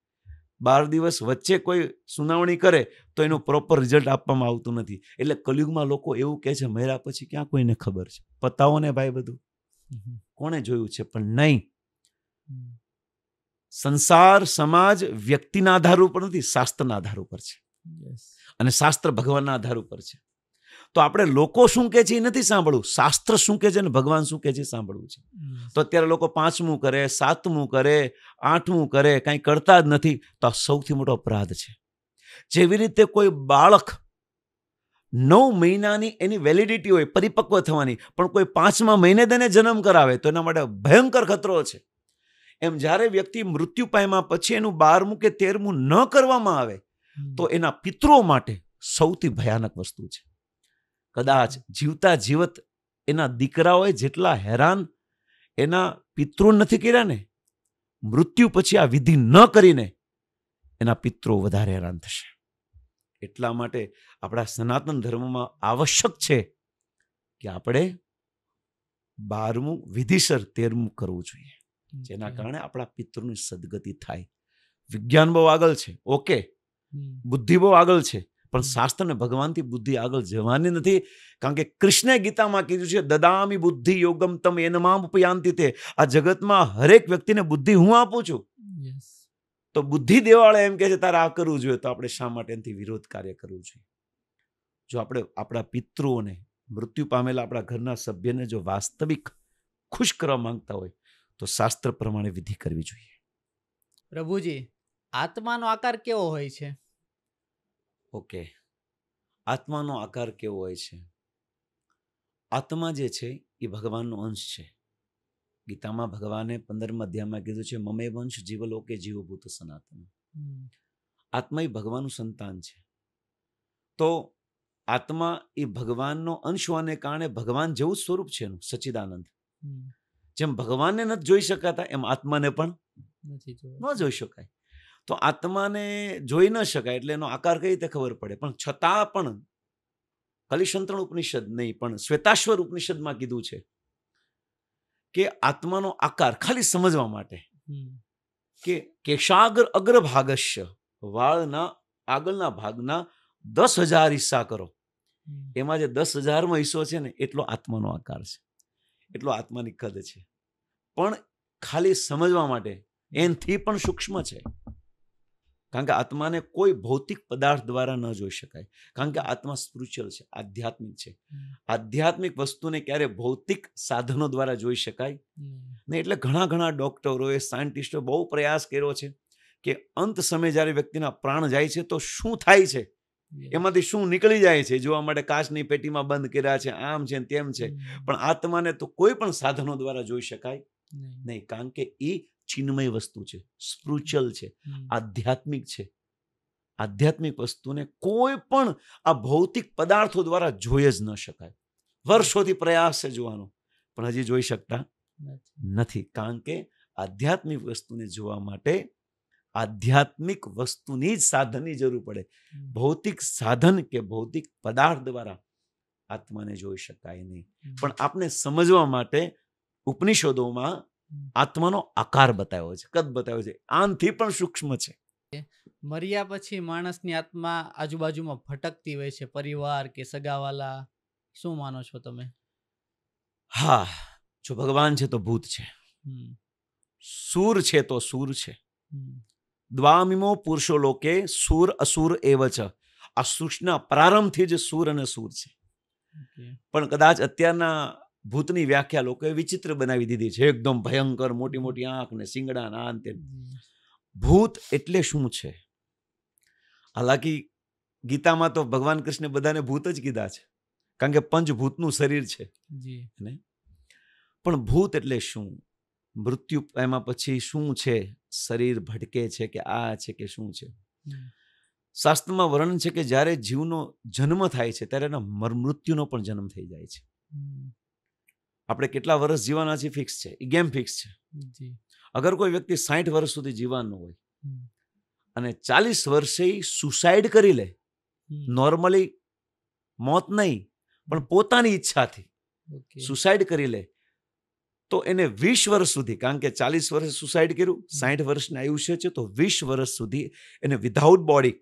Speaker 3: બાર દિવસ વચ્ચે કોઈ સુનાવણી કરે તો એનું પ્રોપર રિઝલ્ટ આપવામાં આવતું નથી એટલે કલયુગમાં લોકો એવું કહે છે મર્યા પછી ક્યાં કોઈને ખબર છે પતાવો ને ભાઈ બધું કોણે જોયું છે પણ નહીં સંસાર સમાજ વ્યક્તિના આધાર ઉપર નથી શાસ્ત્રના આધાર ઉપર છે અને શાસ્ત્ર ભગવાનના આધાર ઉપર છે તો આપણે લોકો શું કહે છે એ નથી સાંભળવું શાસ્ત્ર શું કહે છે ને ભગવાન શું કહે છે સાંભળવું છે તો અત્યારે લોકો પાંચમું કરે સાતમું કરે આઠમું કરે કાંઈ કરતા જ નથી તો આ સૌથી મોટો અપરાધ છે જેવી રીતે કોઈ બાળક નવ મહિનાની એની વેલિડિટી હોય પરિપક્વ થવાની પણ કોઈ પાંચમા મહિને તેને જન્મ કરાવે તો એના માટે ભયંકર ખતરો છે એમ જ્યારે વ્યક્તિ મૃત્યુ પામ્યા પછી એનું બારમું કે તેરમું ન કરવામાં આવે તો એના પિતૃઓ માટે સૌથી ભયાનક વસ્તુ છે કદાચ જીવતા જીવત એના દીકરાઓએ જેટલા હેરાન એના પિતૃ નથી કર્યા ને મૃત્યુ પછી આ વિધિ ન કરીને એના પિત્રો વધારે હેરાન થશે એટલા માટે આપણા સનાતન ધર્મમાં આવશ્યક છે કે આપણે બારમું વિધિસર તેરમું કરવું જોઈએ જેના કારણે આપણા પિતૃની સદગતિ થાય વિજ્ઞાન બહુ આગળ છે ઓકે બુદ્ધિ બહુ આગળ છે પણ શાસ્ત્ર શાસ્ત્રને ભગવાનથી બુદ્ધિ આગળ જવાની નથી કારણ કે કૃષ્ણે ગીતામાં કીધું છે દદામી બુદ્ધિ યોગમ તમ એનમામ ઉપયાંતિ તે આ જગતમાં હરેક વ્યક્તિને બુદ્ધિ હું આપું છું તો બુદ્ધિ દેવાળો એમ કહે છે તારે આ કરવું જોઈએ તો આપણે શા માટે એનાથી વિરોધ કાર્ય કરવું જોઈએ જો આપણે આપણા પિતૃઓને મૃત્યુ પામેલા આપણા ઘરના સભ્યને જો વાસ્તવિક ખુશ કરવા માંગતા હોય તો શાસ્ત્ર પ્રમાણે વિધિ કરવી જોઈએ
Speaker 2: પ્રભુજી આત્માનો આકાર કેવો હોય છે
Speaker 3: ઓકે આત્માનો આકાર કેવો હોય છે આત્મા જે છે એ ભગવાનનો અંશ છે ગીતામાં ભગવાને પંદરમા અધ્યાયમાં કીધું છે મમે વંશ જીવલોકે જીવભૂત સનાતન આત્મા એ ભગવાનનું સંતાન છે તો આત્મા એ ભગવાનનો અંશ હોવાને કારણે ભગવાન જેવું સ્વરૂપ છે એનું સચ્ચિદાનંદ જેમ ભગવાનને નથી જોઈ શકાતા એમ આત્માને પણ ન જોઈ શકાય તો આત્માને જોઈ ન શકાય એટલે એનો આકાર કઈ રીતે ખબર પડે પણ છતાં પણ કલિશંત્રણ ઉપનિષદ નહીં પણ શ્વેતાશ્વર ઉપનિષદમાં કીધું છે કે આત્માનો આકાર ખાલી સમજવા માટે કે કેશાગ્ર અગ્રભાગશ્ય વાળના આગળના ભાગના દસ હજાર હિસ્સા કરો એમાં જે દસ હજારમાં હિસ્સો છે ને એટલો આત્માનો આકાર છે એટલો આત્માની કદ છે પણ ખાલી સમજવા માટે એનથી પણ સૂક્ષ્મ છે કારણ કે આત્માને કોઈ ભૌતિક પદાર્થ દ્વારા ન જોઈ શકાય કારણ કે આત્મા સ્પિરિચ્યુઅલ છે આધ્યાત્મિક છે આધ્યાત્મિક વસ્તુને ક્યારે ભૌતિક સાધનો દ્વારા જોઈ શકાય ને એટલે ઘણા ઘણા ડોક્ટરોએ સાયન્ટિસ્ટો બહુ પ્રયાસ કર્યો છે કે અંત સમયે જ્યારે વ્યક્તિના પ્રાણ જાય છે તો શું થાય છે એમાંથી શું નીકળી જાય છે જોવા માટે કાચની પેટીમાં બંધ કર્યા છે આમ છે તેમ છે પણ આત્માને તો કોઈ પણ સાધનો દ્વારા જોઈ શકાય નહીં કારણ કે એ ચિન્મય વસ્તુ છે સ્પિરિચ્યુઅલ છે આધ્યાત્મિક છે આધ્યાત્મિક વસ્તુને કોઈ પણ આ ભૌતિક પદાર્થો દ્વારા જોઈ જ ન શકાય વર્ષોથી પ્રયાસ છે જોવાનો પણ હજી જોઈ શકતા નથી કારણ કે આધ્યાત્મિક વસ્તુને જોવા માટે આધ્યાત્મિક વસ્તુની જ સાધનની જરૂર પડે ભૌતિક સાધન કે ભૌતિક પદાર્થ દ્વારા આત્માને જોઈ શકાય નહીં પણ આપણે સમજવા માટે ઉપનિષદોમાં આત્માનો આકાર બતાવ્યો છે કદ બતાવ્યો છે આનથી પણ સૂક્ષ્મ છે
Speaker 2: મર્યા પછી માણસની આત્મા આજુબાજુમાં ભટકતી હોય છે પરિવાર કે સગાવાલા શું માનો છો તમે
Speaker 3: હા જો ભગવાન છે તો ભૂત છે સુર છે તો સુર છે દ્વામિમો પુરુષો લોકે સુર અસુર એવ છે આ સૃષ્ટિના પ્રારંભથી જ સુર અને સુર છે પણ કદાચ અત્યારના ભૂતની વ્યાખ્યા લોકોએ વિચિત્ર બનાવી દીધી છે એકદમ ભયંકર મોટી મોટી આંખ ને સિંગડા ના અંતે ભૂત એટલે શું છે હાલાકી ગીતામાં તો ભગવાન કૃષ્ણે બધાને ભૂત જ કીધા છે કારણ કે પંચભૂતનું શરીર છે પણ ભૂત એટલે શું મૃત્યુ એમાં પછી શું છે શરીર ભટકે છે કે આ છે કે શું છે શાસ્ત્રમાં વર્ણન છે કે જ્યારે જીવનો જન્મ થાય છે ત્યારે એના મૃત્યુનો પણ જન્મ થઈ જાય છે આપણે કેટલા વર્ષ જીવાના છે ફિક્સ છે એ ગેમ ફિક્સ છે અગર કોઈ વ્યક્તિ સાઠ વર્ષ સુધી જીવવાનો હોય અને ચાલીસ વર્ષે સુસાઇડ કરી લે નોર્મલી મોત નહીં પણ પોતાની ઈચ્છાથી સુસાઇડ કરી લે તો એને વીસ વર્ષ સુધી કારણ કે ચાલીસ વર્ષે સુસાઇડ કર્યું સાઠ વર્ષના આયુષ્ય છે તો વીસ વર્ષ સુધી એને વિધાઉટ બોડી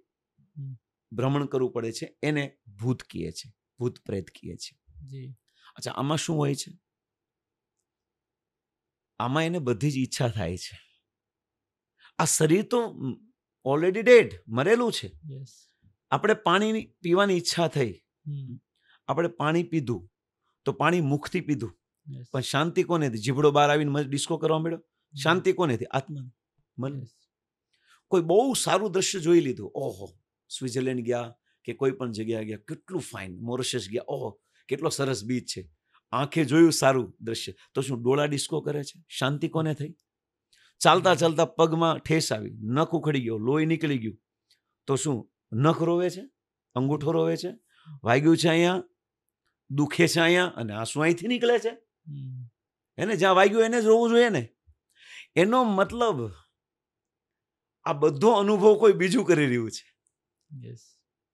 Speaker 3: ભ્રમણ કરવું પડે છે એને ભૂત કહે છે ભૂત પ્રેત કીએ છે અચ્છા આમાં શું હોય છે આમાં એને બધી જ ઈચ્છા થાય છે આ શરીર તો ઓલરેડી ડેડ મરેલું છે આપણે પાણી પીવાની ઈચ્છા થઈ આપણે પાણી પીધું તો પાણી મુખથી પીધું પણ શાંતિ કોને હતી જીભડો બહાર આવીને ડિસ્કો કરવા મળ્યો શાંતિ કોને હતી આત્માને મને કોઈ બહુ સારું દ્રશ્ય જોઈ લીધું ઓહો સ્વિટ્ઝરલેન્ડ ગયા કે કોઈ પણ જગ્યા ગયા કેટલું ફાઇન મોરિશિયસ ગયા ઓહો કેટલો સરસ બીચ છે આંખે જોયું સારું દૃશ્ય તો શું ડોળા ડિસ્કો કરે છે શાંતિ કોને થઈ ચાલતા ચાલતા પગમાં ઠેસ આવી નખ ઉખડી ગયો લોહી નીકળી ગયું તો શું નખ રોવે છે અંગૂઠો રોવે છે વાગ્યું છે અહીંયા દુખે છે અહીંયા અને આંસુ અહીંથી નીકળે છે એને જ્યાં વાગ્યું એને જ રોવું જોઈએ ને એનો મતલબ આ બધો અનુભવ કોઈ બીજું કરી રહ્યું છે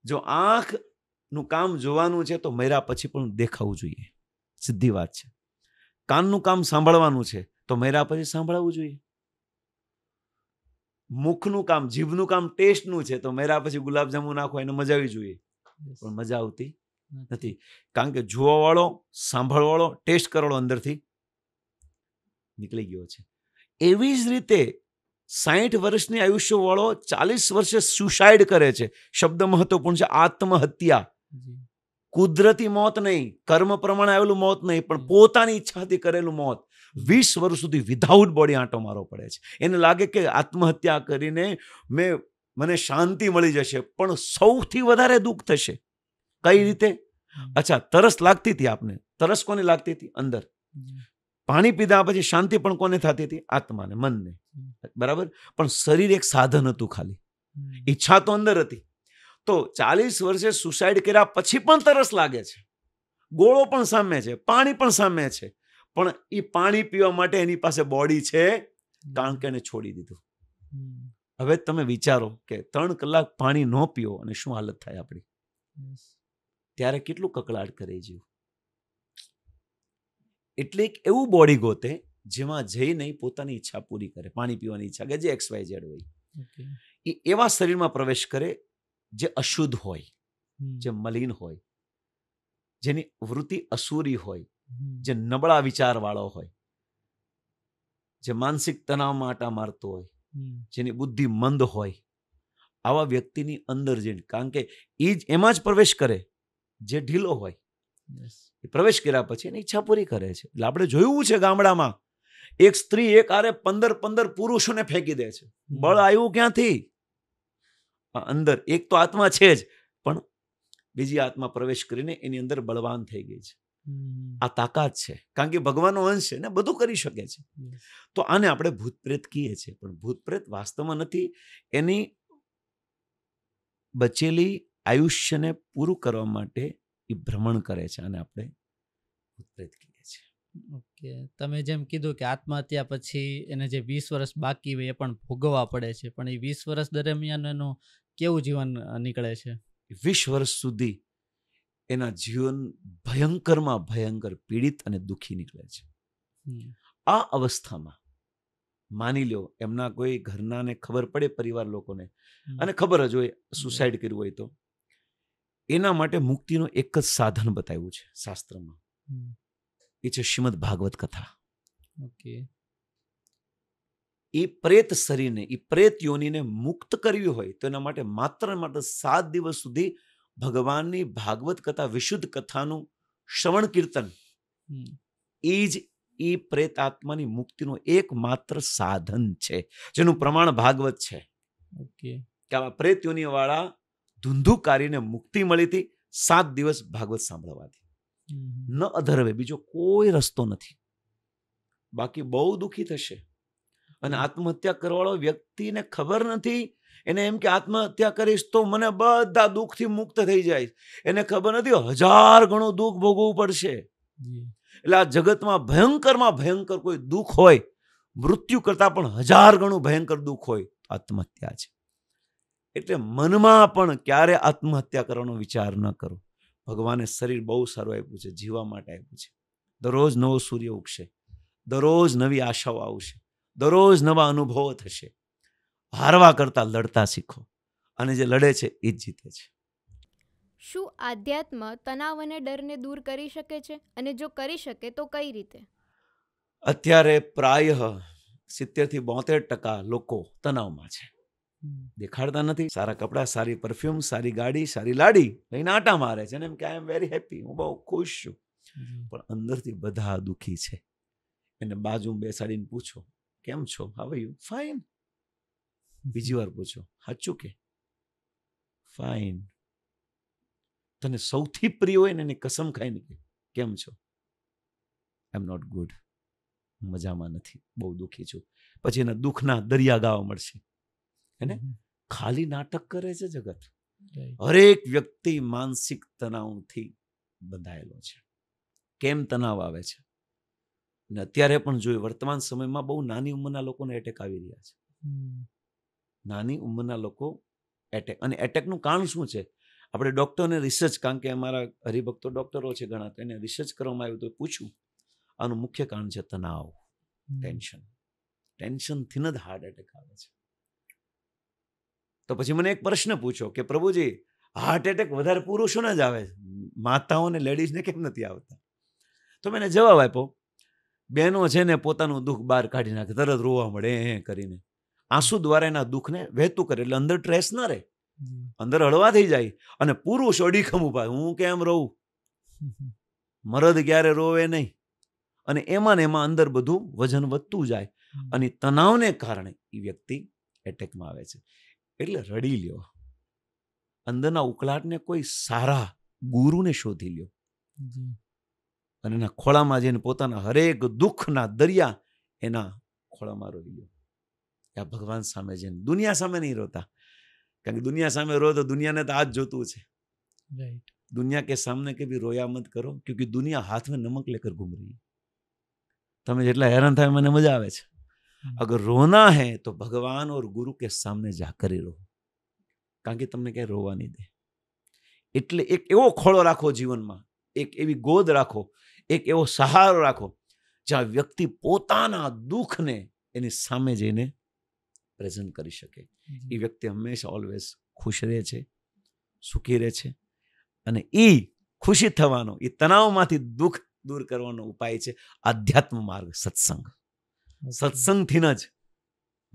Speaker 3: જો આંખનું કામ જોવાનું છે તો મર્યા પછી પણ દેખાવું જોઈએ સીધી વાત છે કાનનું કામ સાંભળવાનું છે તો મેરા પછી સાંભળાવવું જોઈએ મુખનું કામ જીભનું કામ ટેસ્ટનું છે તો મેરા પછી ગુલાબજાંબુ નાખો એને મજા આવી જોઈએ પણ મજા આવતી નથી કારણ કે જોવાવાળો સાંભળવાળો ટેસ્ટ કરવાળો અંદરથી નીકળી ગયો છે એવી જ રીતે સાહીઠ વર્ષની આયુષ્યવાળો ચાલીસ વર્ષે સુસાઇડ કરે છે શબ્દ મહત્વપૂર્ણ છે આત્મહત્યા કુદરતી મોત નહીં કર્મ પ્રમાણે આવેલું મોત નહીં પણ પોતાની ઈચ્છાથી કરેલું મોત વીસ વર્ષ સુધી વિધાઉટ બોડી આંટો મારો પડે છે એને લાગે કે આત્મહત્યા કરીને મેં મને શાંતિ મળી જશે પણ સૌથી વધારે દુઃખ થશે કઈ રીતે અચ્છા તરસ લાગતી હતી આપને તરસ કોને લાગતી હતી અંદર પાણી પીધા પછી શાંતિ પણ કોને થતી હતી આત્માને મનને બરાબર પણ શરીર એક સાધન હતું ખાલી ઈચ્છા તો અંદર હતી તો ચાલીસ વર્ષે સુસાઇડ કર્યા પછી પણ તરસ લાગે છે ગોળો પણ સામે છે પાણી પણ સામે છે પણ એ પાણી પીવા માટે એની પાસે બોડી છે કારણ કે એને છોડી દીધું હવે તમે વિચારો કે ત્રણ કલાક પાણી ન પીઓ અને શું હાલત થાય આપણી ત્યારે કેટલું કકળાટ કરે જીવ એટલે એક એવું બોડી ગોતે જેમાં જઈ નહીં પોતાની ઈચ્છા પૂરી કરે પાણી પીવાની ઈચ્છા કે જે એક્સ વાય ઝેડ
Speaker 4: હોય
Speaker 3: એ એવા શરીરમાં પ્રવેશ કરે જે અશુદ્ધ હોય જે મલિન હોય જેની વૃત્તિ અસુરી હોય જે નબળા વિચારવાળો હોય જે માનસિક તણાવમાં આટા મારતો હોય જેની બુદ્ધિ મંદ હોય આવા વ્યક્તિની અંદર જઈને કારણ કે એ જ એમાં જ પ્રવેશ કરે જે ઢીલો હોય એ પ્રવેશ કર્યા પછી એની ઈચ્છા પૂરી કરે છે એટલે આપણે જોયું છે ગામડામાં એક સ્ત્રી એક આરે પંદર પંદર પુરુષોને ફેંકી દે છે બળ આવ્યું ક્યાંથી અંદર એક તો આત્મા છે જ પણ બીજી આત્મા પ્રવેશ કરીને એની અંદર બળવાન થઈ ગઈ છે આ તાકાત છે કારણ કે ભગવાનનો અંશ છે ને બધું કરી શકે છે તો આને આપણે ભૂતપ્રેત કહીએ છીએ પણ ભૂતપ્રેત વાસ્તવમાં નથી એની બચેલી આયુષ્યને પૂરું કરવા માટે એ ભ્રમણ કરે છે અને આપણે ભૂતપ્રેત કહીએ છીએ
Speaker 2: ઓકે તમે જેમ કીધું કે આત્મહત્યા પછી એને જે વીસ વર્ષ બાકી હોય એ પણ ભોગવવા પડે છે પણ એ વીસ વર્ષ દરમિયાન એનું કેવું જીવન નીકળે છે
Speaker 3: વીસ વર્ષ સુધી એના જીવન ભયંકરમાં ભયંકર પીડિત અને દુઃખી નીકળે છે આ અવસ્થામાં માની લ્યો એમના કોઈ ઘરનાને ખબર પડે પરિવાર લોકોને અને ખબર જ હોય સુસાઇડ કર્યું હોય તો એના માટે મુક્તિનું એક જ સાધન બતાવ્યું છે શાસ્ત્રમાં એ છે શ્રીમદ ભાગવત કથા ઓકે એ પ્રેત શરીરને એ પ્રેત યોનીને મુક્ત કરવી હોય તો એના માટે માત્ર માત્ર સાત દિવસ સુધી ભગવાનની ભાગવત કથા વિશુદ્ધ કથાનું શ્રવણ કીર્તન એ જ એ પ્રેત આત્માની મુક્તિનું એકમાત્ર સાધન છે જેનું પ્રમાણ ભાગવત છે ઓકે કે આવા પ્રેત યોનીવાળા ધુંધુકારીને મુક્તિ મળી હતી સાત દિવસ ભાગવત સાંભળવાથી ન અધર્વે બીજો કોઈ રસ્તો નથી બાકી બહુ દુઃખી થશે અને આત્મહત્યા કરવાળો વ્યક્તિને ખબર નથી એને એમ કે આત્મહત્યા કરીશ તો મને બધા દુઃખથી મુક્ત થઈ જાય એને ખબર નથી હજાર ગણું દુઃખ ભોગવવું પડશે એટલે આ જગતમાં ભયંકરમાં ભયંકર કોઈ દુઃખ હોય મૃત્યુ કરતાં પણ હજાર ગણું ભયંકર દુઃખ હોય આત્મહત્યા છે એટલે મનમાં પણ ક્યારે આત્મહત્યા કરવાનો વિચાર ન કરો ભગવાને શરીર બહુ સારું આપ્યું છે જીવવા માટે આપ્યું છે દરરોજ નવો સૂર્ય ઉગશે દરરોજ નવી આશાઓ આવશે દરરોજ નવા અનુભવો થશે હારવા કરતાં લડતા શીખો અને જે લડે છે એ જ જીતે છે
Speaker 1: શું આધ્યાત્મ તણાવ અને ડરને દૂર કરી શકે છે અને જો કરી શકે તો કઈ રીતે
Speaker 3: અત્યારે પ્રાય સિત્તેરથી બોતેર ટકા લોકો તણાવમાં છે દેખાડતા નથી સારા કપડાં સારી પરફ્યુમ સારી ગાડી સારી લાડી લઈને આટા મારે છે ને એમ કે આઈ એમ વેરી હેપી હું બહુ ખુશ છું પણ અંદરથી બધા દુઃખી છે એને બાજુ બેસાડીને પૂછો કેમ છો હાવ યુ ફાઇન બીજી વાર પૂછો સાચું કે ફાઇન તને સૌથી પ્રિય હોય ને એની કસમ ખાઈને ને કેમ છો આઈ એમ નોટ ગુડ મજામાં નથી બહુ દુઃખી છું પછી એના દુઃખના દરિયા ગાવા મળશે એને ખાલી નાટક કરે છે જગત હરેક વ્યક્તિ માનસિક તણાવથી બંધાયેલો છે કેમ તણાવ આવે છે અને અત્યારે પણ જોયું વર્તમાન સમયમાં બહુ નાની ઉંમરના લોકોને એટેક આવી રહ્યા છે નાની ઉંમરના લોકો એટેક અને એટેકનું કારણ શું છે આપણે ડૉક્ટરને રિસર્ચ કારણ કે અમારા હરિભક્તો ડૉક્ટરો છે ઘણા તેને રિસર્ચ કરવામાં આવ્યું તો પૂછ્યું આનું મુખ્ય કારણ છે તણાવ ટેન્શન ટેન્શનથી જ હાર્ટ એટેક આવે છે તો પછી મને એક પ્રશ્ન પૂછો કે પ્રભુજી હાર્ટ એટેક વધારે પુરુષોને જ આવે છે માતાઓને લેડીઝને કેમ નથી આવતા તો મેં જવાબ આપ્યો બહેનો છે ને પોતાનું દુઃખ બહાર કાઢી નાખે તરત રોવા મળે એ કરીને આંસુ દ્વારા એના દુઃખને વહેતું કરે એટલે અંદર ટ્રેસ ન રહે અંદર હળવા થઈ જાય અને પુરુષ અડીખમ ઉભા હું કેમ રહું મરદ ક્યારે રોવે નહીં અને એમાં ને એમાં અંદર બધું વજન વધતું જાય અને તણાવને કારણે એ વ્યક્તિ એટેકમાં આવે છે એટલે રડી લ્યો અંદરના ઉકળાટને કોઈ સારા ગુરુને શોધી લ્યો અને એના ખોળામાં જઈને પોતાના હરેક દુઃખના દરિયા એના ખોળામાં રોઈ ગયો આ ભગવાન સામે જઈને દુનિયા સામે નહીં રોતા કારણ કે દુનિયા સામે રો તો દુનિયાને તો આ જ જોતું છે રાઈટ દુનિયા કે સામને કે ભી રોયા મત કરો ક્યોંકિ દુનિયા હાથ મેં નમક લેકર ઘૂમ રહી તમે જેટલા હેરાન થાય મને મજા આવે છે અગર રોના હે તો ભગવાન ઓર ગુરુ કે સામને જા કરી રહો કારણ કે તમને ક્યાંય રોવા નહીં દે એટલે એક એવો ખોળો રાખો જીવનમાં એક એવી ગોદ રાખો એક એવો સહારો રાખો જ્યાં વ્યક્તિ પોતાના દુઃખને એની સામે જઈને પ્રેઝન્ટ કરી શકે એ વ્યક્તિ હંમેશા ઓલવેઝ ખુશ રહે છે સુખી રહે છે અને એ ખુશી થવાનો એ તણાવમાંથી દુઃખ દૂર કરવાનો ઉપાય છે આધ્યાત્મ માર્ગ સત્સંગ સત્સંગથી જ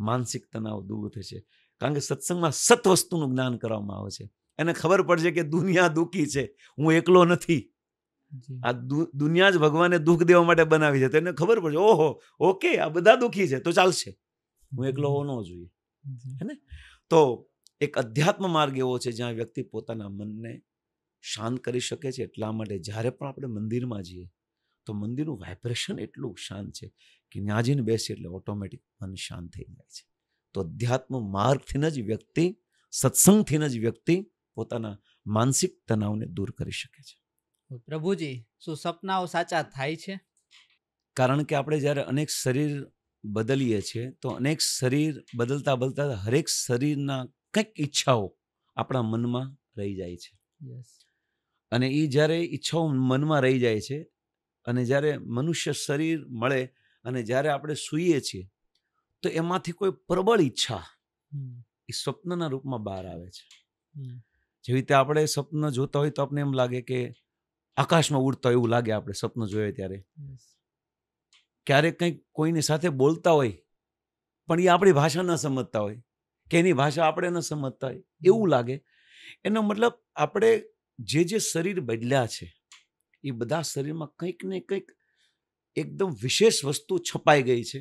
Speaker 3: માનસિક તણાવ દૂર થશે કારણ કે સત્સંગમાં સત વસ્તુનું જ્ઞાન કરવામાં આવે છે એને ખબર પડશે કે દુનિયા દુઃખી છે હું એકલો નથી આ દુનિયા જ ભગવાને દુઃખ દેવા માટે બનાવી છે તેને ખબર પડશે ઓહો ઓકે આ બધા દુઃખી છે તો ચાલશે હું એકલો ન જોઈએ હે ને તો એક અધ્યાત્મ માર્ગ એવો છે જ્યાં વ્યક્તિ પોતાના મનને શાંત કરી શકે છે એટલા માટે જ્યારે પણ આપણે મંદિરમાં જઈએ તો મંદિરનું વાઇબ્રેશન એટલું શાંત છે કે ત્યાં જઈને બેસીએ એટલે ઓટોમેટિક મન શાંત થઈ જાય છે તો અધ્યાત્મ માર્ગથીને જ વ્યક્તિ સત્સંગથીને જ વ્યક્તિ પોતાના માનસિક તણાવને દૂર કરી શકે છે
Speaker 2: પ્રભુજી શું સપનાઓ સાચા થાય છે
Speaker 3: કારણ કે આપણે જ્યારે અનેક શરીર બદલીએ છીએ તો અનેક શરીર બદલતા બદલતા હરેક શરીરના કંઈક ઈચ્છાઓ આપણા મનમાં રહી જાય છે અને એ જ્યારે ઈચ્છાઓ મનમાં રહી જાય છે અને જ્યારે મનુષ્ય શરીર મળે અને જ્યારે આપણે સૂઈએ છીએ તો એમાંથી કોઈ પ્રબળ ઈચ્છા એ સ્વપ્નના રૂપમાં બહાર આવે છે જેવી રીતે આપણે સ્વપ્ન જોતા હોય તો આપણે એમ લાગે કે આકાશમાં ઉડતા હોય એવું લાગે આપણે સપનું જોઈએ ત્યારે ક્યારેક કંઈક કોઈની સાથે બોલતા હોય પણ એ આપણી ભાષા ન સમજતા હોય કે એની ભાષા આપણે ન સમજતા હોય એવું લાગે એનો મતલબ આપણે જે જે શરીર બદલ્યા છે એ બધા શરીરમાં કંઈક ને કંઈક એકદમ વિશેષ વસ્તુ છપાઈ ગઈ છે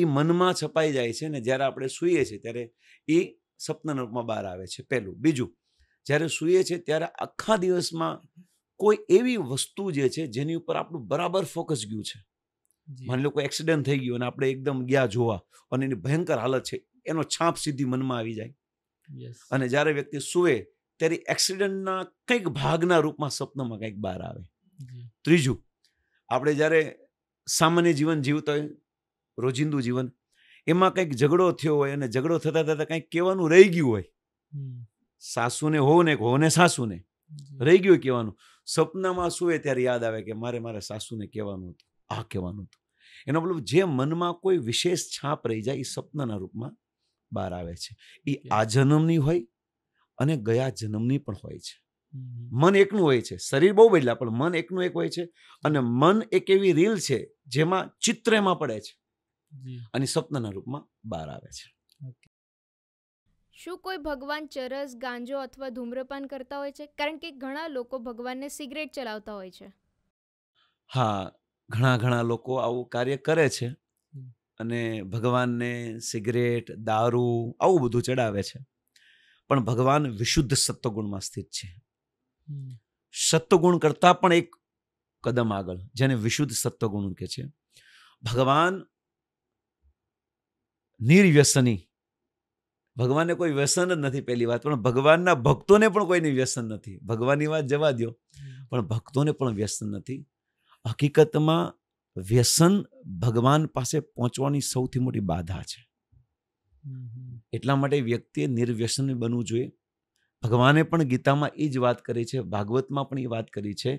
Speaker 3: એ મનમાં છપાઈ જાય છે ને જ્યારે આપણે સૂઈએ છીએ ત્યારે એ સપના રૂપમાં બહાર આવે છે પહેલું બીજું જ્યારે સૂઈએ છીએ ત્યારે આખા દિવસમાં કોઈ એવી વસ્તુ જે છે જેની ઉપર આપણું બરાબર ફોકસ ગયું છે માની લો કોઈ એક્સિડન્ટ થઈ ગયો અને આપણે એકદમ ગયા જોવા અને એની ભયંકર હાલત છે એનો છાપ સીધી મનમાં આવી જાય અને જ્યારે વ્યક્તિ સુવે ત્યારે એક્સિડન્ટના કંઈક ભાગના રૂપમાં સપનામાં કંઈક બહાર આવે ત્રીજું આપણે જ્યારે સામાન્ય જીવન જીવતા હોય રોજિંદુ જીવન એમાં કંઈક ઝઘડો થયો હોય અને ઝઘડો થતા થતા કંઈક કહેવાનું રહી ગયું હોય સાસુને હોવ ને હોવ ને સાસુને રહી ગયું કહેવાનું સપનામાં સુવે ત્યારે યાદ આવે કે મારે મારા સાસુને કહેવાનું હતું આ કહેવાનું હતું એનો મતલબ જે મનમાં કોઈ વિશેષ છાપ રહી જાય એ સપનાના રૂપમાં બહાર આવે છે એ આ જન્મની હોય અને ગયા જન્મની પણ હોય છે મન એકનું હોય છે શરીર બહુ બદલા પણ મન એકનું એક હોય છે અને મન એક એવી રીલ છે જેમાં ચિત્ર એમાં પડે
Speaker 1: છે
Speaker 3: અને સપનાના રૂપમાં બહાર આવે છે
Speaker 1: શું કોઈ ભગવાન ચરસ ગાંજો અથવા ધૂમ્રપાન કરતા હોય છે કારણ કે ઘણા લોકો ભગવાનને સિગરેટ ચલાવતા હોય છે
Speaker 3: હા ઘણા ઘણા લોકો આવું કાર્ય કરે છે અને ભગવાનને સિગરેટ દારૂ આવું બધું ચડાવે છે પણ ભગવાન વિશુદ્ધ સત્વગુણમાં સ્થિત છે સત્વગુણ કરતાં પણ એક કદમ આગળ જેને વિશુદ્ધ સત્વગુણ કહે છે ભગવાન નિર્વ્યસની ભગવાનને કોઈ વ્યસન જ નથી પહેલી વાત પણ ભગવાનના ભક્તોને પણ કોઈને વ્યસન નથી ભગવાનની વાત જવા દો પણ ભક્તોને પણ વ્યસન નથી હકીકતમાં વ્યસન ભગવાન પાસે પહોંચવાની સૌથી મોટી બાધા છે એટલા માટે વ્યક્તિએ નિર્વ્યસન બનવું જોઈએ ભગવાને પણ ગીતામાં એ જ વાત કરી છે ભાગવતમાં પણ એ વાત કરી છે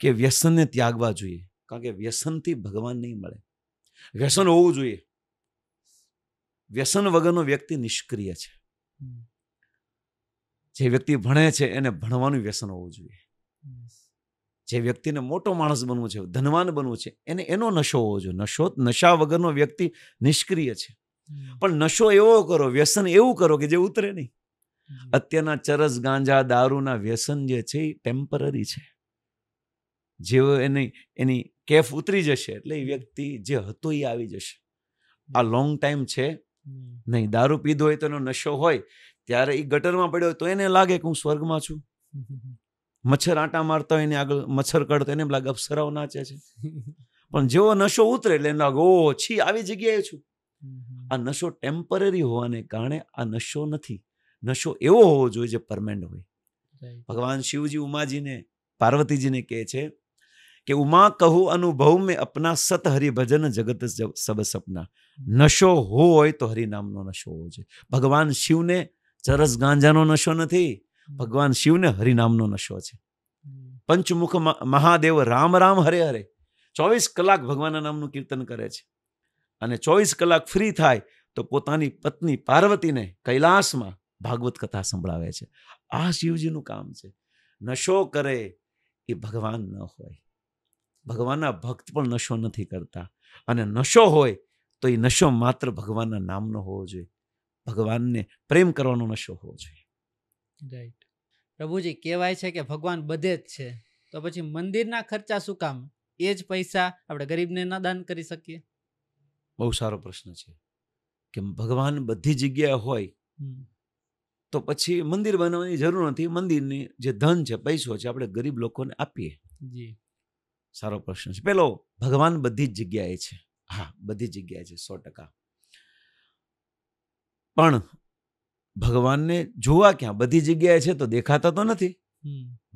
Speaker 3: કે વ્યસનને ત્યાગવા જોઈએ કારણ કે વ્યસનથી ભગવાન નહીં મળે વ્યસન હોવું જોઈએ વ્યસન વગરનો વ્યક્તિ નિષ્ક્રિય છે જે વ્યક્તિ ભણે છે એને ભણવાનું વ્યસન હોવું જોઈએ જે વ્યક્તિને મોટો માણસ બનવું છે ધનવાન બનવું છે એને એનો નશો હોવો જોઈએ નશો નશા વગરનો વ્યક્તિ નિષ્ક્રિય છે પણ નશો એવો કરો વ્યસન એવું કરો કે જે ઉતરે નહીં અત્યારના ચરસ ગાંજા દારૂના વ્યસન જે છે એ ટેમ્પરરી છે જેવો એની એની કેફ ઉતરી જશે એટલે એ વ્યક્તિ જે હતો એ આવી જશે આ લોંગ ટાઈમ છે નહીં દારૂ પીધો હોય તો એનો નશો હોય ત્યારે એ ગટરમાં પડ્યો હોય તો એને લાગે કે હું સ્વર્ગમાં છું <laughs> મચ્છર આંટા મારતા હોય એને આગળ મચ્છર કડતો એને લાગે અપ્સરાઓ નાચે છે <laughs> પણ જેવો નશો ઉતરે એટલે એને લાગે ઓ છી આવી જગ્યાએ છું આ નશો ટેમ્પરરી હોવાને કારણે આ નશો નથી નશો એવો હોવો જોઈએ જે પરમેન્ટ હોય ભગવાન શિવજી ઉમાજીને પાર્વતીજીને કહે છે કે ઉમા કહું અનુભવ મેં અપના સત હરિભજન જગત સબ સપના નશો હોય તો હરિનામનો નશો હોવો જોઈએ ભગવાન શિવને ચરસ ગાંજાનો નશો નથી ભગવાન શિવને હરિનામનો નશો છે પંચમુખ મહાદેવ રામ રામ હરે હરે ચોવીસ કલાક ભગવાનના નામનું કીર્તન કરે છે અને ચોવીસ કલાક ફ્રી થાય તો પોતાની પત્ની પાર્વતીને કૈલાસમાં ભાગવત કથા સંભળાવે છે આ શિવજીનું કામ છે નશો કરે એ ભગવાન ન હોય ભગવાનના ભક્ત પણ નશો નથી કરતા અને નશો હોય તો એ નશો માત્ર ભગવાનના નામનો હોવો જોઈએ ભગવાનને પ્રેમ કરવાનો નશો હોવો જોઈએ
Speaker 5: રાઈટ
Speaker 2: પ્રભુજી કહેવાય છે કે ભગવાન બધે જ છે તો પછી મંદિરના ખર્ચા શું કામ એ જ પૈસા આપણે ગરીબને ના દાન કરી શકીએ
Speaker 3: બહુ સારો પ્રશ્ન છે કે ભગવાન બધી જગ્યાએ હોય તો પછી મંદિર બનાવવાની જરૂર નથી મંદિરની જે ધન છે પૈસો છે આપણે ગરીબ લોકોને આપીએ જી સારો પ્રશ્ન છે પેલો ભગવાન બધી જ જગ્યાએ છે હા બધી જગ્યાએ છે સો ટકા પણ ભગવાનને જોવા ક્યાં બધી જગ્યાએ છે તો દેખાતા તો નથી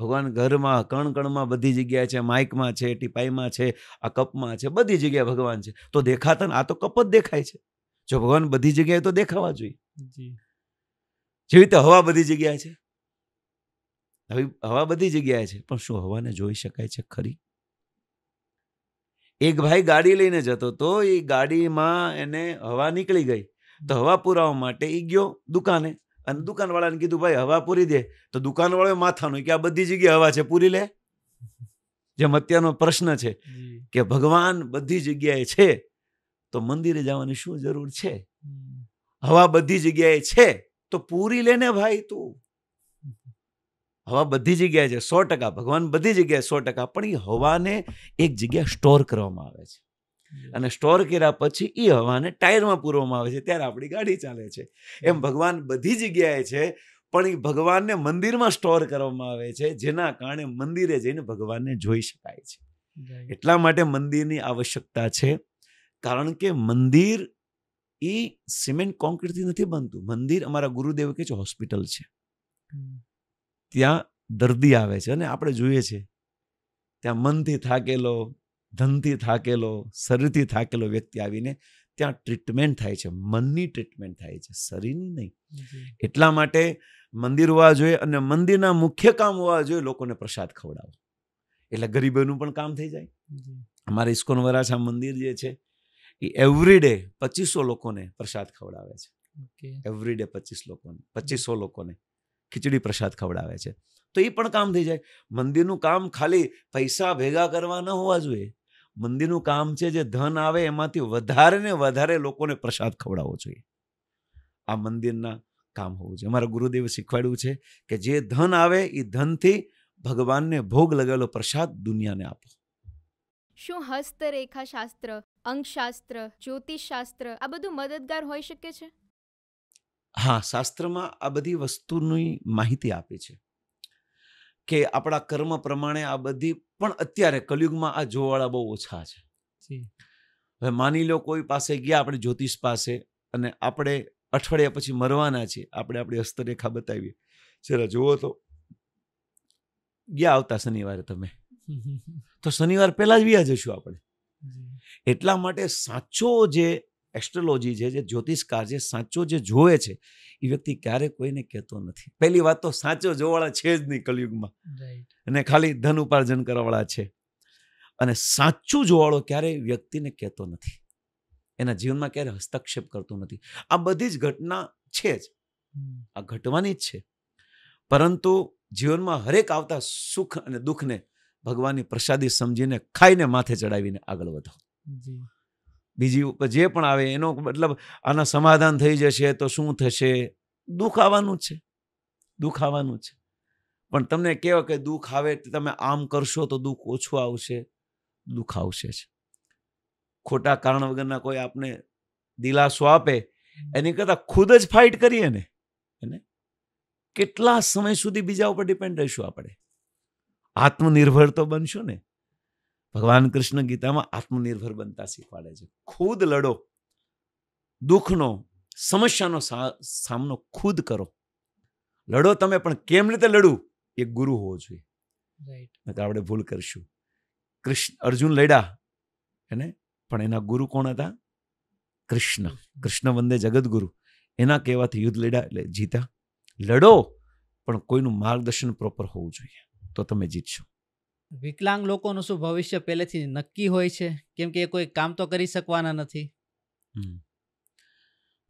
Speaker 3: ભગવાન ઘરમાં કણ કણમાં બધી જગ્યાએ છે માઇકમાં છે ટીપાઈમાં છે આ કપમાં છે બધી જગ્યાએ ભગવાન છે તો દેખાતા ને આ તો કપ જ દેખાય છે જો ભગવાન બધી જગ્યાએ તો દેખાવા જોઈએ જેવી રીતે હવા બધી જગ્યાએ છે હવે હવા બધી જગ્યાએ છે પણ શું હવાને જોઈ શકાય છે ખરી એક ભાઈ ગાડી લઈને જતો તો એ ગાડીમાં એને હવા નીકળી ગઈ તો હવા પુરાવા માટે એ ગયો દુકાને અને દુકાનવાળાને કીધું ભાઈ હવા પૂરી દે તો દુકાનવાળાએ માથાનું કે આ બધી જગ્યાએ હવા છે પૂરી લે જેમ અત્યારનો પ્રશ્ન છે કે ભગવાન બધી જગ્યાએ છે તો મંદિરે જવાની શું જરૂર છે હવા બધી જગ્યાએ છે તો પૂરી લે ને ભાઈ તું હવા બધી જગ્યાએ છે સો ટકા ભગવાન બધી જગ્યાએ સો ટકા પણ એ હવાને એક જગ્યા સ્ટોર કરવામાં આવે છે અને સ્ટોર કર્યા પછી એ હવાને ટાયરમાં પૂરવામાં આવે છે ત્યારે આપણી ગાડી ચાલે છે એમ ભગવાન બધી જગ્યાએ છે પણ એ ભગવાનને મંદિરમાં સ્ટોર કરવામાં આવે છે જેના કારણે મંદિરે જઈને ભગવાનને જોઈ શકાય છે એટલા માટે મંદિરની આવશ્યકતા છે કારણ કે મંદિર એ સિમેન્ટ કોન્ક્રીટથી નથી બનતું મંદિર અમારા ગુરુદેવ કે છે હોસ્પિટલ છે ત્યાં દર્દી આવે છે અને આપણે જોઈએ છીએ ત્યાં મનથી થાકેલો ધનથી થાકેલો શરીરથી થાકેલો વ્યક્તિ આવીને ત્યાં ટ્રીટમેન્ટ થાય છે મનની ટ્રીટમેન્ટ થાય છે શરીરની નહીં એટલા માટે મંદિર હોવા જોઈએ અને મંદિરના મુખ્ય કામ હોવા જોઈએ લોકોને પ્રસાદ ખવડાવો એટલે ગરીબોનું પણ કામ થઈ જાય અમારા ઇસ્કોન વરાછા મંદિર જે છે એ એવરી ડે પચીસો લોકોને પ્રસાદ ખવડાવે છે એવરી ડે પચીસ લોકોને પચીસો લોકોને ખીચડી પ્રસાદ ખવડાવે છે તો એ પણ કામ થઈ જાય મંદિરનું કામ ખાલી પૈસા ભેગા કરવા ન હોવા જોઈએ મંદિરનું કામ છે જે ધન આવે એમાંથી વધારે ને વધારે લોકોને પ્રસાદ ખવડાવવો જોઈએ આ મંદિરના કામ હોવું જોઈએ અમારા ગુરુદેવે શીખવાડ્યું છે કે જે ધન આવે એ ધનથી ભગવાનને ભોગ લગાવેલો પ્રસાદ દુનિયાને આપો
Speaker 1: શું હસ્તરેખા શાસ્ત્ર અંકશાસ્ત્ર જ્યોતિષ શાસ્ત્ર આ બધું મદદગાર હોઈ શકે છે
Speaker 3: હા શાસ્ત્રમાં આ બધી વસ્તુની માહિતી આપે છે કે આપણા કર્મ પ્રમાણે આ બધી પણ અત્યારે કલયુગમાં આ જોવાળા બહુ ઓછા છે હવે માની લો કોઈ પાસે ગયા આપણે જ્યોતિષ પાસે અને આપણે અઠવાડિયા પછી મરવાના છે આપણે આપણી હસ્તરેખા બતાવીએ જરા જુઓ તો ગયા આવતા શનિવારે તમે તો શનિવાર પહેલા જ વ્યા જશું આપણે એટલા માટે સાચો જે એસ્ટ્રોલોજી છે જે જ્યોતિષકાર છે સાચો જે જોવે છે એ વ્યક્તિ ક્યારે કોઈને કહેતો નથી પહેલી વાત તો સાચો જોવાળા છે જ નહીં કલયુગમાં અને ખાલી ધન ઉપાર્જન કરવાવાળા છે અને સાચું જોવાળો ક્યારેય વ્યક્તિને કહેતો નથી એના જીવનમાં ક્યારે હસ્તક્ષેપ કરતો નથી આ બધી જ ઘટના છે જ આ ઘટવાની જ છે પરંતુ જીવનમાં હરેક આવતા સુખ અને દુઃખને ભગવાનની પ્રસાદી સમજીને ખાઈને માથે ચડાવીને આગળ વધો બીજી જે પણ આવે એનો મતલબ આના સમાધાન થઈ જશે તો શું થશે દુઃખ આવવાનું છે દુઃખ આવવાનું છે પણ તમને કહેવા કે દુઃખ આવે તમે આમ કરશો તો દુઃખ ઓછું આવશે દુઃખ આવશે જ ખોટા કારણ વગરના કોઈ આપને દિલાસો આપે એની કરતાં ખુદ જ ફાઇટ કરીએ ને એને કેટલા સમય સુધી બીજા ઉપર ડિપેન્ડ રહીશું આપણે આત્મનિર્ભર તો બનશું ને ભગવાન કૃષ્ણ ગીતામાં આત્મનિર્ભર બનતા શીખવાડે છે ખુદ લડો દુઃખનો સમસ્યાનો સામનો ખુદ કરો લડો તમે પણ કેમ રીતે લડવું એ ગુરુ હોવો જોઈએ આપણે ભૂલ કરશું કૃષ્ણ અર્જુન લડ્યા એને પણ એના ગુરુ કોણ હતા કૃષ્ણ કૃષ્ણ વંદે જગદગુરુ એના કહેવાથી યુદ્ધ લડ્યા એટલે જીતા લડો પણ કોઈનું માર્ગદર્શન પ્રોપર હોવું જોઈએ તો તમે જીતશો
Speaker 2: વિકલાંગ લોકોનું શું ભવિષ્ય પહેલેથી નક્કી હોય છે કેમ કે એ કોઈ કામ તો કરી શકવાના નથી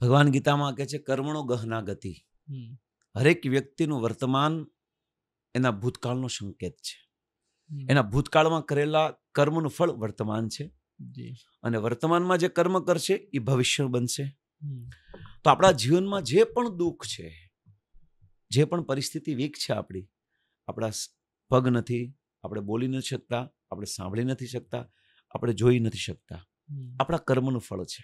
Speaker 3: ભગવાન ગીતામાં કહે છે કર્મણો ગહના ગતિ હરેક વ્યક્તિનું વર્તમાન એના ભૂતકાળનો સંકેત છે એના ભૂતકાળમાં કરેલા કર્મનું ફળ વર્તમાન છે અને વર્તમાનમાં જે કર્મ કરશે એ ભવિષ્ય બનશે તો આપણા જીવનમાં જે પણ દુઃખ છે જે પણ પરિસ્થિતિ વીક છે આપણી આપણા પગ નથી આપણે બોલી નથી શકતા આપણે સાંભળી નથી શકતા આપણે જોઈ નથી શકતા આપણા કર્મનું ફળ છે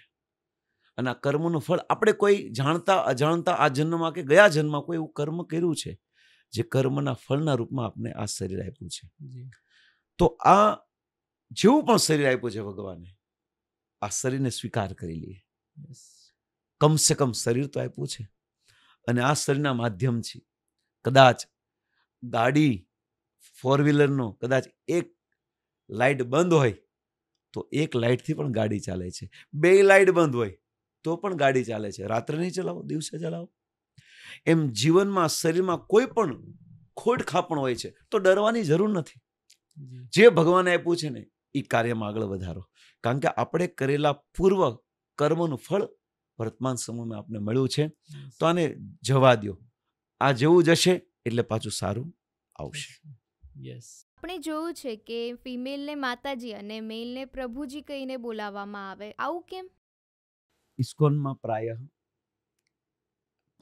Speaker 3: અને આ કર્મનું ફળ આપણે કોઈ જાણતા અજાણતા આ જન્મમાં કે ગયા જન્મમાં કોઈ એવું કર્મ કર્યું છે જે કર્મના ફળના રૂપમાં આપણે આ શરીર આપ્યું છે તો આ જેવું પણ શરીર આપ્યું છે ભગવાને આ શરીરને સ્વીકાર કરી લઈએ કમસે કમ શરીર તો આપ્યું છે અને આ શરીરના માધ્યમથી કદાચ ગાડી ફોર વ્હીલરનો કદાચ એક લાઇટ બંધ હોય તો એક લાઇટથી પણ ગાડી ચાલે છે બે લાઇટ બંધ હોય તો પણ ગાડી ચાલે છે રાત્રે નહીં ચલાવો દિવસે ચલાવો એમ જીવનમાં શરીરમાં કોઈ પણ ખોટ ખાપણ હોય છે તો ડરવાની જરૂર નથી જે ભગવાને આપ્યું છે ને એ કાર્યમાં આગળ વધારો કારણ કે આપણે કરેલા પૂર્વ કર્મનું ફળ વર્તમાન સમયમાં આપણે મળ્યું છે તો આને જવા દો આ જેવું જશે એટલે પાછું સારું આવશે
Speaker 5: યસ
Speaker 1: આપણે જોયું છે કે ફિમેલને માતાજી અને મેલને પ્રભુજી કહીને બોલાવવામાં આવે આવું કેમ
Speaker 3: ઇસ્કોનમાં પ્રાય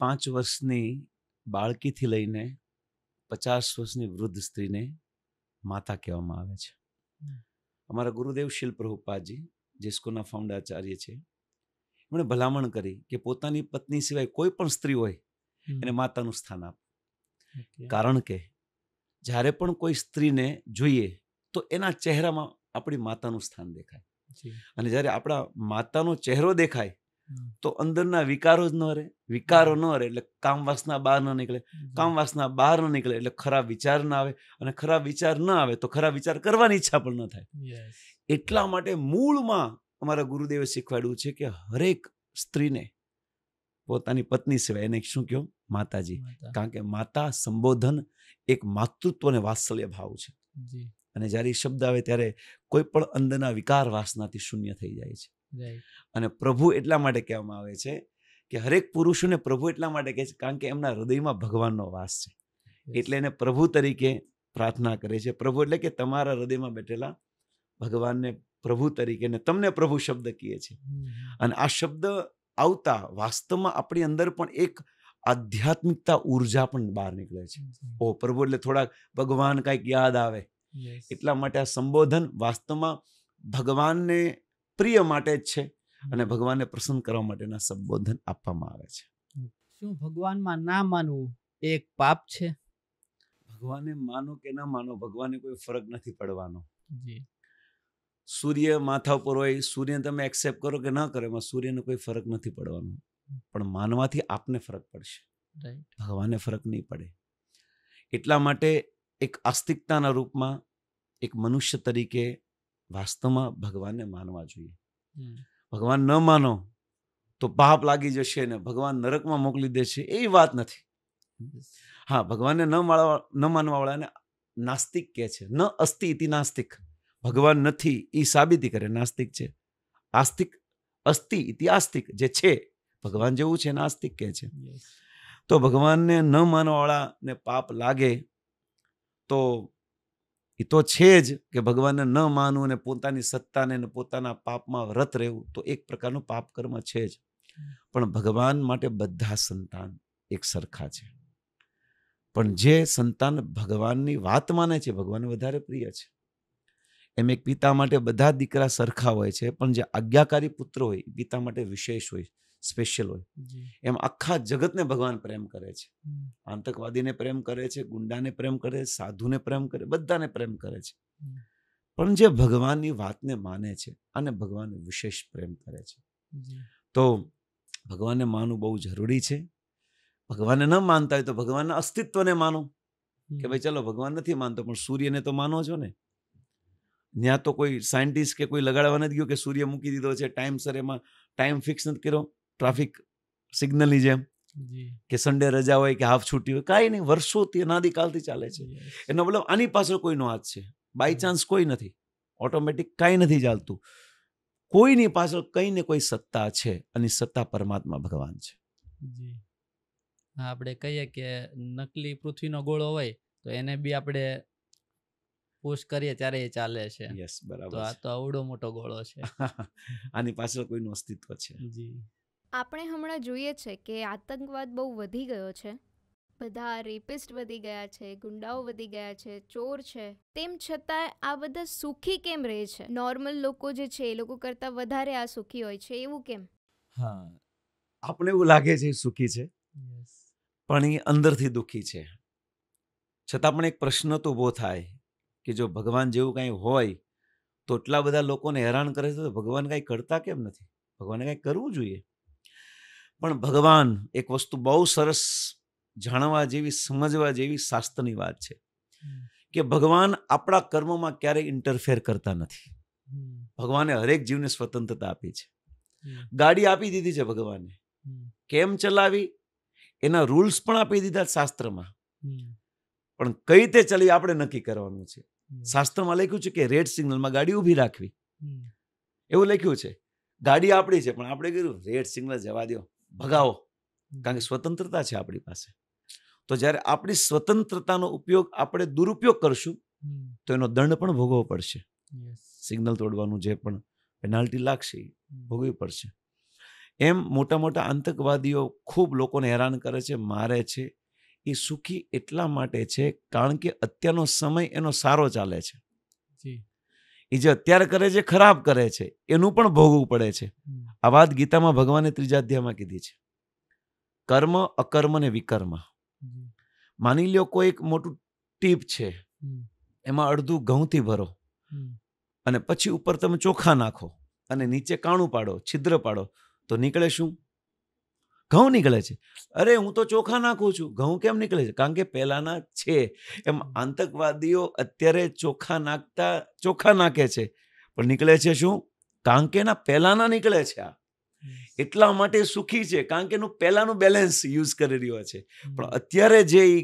Speaker 3: પાંચ વર્ષની બાળકીથી લઈને પચાસ વર્ષની વૃદ્ધ સ્ત્રીને માતા કહેવામાં આવે છે અમારા ગુરુદેવ શિલ પ્રભુપાજી જે ઇસ્કોનના ફાઉન્ડાચાર્ય છે એમણે ભલામણ કરી કે પોતાની પત્ની સિવાય કોઈ પણ સ્ત્રી હોય એને માતાનું સ્થાન આપ કારણ કે જ્યારે પણ કોઈ સ્ત્રીને જોઈએ તો એના ચહેરામાં આપણી માતાનું સ્થાન દેખાય અને જ્યારે આપણા માતાનો ચહેરો દેખાય તો અંદરના વિકારો જ ન રહે વિકારો ન રહે એટલે કામ વાસના બહાર ન નીકળે કામવાસના વાસના બહાર ન નીકળે એટલે ખરાબ વિચાર ના આવે અને ખરાબ વિચાર ન આવે તો ખરાબ વિચાર કરવાની ઈચ્છા પણ ન થાય એટલા માટે મૂળમાં અમારા ગુરુદેવે શીખવાડ્યું છે કે હરેક સ્ત્રીને પોતાની પત્ની સિવાય એને શું કહ્યું માતાજી કારણ કે માતા સંબોધન એક માતૃત્વ અને વાત્સલ્ય ભાવ છે અને જ્યારે એ શબ્દ આવે ત્યારે કોઈ પણ અંદરના વિકાર વાસનાથી શૂન્ય થઈ જાય છે અને પ્રભુ એટલા માટે કહેવામાં આવે છે કે હરેક પુરુષોને પ્રભુ એટલા માટે કહે છે કારણ કે એમના હૃદયમાં ભગવાનનો વાસ છે એટલે એને પ્રભુ તરીકે પ્રાર્થના કરે છે પ્રભુ એટલે કે તમારા હૃદયમાં બેઠેલા ભગવાનને પ્રભુ તરીકે ને તમને પ્રભુ શબ્દ કહે છે અને આ શબ્દ આવતા વાસ્તવમાં આપણી અંદર પણ એક આધ્યાત્મિકતા ઉર્જા પણ બહાર નીકળે છે ઓ પ્રભુ એટલે થોડાક ભગવાન કાંઈક યાદ આવે એટલા માટે આ સંબોધન વાસ્તવમાં ભગવાનને પ્રિય માટે જ છે અને ભગવાનને પ્રસન્ન કરવા માટેના સંબોધન આપવામાં આવે છે
Speaker 2: શું ભગવાનમાં ના માનવું
Speaker 3: એ એક પાપ છે ભગવાનને માનો કે ના માનો ભગવાનને કોઈ ફરક નથી પડવાનો સૂર્ય માથા ઉપર હોય સૂર્ય તમે એક્સેપ્ટ કરો કે ના કરો એમાં સૂર્યને કોઈ ફરક નથી પડવાનો પણ માનવાથી આપને ફરક પડશે ભગવાનને ફરક નહીં પડે એટલા માટે એક આસ્તિકતાના રૂપમાં એક મનુષ્ય તરીકે વાસ્તવમાં ભગવાનને માનવા જોઈએ ભગવાન ન માનો તો પાપ લાગી જશે ને ભગવાન નરકમાં મોકલી દેશે એ વાત નથી હા ભગવાનને ન માળવા ન માનવાવાળાને નાસ્તિક કહે છે ન અસ્તિ ઇતિ નાસ્તિક ભગવાન નથી એ સાબિતી કરે નાસ્તિક છે આસ્તિક અસ્તિ ઇતિ આસ્તિક જે છે ભગવાન જેવું છે નાસ્તિક કે છે તો ભગવાનને ન ને પાપ લાગે તો એ તો છે જ કે ભગવાનને ન માનવું અને પોતાની સત્તાને અને પોતાના પાપમાં વ્રત રહેવું તો એક પ્રકારનું પાપ કર્મ છે જ પણ ભગવાન માટે બધા સંતાન એક સરખા છે પણ જે સંતાન ભગવાનની વાત માને છે ભગવાન વધારે પ્રિય છે એમ એક પિતા માટે બધા દીકરા સરખા હોય છે પણ જે આજ્ઞાકારી પુત્ર હોય પિતા માટે વિશેષ હોય સ્પેશિયલ હોય એમ આખા જગતને ભગવાન પ્રેમ કરે છે આતંકવાદીને પ્રેમ કરે છે ગુંડાને પ્રેમ કરે છે સાધુને પ્રેમ કરે બધાને પ્રેમ કરે છે પણ જે ભગવાનની વાતને માને છે અને ભગવાન વિશેષ પ્રેમ કરે છે તો ભગવાનને માનવું બહુ જરૂરી છે ભગવાનને ન માનતા હોય તો ભગવાનના અસ્તિત્વને માનો કે ભાઈ ચલો ભગવાન નથી માનતો પણ સૂર્યને તો માનો છો ને ત્યાં તો કોઈ સાયન્ટિસ્ટ કે કોઈ લગાડવા નથી ગયો કે સૂર્ય મૂકી દીધો છે ટાઈમસર એમાં ટાઈમ ફિક્સ નથી કર્યો ટ્રાફિક સિગ્નલની જેમ કે સન્ડે રજા હોય કે હાફ છૂટી હોય કાંઈ નહીં વર્ષોથી અનાદિકાલથી ચાલે છે એનો મતલબ આની પાછળ કોઈનો હાથ છે બાય ચાન્સ કોઈ નથી ઓટોમેટિક કાંઈ નથી ચાલતું કોઈની પાછળ કંઈ ને કોઈ સત્તા છે અને સત્તા પરમાત્મા ભગવાન છે
Speaker 2: આપણે કહીએ કે નકલી પૃથ્વીનો ગોળો હોય તો એને બી આપણે પુશ કરીએ ત્યારે એ ચાલે છે યસ બરાબર તો આ તો અવડો મોટો ગોળો છે
Speaker 3: <laughs> આની પાછળ કોઈનું અસ્તિત્વ
Speaker 2: છે જી
Speaker 1: આપણે હમણાં જોઈએ છે કે આતંકવાદ બહુ વધી ગયો છે બધા રેપિસ્ટ વધી ગયા છે ગુંડાઓ વધી ગયા છે ચોર છે તેમ છતાં આ બધા સુખી કેમ રહે છે નોર્મલ લોકો જે છે એ લોકો કરતાં વધારે આ સુખી હોય છે એવું કેમ
Speaker 3: હા આપણે એવું લાગે છે સુખી છે પણ એ અંદરથી દુઃખી છે છતાં પણ એક પ્રશ્ન તો ઊભો થાય કે જો ભગવાન જેવું કાંઈ હોય તો એટલા બધા લોકોને હેરાન કરે છે તો ભગવાન કાંઈ કરતા કેમ નથી ભગવાને કંઈ કરવું જોઈએ પણ ભગવાન એક વસ્તુ બહુ સરસ જાણવા જેવી સમજવા જેવી શાસ્ત્રની વાત છે કે ભગવાન આપણા કર્મમાં ક્યારેય ઇન્ટરફેર કરતા નથી ભગવાને હરેક જીવને સ્વતંત્રતા આપી છે ગાડી આપી દીધી છે ભગવાને કેમ ચલાવી એના રૂલ્સ પણ આપી દીધા શાસ્ત્રમાં પણ કઈ રીતે ચલી આપણે નક્કી કરવાનું છે શાસ્ત્રમાં લખ્યું છે કે રેડ સિગ્નલમાં ગાડી ઊભી રાખવી એવું લખ્યું છે ગાડી આપણી છે પણ આપણે કર્યું રેડ સિગ્નલ જવા દો ભગાવો કારણ કે સ્વતંત્રતા છે આપણી પાસે તો જ્યારે આપણી સ્વતંત્રતાનો ઉપયોગ આપણે દુરુપયોગ કરશું તો એનો દંડ પણ ભોગવવો પડશે સિગ્નલ તોડવાનું જે પણ પેનાલ્ટી લાગશે એ ભોગવી પડશે એમ મોટા મોટા આતંકવાદીઓ ખૂબ લોકોને હેરાન કરે છે મારે છે એ સુખી એટલા માટે છે કારણ કે અત્યારનો સમય એનો સારો ચાલે છે એ જે અત્યારે કરે છે ખરાબ કરે છે એનું પણ ભોગવું પડે છે આ વાત ગીતામાં ભગવાને ત્રીજા અધ્યાયમાં કીધી છે કર્મ અકર્મ ને વિકર્મ માની લ્યો કોઈ એક મોટું ટીપ છે એમાં અડધું ઘઉંથી ભરો અને પછી ઉપર તમે ચોખા નાખો અને નીચે કાણું પાડો છિદ્ર પાડો તો નીકળે શું ઘઉં નીકળે છે અરે હું તો ચોખા નાખું છું ઘઉં કેમ નીકળે છે કારણ કે પહેલાંના છે એમ આતંકવાદીઓ અત્યારે ચોખા નાખતા ચોખા નાખે છે પણ નીકળે છે શું કારણ કે એના પહેલાંના નીકળે છે આ એટલા માટે સુખી છે કારણ કે એનું પહેલાંનું બેલેન્સ યુઝ કરી રહ્યો છે પણ અત્યારે જે એ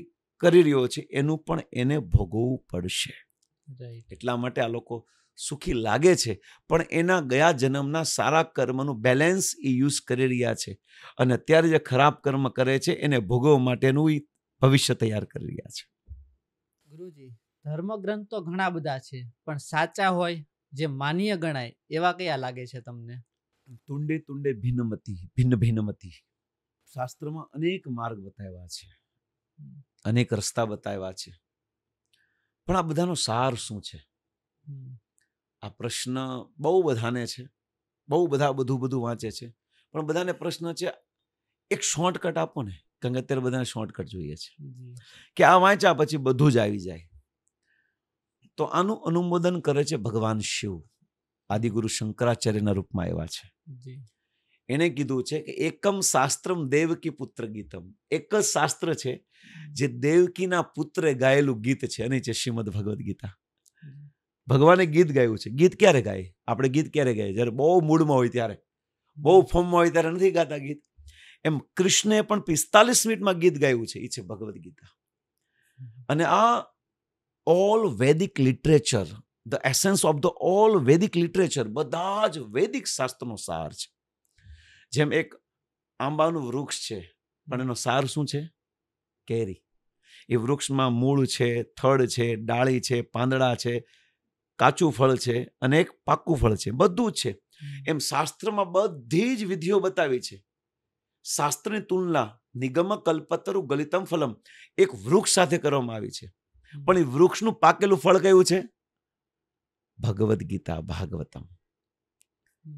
Speaker 3: કરી રહ્યો છે એનું પણ એને ભોગવવું પડશે એટલા માટે આ લોકો સુખી લાગે છે પણ એના ગયા જન્મના સારા કર્મનું બેલેન્સ એ યુઝ કરી રહ્યા છે અને અત્યારે જે ખરાબ કર્મ કરે છે એને ભોગવવા માટેનું એ ભવિષ્ય તૈયાર કરી રહ્યા છે
Speaker 2: ગુરુજી ધર્મગ્રંથ તો ઘણા બધા છે પણ સાચા હોય જે માન્ય ગણાય એવા કયા લાગે છે તમને
Speaker 3: તુંડે તુંડે ભિન્નમતી ભિન્ન ભિન્નમતી શાસ્ત્રમાં અનેક માર્ગ બતાવ્યા છે અનેક રસ્તા બતાવ્યા છે પણ આ બધાનો સાર શું છે આ પ્રશ્ન બહુ બધાને છે બહુ બધા બધું બધું વાંચે છે પણ બધાને પ્રશ્ન છે એક શોર્ટકટ આપો ને કારણ કે અત્યારે બધાને શોર્ટકટ જોઈએ છે કે આ વાંચ્યા પછી બધું જ આવી જાય તો આનું અનુમોદન કરે છે ભગવાન શિવ આદિગુરુ શંકરાચાર્યના રૂપમાં એવા છે એને કીધું છે કે એકમ શાસ્ત્રમ દેવકી પુત્ર ગીતમ એક જ શાસ્ત્ર છે જે દેવકીના પુત્રે ગાયેલું ગીત છે અને જે શ્રીમદ ભગવદ્ ગીતા ભગવાને ગીત ગાયું છે ગીત ક્યારે ગાય આપણે ગીત ક્યારે ગાય જ્યારે બહુ મૂડમાં હોય ત્યારે બહુ ફોર્મમાં હોય ત્યારે નથી ગાતા ગીત એમ કૃષ્ણે પણ પિસ્તાલીસ મિનિટમાં ગીત ગાયું છે એ છે ભગવદ્ ગીતા અને આ all Vedic literature the essence of the all Vedic literature બધા જ વૈદિક શાસ્ત્રનો સાર છે જેમ એક આંબાનું વૃક્ષ છે પણ એનો સાર શું છે કેરી એ વૃક્ષમાં મૂળ છે થડ છે ડાળી છે પાંદડા છે કાચું ફળ છે અને એક પાકું ફળ છે બધું જ છે એમ શાસ્ત્રમાં બધી જ વિધિઓ બતાવી છે શાસ્ત્રની તુલના નિગમ કલ્પતરુ ગલિતમ ફલમ એક વૃક્ષ સાથે કરવામાં આવી છે પણ એ વૃક્ષનું પાકેલું ફળ કયું છે ભગવદ્ ગીતા ભાગવતમ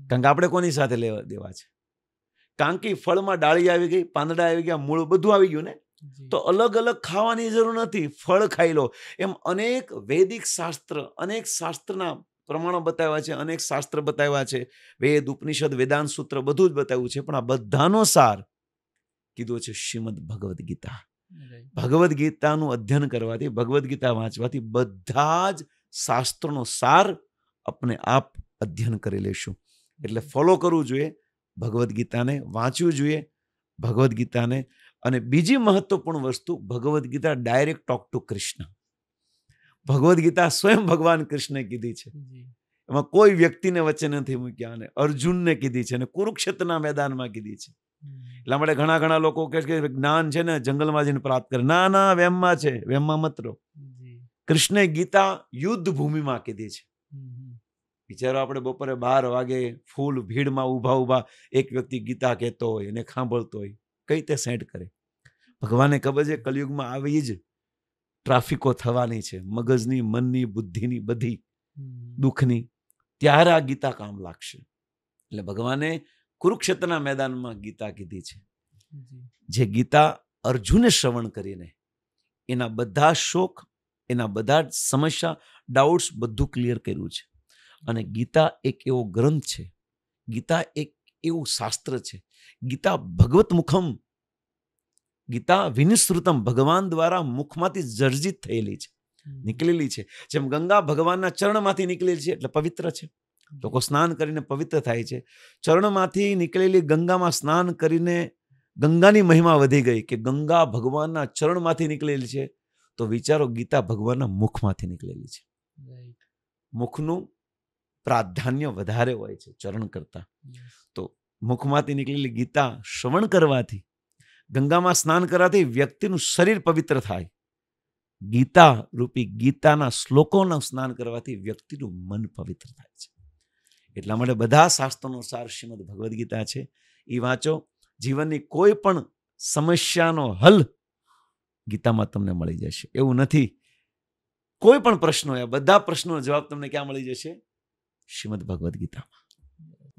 Speaker 3: કારણ કે આપણે કોની સાથે લેવા દેવા છે કારણ કે ફળમાં ડાળી આવી ગઈ પાંદડા આવી ગયા મૂળ બધું આવી ગયું ને તો અલગ અલગ ખાવાની જરૂર નથી ફળ ખાઈ લો એમ અનેક વૈદિક શાસ્ત્ર અનેક શાસ્ત્રના પ્રમાણો બતાવ્યા છે અનેક શાસ્ત્ર બતાવ્યા છે વેદ ઉપનિષદ વેદાંત સૂત્ર બધું જ બતાવ્યું છે પણ આ બધાનો સાર કીધો છે શ્રીમદ ભગવદ્ ગીતા ભગવદ્ ગીતાનું અધ્યયન કરવાથી ભગવદ્ ગીતા વાંચવાથી બધા જ શાસ્ત્રોનો સાર આપણે આપ અધ્યયન કરી લેશું એટલે ફોલો કરવું જોઈએ ભગવદ્ ગીતાને વાંચવું જોઈએ ભગવદ્ ગીતાને અને બીજી મહત્વપૂર્ણ વસ્તુ Bhagavad Gita direct talk to Krishna Bhagavad Gita સ્વયં ભગવાન કૃષ્ણે કીધી છે એમાં કોઈ વ્યક્તિને વચ્ચે નથી મૂક્યા અને અર્જુનને કીધી છે અને કુરુક્ષેત્રના મેદાનમાં કીધી છે એટલા માટે ઘણા ઘણા લોકો કહે છે કે જ્ઞાન છે ને જંગલમાં જઈને પ્રાપ્ત કરે ના ના વેમમાં છે વેમમાં મતરો કૃષ્ણે ગીતા યુદ્ધ ભૂમિમાં કીધી છે બિચારો આપણે બપોરે બાર વાગે ફૂલ ભીડમાં ઉભા ઉભા એક વ્યક્તિ ગીતા કહેતો હોય એને ખાંભળતો હોય કઈ રીતે સેટ કરે ભગવાને ખબર છે કલયુગમાં આવી જ ટ્રાફિકો થવાની છે મગજની મનની બુદ્ધિની બધી દુઃખની ત્યારે આ ગીતા કામ લાગશે એટલે ભગવાને કુરુક્ષેત્રના મેદાનમાં ગીતા કીધી છે જે ગીતા અર્જુને શ્રવણ કરીને એના બધા શોખ એના બધા જ સમસ્યા ડાઉટ્સ બધું ક્લિયર કર્યું છે અને ગીતા એક એવો ગ્રંથ છે ગીતા એક એવું શાસ્ત્ર છે ગીતા ભગવત મુખમ ગીતા વિનિશ્રુતમ ભગવાન દ્વારા મુખમાંથી જર્જિત થયેલી છે નીકળેલી છે જેમ ગંગા ભગવાનના ચરણમાંથી નીકળેલી છે એટલે પવિત્ર છે લોકો સ્નાન કરીને પવિત્ર થાય છે ચરણમાંથી નીકળેલી ગંગામાં સ્નાન કરીને ગંગાની મહિમા વધી ગઈ કે ગંગા ભગવાનના ચરણમાંથી નીકળેલી છે તો વિચારો ગીતા ભગવાનના મુખમાંથી નીકળેલી છે મુખનું પ્રાધાન્ય વધારે હોય છે ચરણ કરતાં તો મુખમાંથી નીકળેલી ગીતા શ્રવણ કરવાથી ગંગામાં સ્નાન કરવાથી વ્યક્તિનું શરીર પવિત્ર થાય ગીતા રૂપી ગીતાના શ્લોકોના સ્નાન કરવાથી વ્યક્તિનું મન પવિત્ર થાય છે એટલા માટે બધા શાસ્ત્રોનો સાર શ્રીમદ ભગવદ્ ગીતા છે એ વાંચો જીવનની કોઈ પણ સમસ્યાનો હલ ગીતામાં તમને મળી જશે એવું નથી કોઈ પણ પ્રશ્નો બધા પ્રશ્નોનો જવાબ તમને ક્યાં મળી જશે શ્રીમદ ભગવદ્ ગીતામાં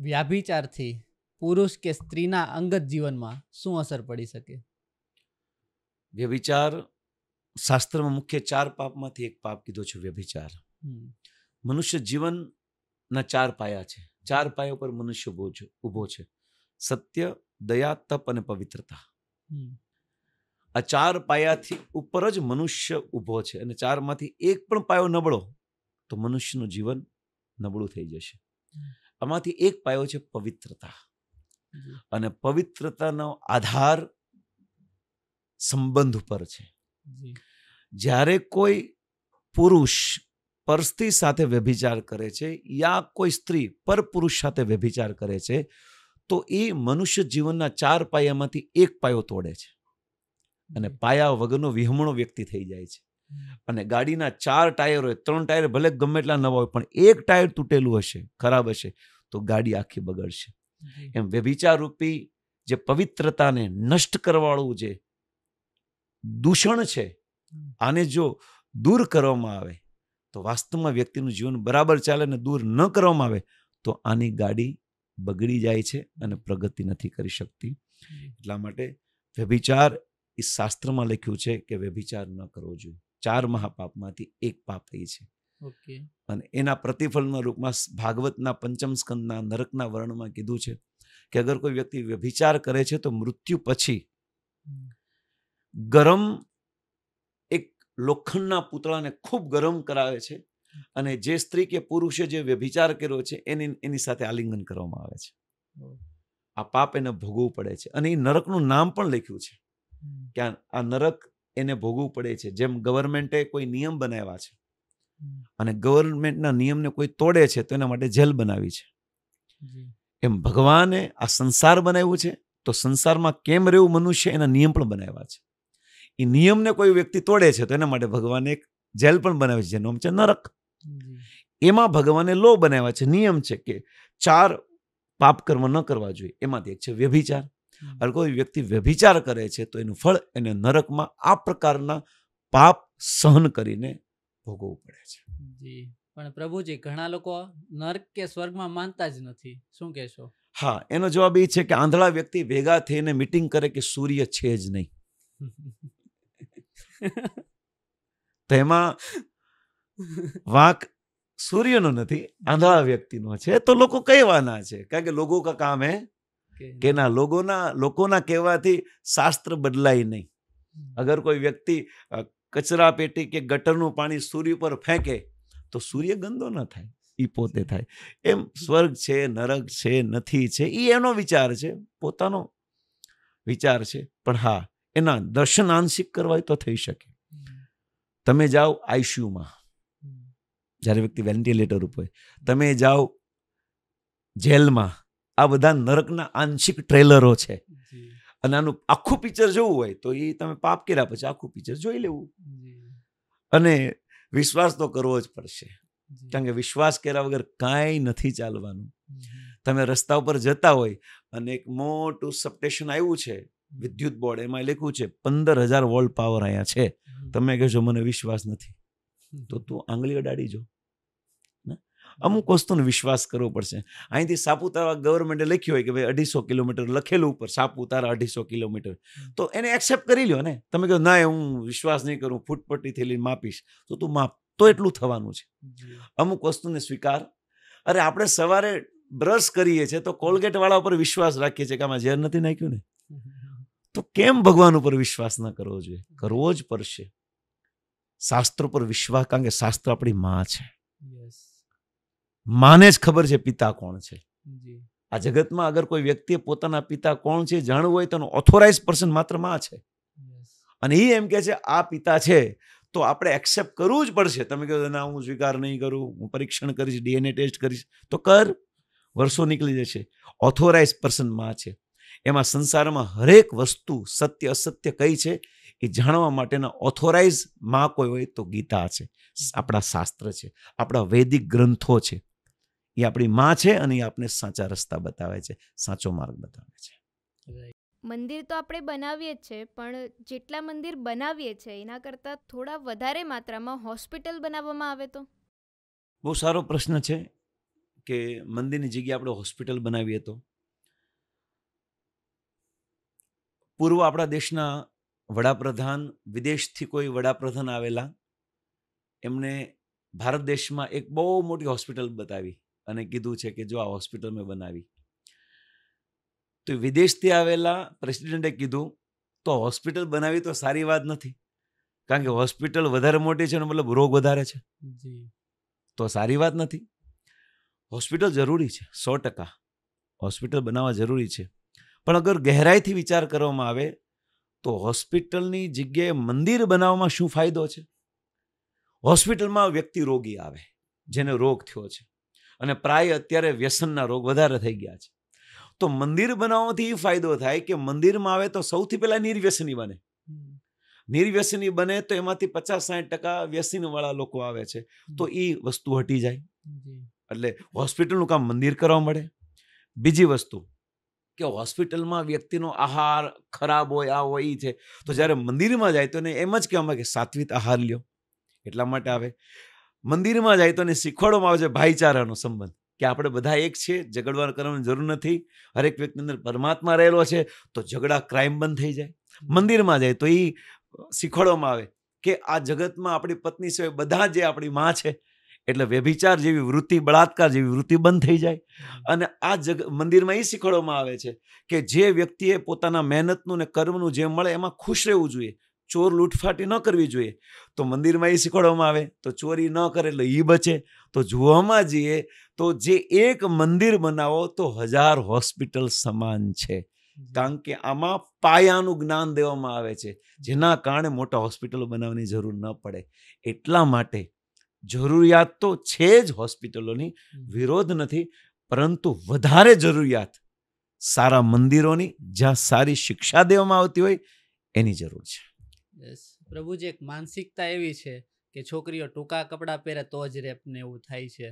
Speaker 3: વ્યાભિચારથી પુરુષ
Speaker 2: કે સ્ત્રીના અંગત જીવનમાં શું અસર પડી શકે
Speaker 3: વ્યભિચાર શાસ્ત્રમાં મુખ્ય ચાર પાપમાંથી એક પાપ કીધો છે વ્યભિચાર મનુષ્ય જીવનના ચાર પાયા છે ચાર પાયા ઉપર મનુષ્ય ઉભો છે ઊભો છે સત્ય દયા તપ અને પવિત્રતા આ ચાર પાયાથી ઉપર જ મનુષ્ય ઊભો છે અને ચારમાંથી એક પણ પાયો નબળો તો મનુષ્યનું જીવન નબળું થઈ જશે આમાંથી એક પાયો છે પવિત્રતા અને પવિત્રતાનો આધાર સંબંધ ઉપર છે જ્યારે કોઈ પુરુષ પરસ્ત્રી સાથે વ્યભિચાર કરે છે યા કોઈ સ્ત્રી પર પુરુષ સાથે વ્યભિચાર કરે છે તો એ મનુષ્ય જીવનના ચાર પાયામાંથી એક પાયો તોડે છે અને પાયા વગરનો વિહમણો વ્યક્તિ થઈ જાય છે અને ગાડીના ચાર ટાયર હોય ત્રણ ટાયર ભલે ગમે એટલા નવા હોય પણ એક ટાયર તૂટેલું હશે ખરાબ હશે તો ગાડી આખી બગડશે એમ વ્યભિચાર રૂપી જે પવિત્રતાને નષ્ટ કરવાળું જે દૂષણ છે આને જો દૂર કરવામાં આવે તો વાસ્તવમાં વ્યક્તિનું જીવન બરાબર ચાલે અને દૂર ન કરવામાં આવે તો આની ગાડી બગડી જાય છે અને પ્રગતિ નથી કરી શકતી એટલા માટે વ્યભિચાર એ શાસ્ત્રમાં લખ્યું છે કે વ્યભિચાર ન કરવો જોઈએ ચાર મહાપાપમાંથી એક પાપ એ છે અને એના પ્રતિફળના રૂપમાં ભાગવતના પંચમ સ્કંદના નરકના વર્ણમાં કીધું છે કે અગર કોઈ વ્યક્તિ વ્યભિચાર કરે છે તો મૃત્યુ પછી ગરમ એક લોખંડના પૂતળાને ખૂબ ગરમ કરાવે છે અને જે સ્ત્રી કે પુરુષે જે વ્યભિચાર કર્યો છે એની એની સાથે આલિંગન કરવામાં આવે છે આ પાપ એને ભોગવવું પડે છે અને એ નરકનું નામ પણ લખ્યું છે કે આ નરક એને ભોગવવું પડે છે જેમ ગવર્મેન્ટે કોઈ નિયમ બનાવ્યા છે અને ગવર્મેન્ટના નિયમને કોઈ તોડે છે તો એના માટે જેલ બનાવી છે એમ ભગવાને આ સંસાર બનાવ્યું છે તો સંસારમાં કેમ રહેવું મનુષ્ય એના નિયમ પણ બનાવ્યા છે એ નિયમને કોઈ વ્યક્તિ તોડે છે તો એના માટે ભગવાને એક જેલ પણ બનાવી છે જેનું નામ છે નરક એમાં ભગવાને લો બનાવ્યા છે નિયમ છે કે ચાર પાપ કર્મ ન કરવા જોઈએ એમાંથી એક છે વ્યભિચાર અને કોઈ વ્યક્તિ વ્યભિચાર કરે છે તો એનું ફળ એને નરકમાં આ પ્રકારના પાપ સહન કરીને ભોગવવું પડે છે
Speaker 2: જી પણ પ્રભુજી ઘણા લોકો નર્ક કે સ્વર્ગમાં માનતા જ નથી શું કહેશો
Speaker 3: હા એનો જવાબ એ છે કે આંધળા વ્યક્તિ ભેગા થઈને મિટિંગ કરે કે સૂર્ય છે જ નહીં <laughs> તેમાં વાંક સૂર્યનો નથી આંધળા વ્યક્તિનો છે તો લોકો કહેવાના છે કારણ કે લોકો કા કામ હે કે ના લોકોના લોકોના કહેવાથી શાસ્ત્ર બદલાય નહીં અગર કોઈ વ્યક્તિ કચરા પેટી કે ગટરનું પાણી સૂર્ય પર ફેંકે તો સૂર્ય ગંદો ન થાય એ પોતે થાય એમ સ્વર્ગ છે નરક છે નથી છે એ એનો વિચાર છે પોતાનો વિચાર છે પણ હા એના દર્શન આંશિક કરવા તો થઈ શકે તમે જાઓ આઈસીયુમાં જ્યારે વ્યક્તિ વેન્ટિલેટર ઉપર તમે જાઓ જેલમાં આ બધા નરકના આંશિક ટ્રેલરો છે અને આનું આખું પિક્ચર જોવું હોય તો એ તમે પાપ કર્યા પછી આખું પિક્ચર જોઈ લેવું અને વિશ્વાસ તો કરવો જ પડશે કારણ કે વિશ્વાસ કર્યા વગર કાંઈ નથી ચાલવાનું તમે રસ્તા ઉપર જતા હોય અને એક મોટું સબસ્ટેશન આવ્યું છે વિદ્યુત બોર્ડ એમાં લખ્યું છે પંદર હજાર વોલ્ટ પાવર અહીંયા છે તમે કહેશો મને વિશ્વાસ નથી તો તું આંગળી અડાડી જો અમુક વસ્તુનો વિશ્વાસ કરવો પડશે અહીંથી સાપુતારા ગવર્મેન્ટે લખ્યું હોય કે ભાઈ અઢીસો કિલોમીટર લખેલું ઉપર સાપુતારા અઢીસો કિલોમીટર તો એને એક્સેપ્ટ કરી લ્યો ને તમે કહો ના હું વિશ્વાસ નહીં કરું ફૂટપટ્ટી થયેલી માપીશ તો તું માપ તો એટલું થવાનું છે અમુક વસ્તુને સ્વીકાર અરે આપણે સવારે બ્રશ કરીએ છીએ તો કોલગેટ વાળા ઉપર વિશ્વાસ રાખીએ છીએ કે આમાં ઝેર નથી નાખ્યું ને તો કેમ ભગવાન ઉપર વિશ્વાસ ન કરવો જોઈએ કરવો જ પડશે શાસ્ત્ર પર વિશ્વાસ કારણ કે શાસ્ત્ર આપણી માં છે યસ માને જ ખબર છે પિતા કોણ છે આ જગતમાં અગર કોઈ વ્યક્તિએ પોતાના પિતા કોણ છે જાણવું હોય તો ઓથોરાઇઝ પર્સન માત્ર માં છે અને એ એમ કે છે આ પિતા છે તો આપણે એક્સેપ્ટ કરવું જ પડશે તમે કહો ના હું સ્વીકાર નહીં કરું હું પરીક્ષણ કરીશ ડીએનએ ટેસ્ટ કરીશ તો કર વર્ષો નીકળી જશે ઓથોરાઇઝ પર્સન માં છે એમાં સંસારમાં હરેક વસ્તુ સત્ય અસત્ય કઈ છે એ જાણવા માટેના ઓથોરાઇઝ માં કોઈ હોય તો ગીતા છે આપણા શાસ્ત્ર છે આપણા વૈદિક ગ્રંથો છે એ આપણી માં છે અને એ આપણે સાચા રસ્તા બતાવે છે સાચો માર્ગ બતાવે
Speaker 1: છે મંદિર તો આપણે બનાવીએ જ છે પણ જેટલા મંદિર બનાવીએ છીએ એના કરતાં થોડા વધારે માત્રામાં હોસ્પિટલ બનાવવામાં આવે તો
Speaker 3: બહુ સારો પ્રશ્ન છે કે મંદિરની જગ્યાએ આપણે હોસ્પિટલ બનાવીએ તો પૂર્વ આપણા દેશના વડાપ્રધાન વિદેશથી કોઈ વડાપ્રધાન આવેલા એમને ભારત દેશમાં એક બહુ મોટી હોસ્પિટલ બતાવી અને કીધું છે કે જો આ હોસ્પિટલ મેં બનાવી તો વિદેશથી આવેલા પ્રેસિડેન્ટે કીધું તો હોસ્પિટલ બનાવી તો સારી વાત નથી કારણ કે હોસ્પિટલ વધારે મોટી છે અને મતલબ રોગ વધારે છે તો સારી વાત નથી હોસ્પિટલ જરૂરી છે સો ટકા હોસ્પિટલ બનાવવા જરૂરી છે પણ અગર ગહેરાઈથી વિચાર કરવામાં આવે તો હોસ્પિટલની જગ્યાએ મંદિર બનાવવામાં શું ફાયદો છે હોસ્પિટલમાં વ્યક્તિ રોગી આવે જેને રોગ થયો છે અને પ્રાય અત્યારે વ્યસનના રોગ વધારે થઈ ગયા છે તો મંદિર બનાવવાથી એ ફાયદો થાય કે મંદિરમાં આવે તો સૌથી પહેલાં નિર્વ્યસની બને નિર્વ્યસની બને તો એમાંથી પચાસ સાઠ ટકા વ્યસનવાળા લોકો આવે છે તો એ વસ્તુ હટી જાય એટલે હોસ્પિટલનું કામ મંદિર કરવા મળે બીજી વસ્તુ કે હોસ્પિટલમાં વ્યક્તિનો આહાર ખરાબ હોય આ હોય એ છે તો જ્યારે મંદિરમાં જાય તો એને એમ જ કહેવામાં કે સાત્વિક આહાર લ્યો એટલા માટે આવે મંદિરમાં જાય તો એને શીખવાડવામાં આવે છે ભાઈચારાનો સંબંધ કે આપણે બધા એક છે ઝઘડવા કરવાની જરૂર નથી હરેક વ્યક્તિની અંદર પરમાત્મા રહેલો છે તો ઝઘડા ક્રાઇમ બંધ થઈ જાય મંદિરમાં જાય તો એ શીખવાડવામાં આવે કે આ જગતમાં આપણી પત્ની સિવાય બધા જે આપણી માં છે એટલે વ્યભિચાર જેવી વૃત્તિ બળાત્કાર જેવી વૃત્તિ બંધ થઈ જાય અને આ જગ મંદિરમાં એ શીખવાડવામાં આવે છે કે જે વ્યક્તિએ પોતાના મહેનતનું ને કર્મનું જે મળે એમાં ખુશ રહેવું જોઈએ ચોર લૂંટફાટી ન કરવી જોઈએ તો મંદિરમાં એ શીખવાડવામાં આવે તો ચોરી ન કરે એટલે એ બચે તો જોવામાં જઈએ તો જે એક મંદિર બનાવો તો હજાર હોસ્પિટલ સમાન છે કારણ કે આમાં પાયાનું જ્ઞાન દેવામાં આવે છે જેના કારણે મોટા હોસ્પિટલો બનાવવાની જરૂર ન પડે એટલા માટે જરૂરિયાત તો છે જ હોસ્પિટલોની વિરોધ નથી પરંતુ વધારે જરૂરિયાત સારા મંદિરોની જ્યાં સારી શિક્ષા દેવામાં આવતી હોય એની જરૂર છે
Speaker 2: પ્રભુજી એક માનસિકતા એવી છે કે છોકરીઓ ટૂંકા કપડાં પહેરે તો જ રેપ ને એવું થાય છે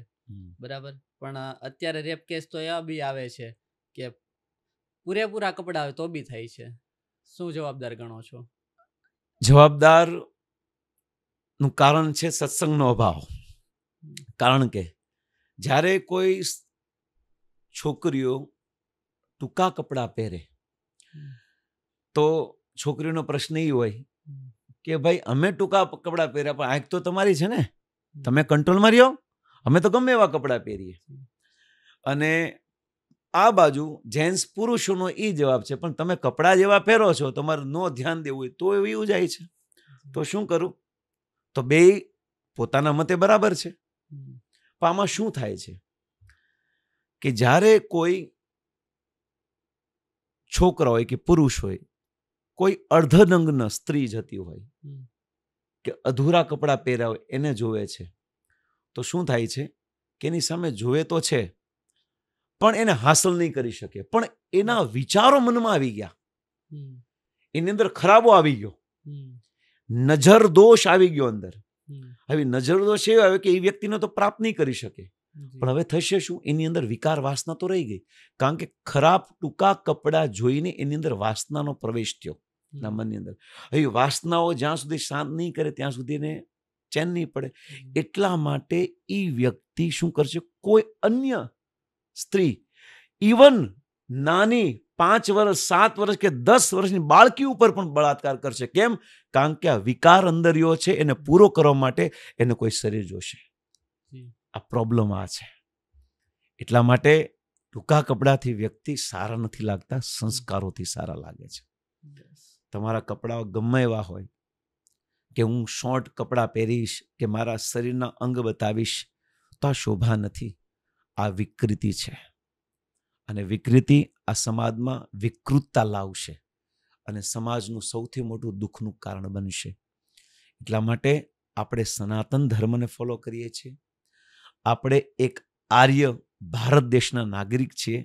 Speaker 2: બરાબર પણ અત્યારે રેપ કેસ તો એવા બી આવે છે કે પૂરેપૂરા કપડાં આવે તો બી થાય છે શું જવાબદાર ગણો છો
Speaker 3: જવાબદાર નું કારણ છે સત્સંગનો અભાવ કારણ કે જ્યારે કોઈ છોકરીઓ ટૂંકા કપડાં પહેરે તો છોકરીઓનો પ્રશ્ન એ હોય કે ભાઈ અમે ટૂંકા કપડાં પહેર્યા પણ આંખ તો તમારી છે ને તમે કંટ્રોલમાં રહ્યો અમે તો ગમે એવા કપડાં પહેરીએ અને આ બાજુ જેન્ટ્સ પુરુષોનો એ જવાબ છે પણ તમે કપડાં જેવા પહેરો છો તમારે નો ધ્યાન દેવું હોય તો એવું જાય છે તો શું કરું તો બે પોતાના મતે બરાબર છે પણ આમાં શું થાય છે કે જ્યારે કોઈ છોકરા હોય કે પુરુષ હોય કોઈ અર્ધનગ્ન સ્ત્રી જતી હોય કે અધૂરા કપડાં પહેર્યા હોય એને જોવે છે તો શું થાય છે કે એની સામે જોવે તો છે પણ એને હાંસલ નહીં કરી શકે પણ એના વિચારો મનમાં આવી ગયા એની અંદર ખરાબો આવી ગયો નજર દોષ આવી ગયો અંદર આવી નજર દોષ એવો આવ્યો કે એ વ્યક્તિને તો પ્રાપ્ત નહીં કરી શકે પણ હવે થશે શું એની અંદર વિકાર વાસના તો રહી ગઈ કારણ કે ખરાબ ટૂંકા કપડાં જોઈને એની અંદર વાસનાનો પ્રવેશ થયો એના મનની અંદર હવે વાસનાઓ જ્યાં સુધી શાંત નહીં કરે ત્યાં સુધી એને ચેન નહીં પડે એટલા માટે એ વ્યક્તિ શું કરશે કોઈ અન્ય સ્ત્રી ઇવન નાની પાંચ વર્ષ સાત વર્ષ કે દસ વર્ષની બાળકી ઉપર પણ બળાત્કાર કરશે કેમ કારણ કે આ વિકાર અંદર રહ્યો છે એને પૂરો કરવા માટે એને કોઈ શરીર જોશે આ પ્રોબ્લેમ આ છે એટલા માટે ટૂંકા કપડાથી વ્યક્તિ સારા નથી લાગતા સંસ્કારોથી સારા લાગે છે તમારા કપડાઓ ગમે એવા હોય કે હું શોર્ટ કપડાં પહેરીશ કે મારા શરીરના અંગ બતાવીશ તો આ શોભા નથી આ વિકૃતિ છે અને વિકૃતિ આ સમાજમાં વિકૃતતા લાવશે અને સમાજનું સૌથી મોટું દુઃખનું કારણ બનશે એટલા માટે આપણે સનાતન ધર્મને ફોલો કરીએ છીએ આપણે એક આર્ય ભારત દેશના નાગરિક છીએ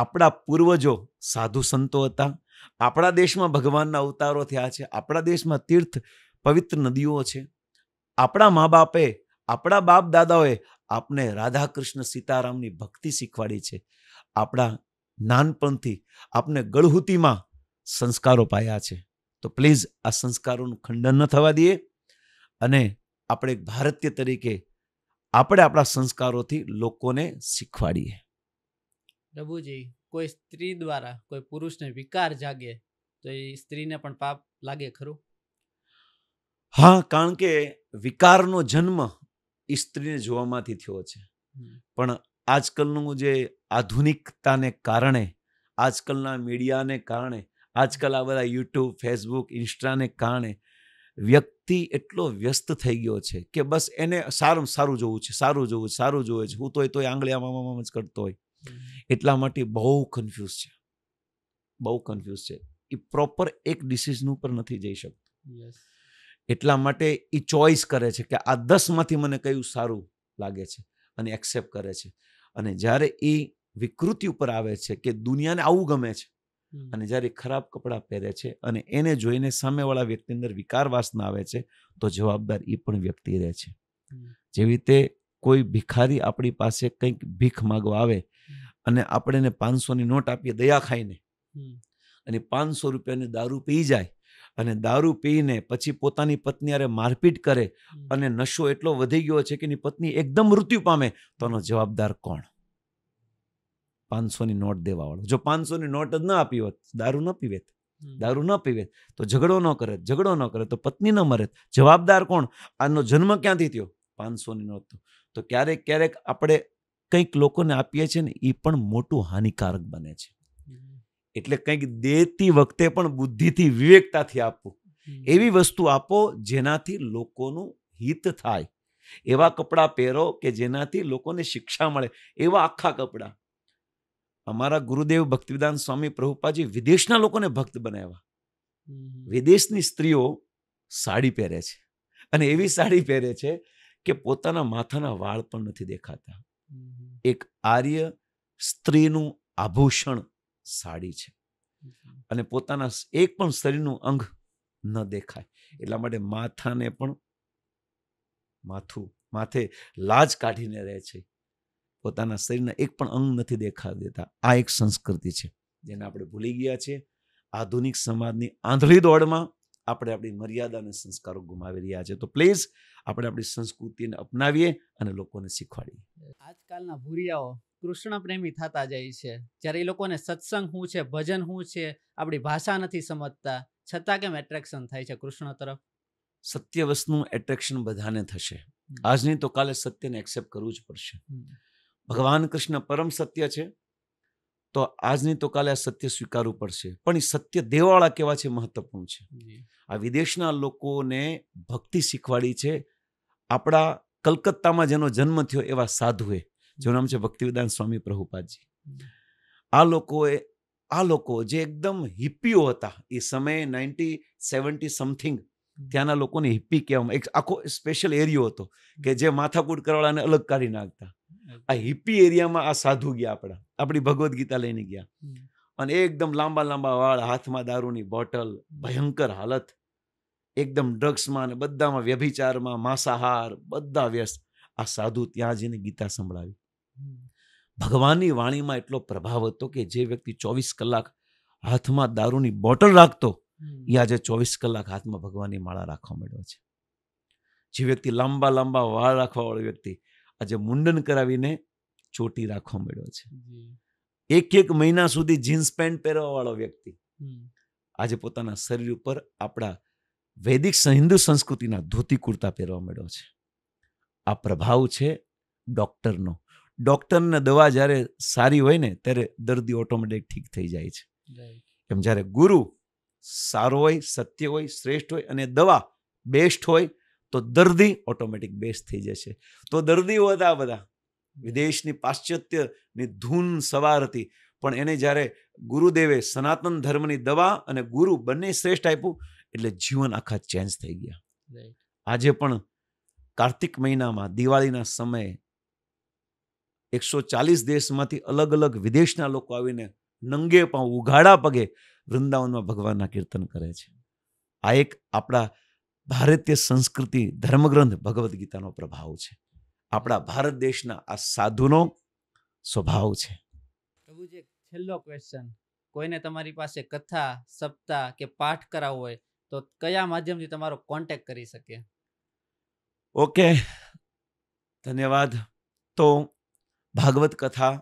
Speaker 3: આપણા પૂર્વજો સાધુ સંતો હતા આપણા દેશમાં ભગવાનના અવતારો થયા છે આપણા દેશમાં તીર્થ પવિત્ર નદીઓ છે આપણા મા બાપે આપણા બાપ દાદાઓએ આપને રાધા કૃષ્ણ સીતારામની ભક્તિ શીખવાડી છે આપણા નાનપણથી આપને ગળહુતીમાં સંસ્કારો પાયા છે તો પ્લીઝ આ સંસ્કારોનું ખંડન ન થવા દઈએ અને આપણે ભારતીય તરીકે આપણે આપણા સંસ્કારોથી લોકોને શીખવાડીએ
Speaker 2: પ્રભુજી કોઈ સ્ત્રી દ્વારા કોઈ પુરુષને વિકાર જાગે તો એ સ્ત્રીને પણ પાપ લાગે ખરું
Speaker 3: હા કારણ કે વિકારનો જન્મ એ સ્ત્રીને જોવામાંથી થયો છે પણ આજકાલનું જે આધુનિકતાને કારણે આજકાલના મીડિયાને કારણે આજકાલ આ બધા યુટ્યુબ ફેસબુક ઇન્સ્ટાને કારણે વ્યક્તિ એટલો વ્યસ્ત થઈ ગયો છે કે બસ એને સારું સારું જોવું છે સારું જોવું છે સારું જોવે છે હું તોય તોય આંગળી આમ જ કરતો હોય એટલા માટે બહુ કન્ફ્યુઝ છે બહુ કન્ફ્યુઝ છે એ પ્રોપર એક ડિસિઝન ઉપર નથી જઈ
Speaker 4: શકતો
Speaker 3: એટલા માટે એ ચોઈસ કરે છે કે આ દસમાંથી મને કયું સારું લાગે છે અને એક્સેપ્ટ કરે છે અને જ્યારે એ વિકૃતિ ઉપર આવે છે કે દુનિયાને આવું ગમે છે અને જ્યારે ખરાબ કપડાં પહેરે છે અને એને જોઈને સામેવાળા વ્યક્તિ અંદર વિકાર વાસના આવે છે તો જવાબદાર એ પણ વ્યક્તિ રહે છે જેવી રીતે કોઈ ભિખારી આપણી પાસે કંઈક ભીખ માગવા આવે અને આપણે એને પાંચસોની નોટ આપીએ દયા ખાઈને અને પાંચસો રૂપિયાની દારૂ પી જાય અને દારૂ પીને પછી પોતાની પત્ની અરે મારપીટ કરે અને નશો એટલો વધી ગયો છે કે એની પત્ની એકદમ મૃત્યુ પામે તો એનો જવાબદાર કોણ પાંચસોની નોટ દેવાવાળો જો પાંચસોની નોટ જ ન આપી હોત દારૂ ન પીવેત દારૂ ન પીવે તો ઝઘડો ન કરે ઝઘડો ન કરે તો પત્ની ન મરે જવાબદાર કોણ આનો જન્મ ક્યાંથી થયો પાંચસોની નોટ તો ક્યારેક ક્યારેક આપણે કંઈક લોકોને આપીએ છીએ ને એ પણ મોટું હાનિકારક બને છે એટલે કંઈક દેતી વખતે પણ બુદ્ધિથી વિવેકતાથી આપવું એવી વસ્તુ આપો જેનાથી લોકોનું હિત થાય એવા કપડાં પહેરો કે જેનાથી લોકોને શિક્ષા મળે એવા આખા કપડાં અમારા ગુરુદેવ ભક્તિવિદાન સ્વામી પ્રભુપાજી વિદેશના લોકોને ભક્ત બનાવ્યા વિદેશની સ્ત્રીઓ સાડી પહેરે છે અને એવી સાડી પહેરે છે કે પોતાના માથાના વાળ પણ નથી દેખાતા એક આર્ય સ્ત્રીનું આભૂષણ સાડી છે અને પોતાના એક પણ શરીરનું અંગ ન દેખાય એટલા માટે માથાને પણ માથું માથે લાજ કાઢીને રહે છે પોતાના શરીરના એક પણ અંગ નથી દેખાવ દેતા આ એક સંસ્કૃતિ છે જેને આપણે ભૂલી ગયા છે આધુનિક સમાજની આંધળી દોડમાં આપણે આપણી મર્યાદા અને સંસ્કારો ગુમાવી રહ્યા છે તો પ્લીઝ આપણે આપણી સંસ્કૃતિને અપનાવીએ અને લોકોને શીખવાડીએ
Speaker 2: આજકાલના ભૂરિયાઓ કૃષ્ણ પ્રેમી થતા જાય છે જ્યારે એ લોકોને સત્સંગ શું છે ભજન શું છે આપણી ભાષા નથી સમજતા છતાં કેમ એટ્રેક્શન થાય છે કૃષ્ણ તરફ
Speaker 3: સત્ય વસ્તુનું એટ્રેક્શન બધાને થશે આજની તો કાલે સત્યને એક્સેપ્ટ કરવું જ પડશે ભગવાન કૃષ્ણ પરમ સત્ય છે તો આજની તો કાલે આ સત્ય સ્વીકારવું પડશે પણ એ સત્ય દેવાળા કેવા છે મહત્વપૂર્ણ છે આ વિદેશના લોકોને ભક્તિ શીખવાડી છે આપણા કલકત્તામાં જેનો જન્મ થયો એવા સાધુએ જેનું નામ છે ભક્તિવિદાન સ્વામી પ્રભુપાદજી આ લોકોએ આ લોકો જે એકદમ હિપ્પીઓ હતા એ સમયે નાઇન્ટી સેવન્ટી સમથિંગ ત્યાંના લોકોને હિપ્પી કહેવામાં એક આખો સ્પેશિયલ એરિયો હતો કે જે માથાકૂટ કરવાળાને અલગ કાઢી નાખતા આ હિપી એરિયામાં આ સાધુ ગયા આપણા આપણી ભગવદ્ ગીતા લઈને
Speaker 4: ગયા
Speaker 3: અને એકદમ લાંબા લાંબા વાળ હાથમાં દારૂની બોટલ ભયંકર હાલત એકદમ ડ્રગ્સમાં ને બધામાં વ્યભિચારમાં માંસાહાર બધા વ્યસ્ત આ સાધુ ત્યાં જઈને ગીતા સંભળાવી ભગવાનની વાણીમાં એટલો પ્રભાવ હતો કે જે વ્યક્તિ ચોવીસ કલાક હાથમાં દારૂની બોટલ રાખતો એ આજે ચોવીસ કલાક હાથમાં ભગવાનની માળા રાખવા માંડ્યો છે જે વ્યક્તિ લાંબા લાંબા વાળ રાખવાવાળી વ્યક્તિ આજે મુંડન કરાવીને ચોટી રાખવા મળ્યો છે એક એક મહિના સુધી જીન્સ પેન્ટ પહેરવાવાળો વ્યક્તિ આજે પોતાના શરીર ઉપર આપણા વૈદિક હિન્દુ સંસ્કૃતિના ધોતી કુર્તા પહેરવા મળ્યો છે આ પ્રભાવ છે ડૉક્ટરનો ડૉક્ટરને દવા જ્યારે સારી હોય ને ત્યારે દર્દી ઓટોમેટિક ઠીક થઈ જાય છે એમ જ્યારે ગુરુ સારો હોય સત્ય હોય શ્રેષ્ઠ હોય અને દવા બેસ્ટ હોય તો દર્દી ઓટોમેટિક બેસ થઈ જશે તો દર્દી હતા બધા વિદેશની પાશ્ચાત્યની ધૂન સવાર હતી પણ એને જ્યારે ગુરુદેવે સનાતન ધર્મની દવા અને ગુરુ બંને શ્રેષ્ઠ આપ્યું એટલે જીવન આખા ચેન્જ થઈ
Speaker 5: ગયા
Speaker 3: આજે પણ કાર્તિક મહિનામાં દિવાળીના સમયે એકસો ચાલીસ દેશમાંથી અલગ અલગ વિદેશના લોકો આવીને નંગે પાઉં ઉઘાડા પગે વૃંદાવનમાં ભગવાનના કીર્તન કરે છે આ એક આપણા ભારતીય સંસ્કૃતિ ધર્મગ્રંથ ભગવદ્ ગીતાનો પ્રભાવ છે આપણા ભારત દેશના આ સાધુનો સ્વભાવ છે
Speaker 2: પ્રભુજી છેલ્લો ક્વેશ્ચન કોઈને તમારી પાસે કથા સપ્તાહ કે પાઠ કરાવવો હોય તો કયા માધ્યમથી તમારો કોન્ટેક્ટ કરી
Speaker 3: શકે ઓકે ધન્યવાદ તો ભાગવત કથા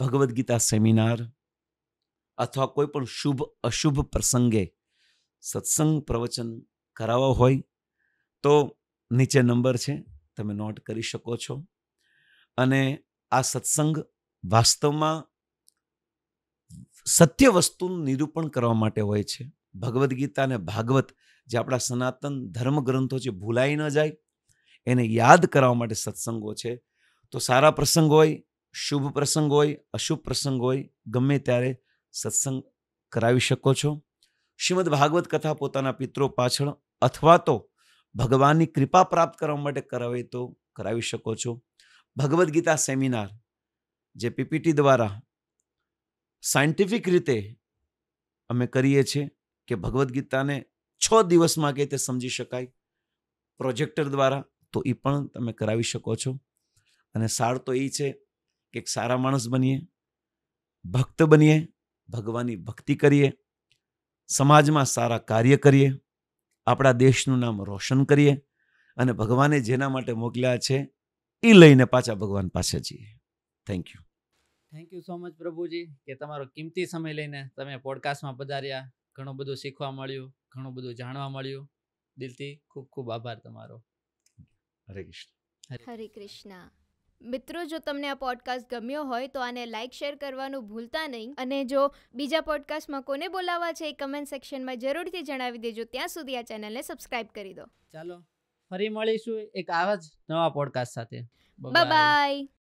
Speaker 3: ભગવદ્ ગીતા સેમિનાર અથવા કોઈ પણ શુભ અશુભ પ્રસંગે સત્સંગ પ્રવચન કરાવવા હોય તો નીચે નંબર છે તમે નોટ કરી શકો છો અને આ સત્સંગ વાસ્તવમાં સત્ય વસ્તુનું નિરૂપણ કરવા માટે હોય છે ભગવદ્ ગીતા અને ભાગવત જે આપણા સનાતન ધર્મગ્રંથો ગ્રંથો છે ભૂલાઈ ન જાય એને યાદ કરાવવા માટે સત્સંગો છે તો સારા પ્રસંગ હોય શુભ પ્રસંગ હોય અશુભ પ્રસંગ હોય ગમે ત્યારે સત્સંગ કરાવી શકો છો શ્રીમદ ભાગવત કથા પોતાના પિત્રો પાછળ અથવા તો ભગવાનની કૃપા પ્રાપ્ત કરવા માટે કરાવે તો કરાવી શકો છો ભગવદ્ ગીતા સેમિનાર જે પીપીટી દ્વારા સાયન્ટિફિક રીતે અમે કરીએ છીએ કે ભગવદ્ ગીતાને છ દિવસમાં કે તે સમજી શકાય પ્રોજેક્ટર દ્વારા તો એ પણ તમે કરાવી શકો છો અને સાર તો એ છે કે એક સારા માણસ બનીએ ભક્ત બનીએ ભગવાનની ભક્તિ કરીએ સમાજમાં સારા કાર્ય કરીએ આપણા દેશનું નામ રોશન કરીએ અને ભગવાને જેના માટે મોકલ્યા છે એ લઈને પાછા ભગવાન પાસે જઈએ thank you
Speaker 2: thank you so much પ્રભુજી કે તમારો કિંમતી સમય લઈને તમે પોડકાસ્ટમાં પધાર્યા ઘણું બધું શીખવા મળ્યું ઘણું બધું જાણવા મળ્યું દિલથી ખૂબ ખૂબ આભાર તમારો
Speaker 3: હરે કૃષ્ણ
Speaker 1: હરે કૃષ્ણ મિત્રો જો તમને આ પોડકાસ્ટ ગમ્યો હોય તો આને લાઇક શેર કરવાનું ભૂલતા નહીં અને જો બીજા પોડકાસ્ટમાં કોને બોલાવવા છે એ કમેન્ટ સેક્શનમાં જરૂરથી જણાવી દેજો ત્યાં સુધી આ ચેનલને સબસ્ક્રાઇબ કરી દો ચાલો
Speaker 2: ફરી મળીશું એક આવા જ નવા પોડકાસ્ટ સાથે બાય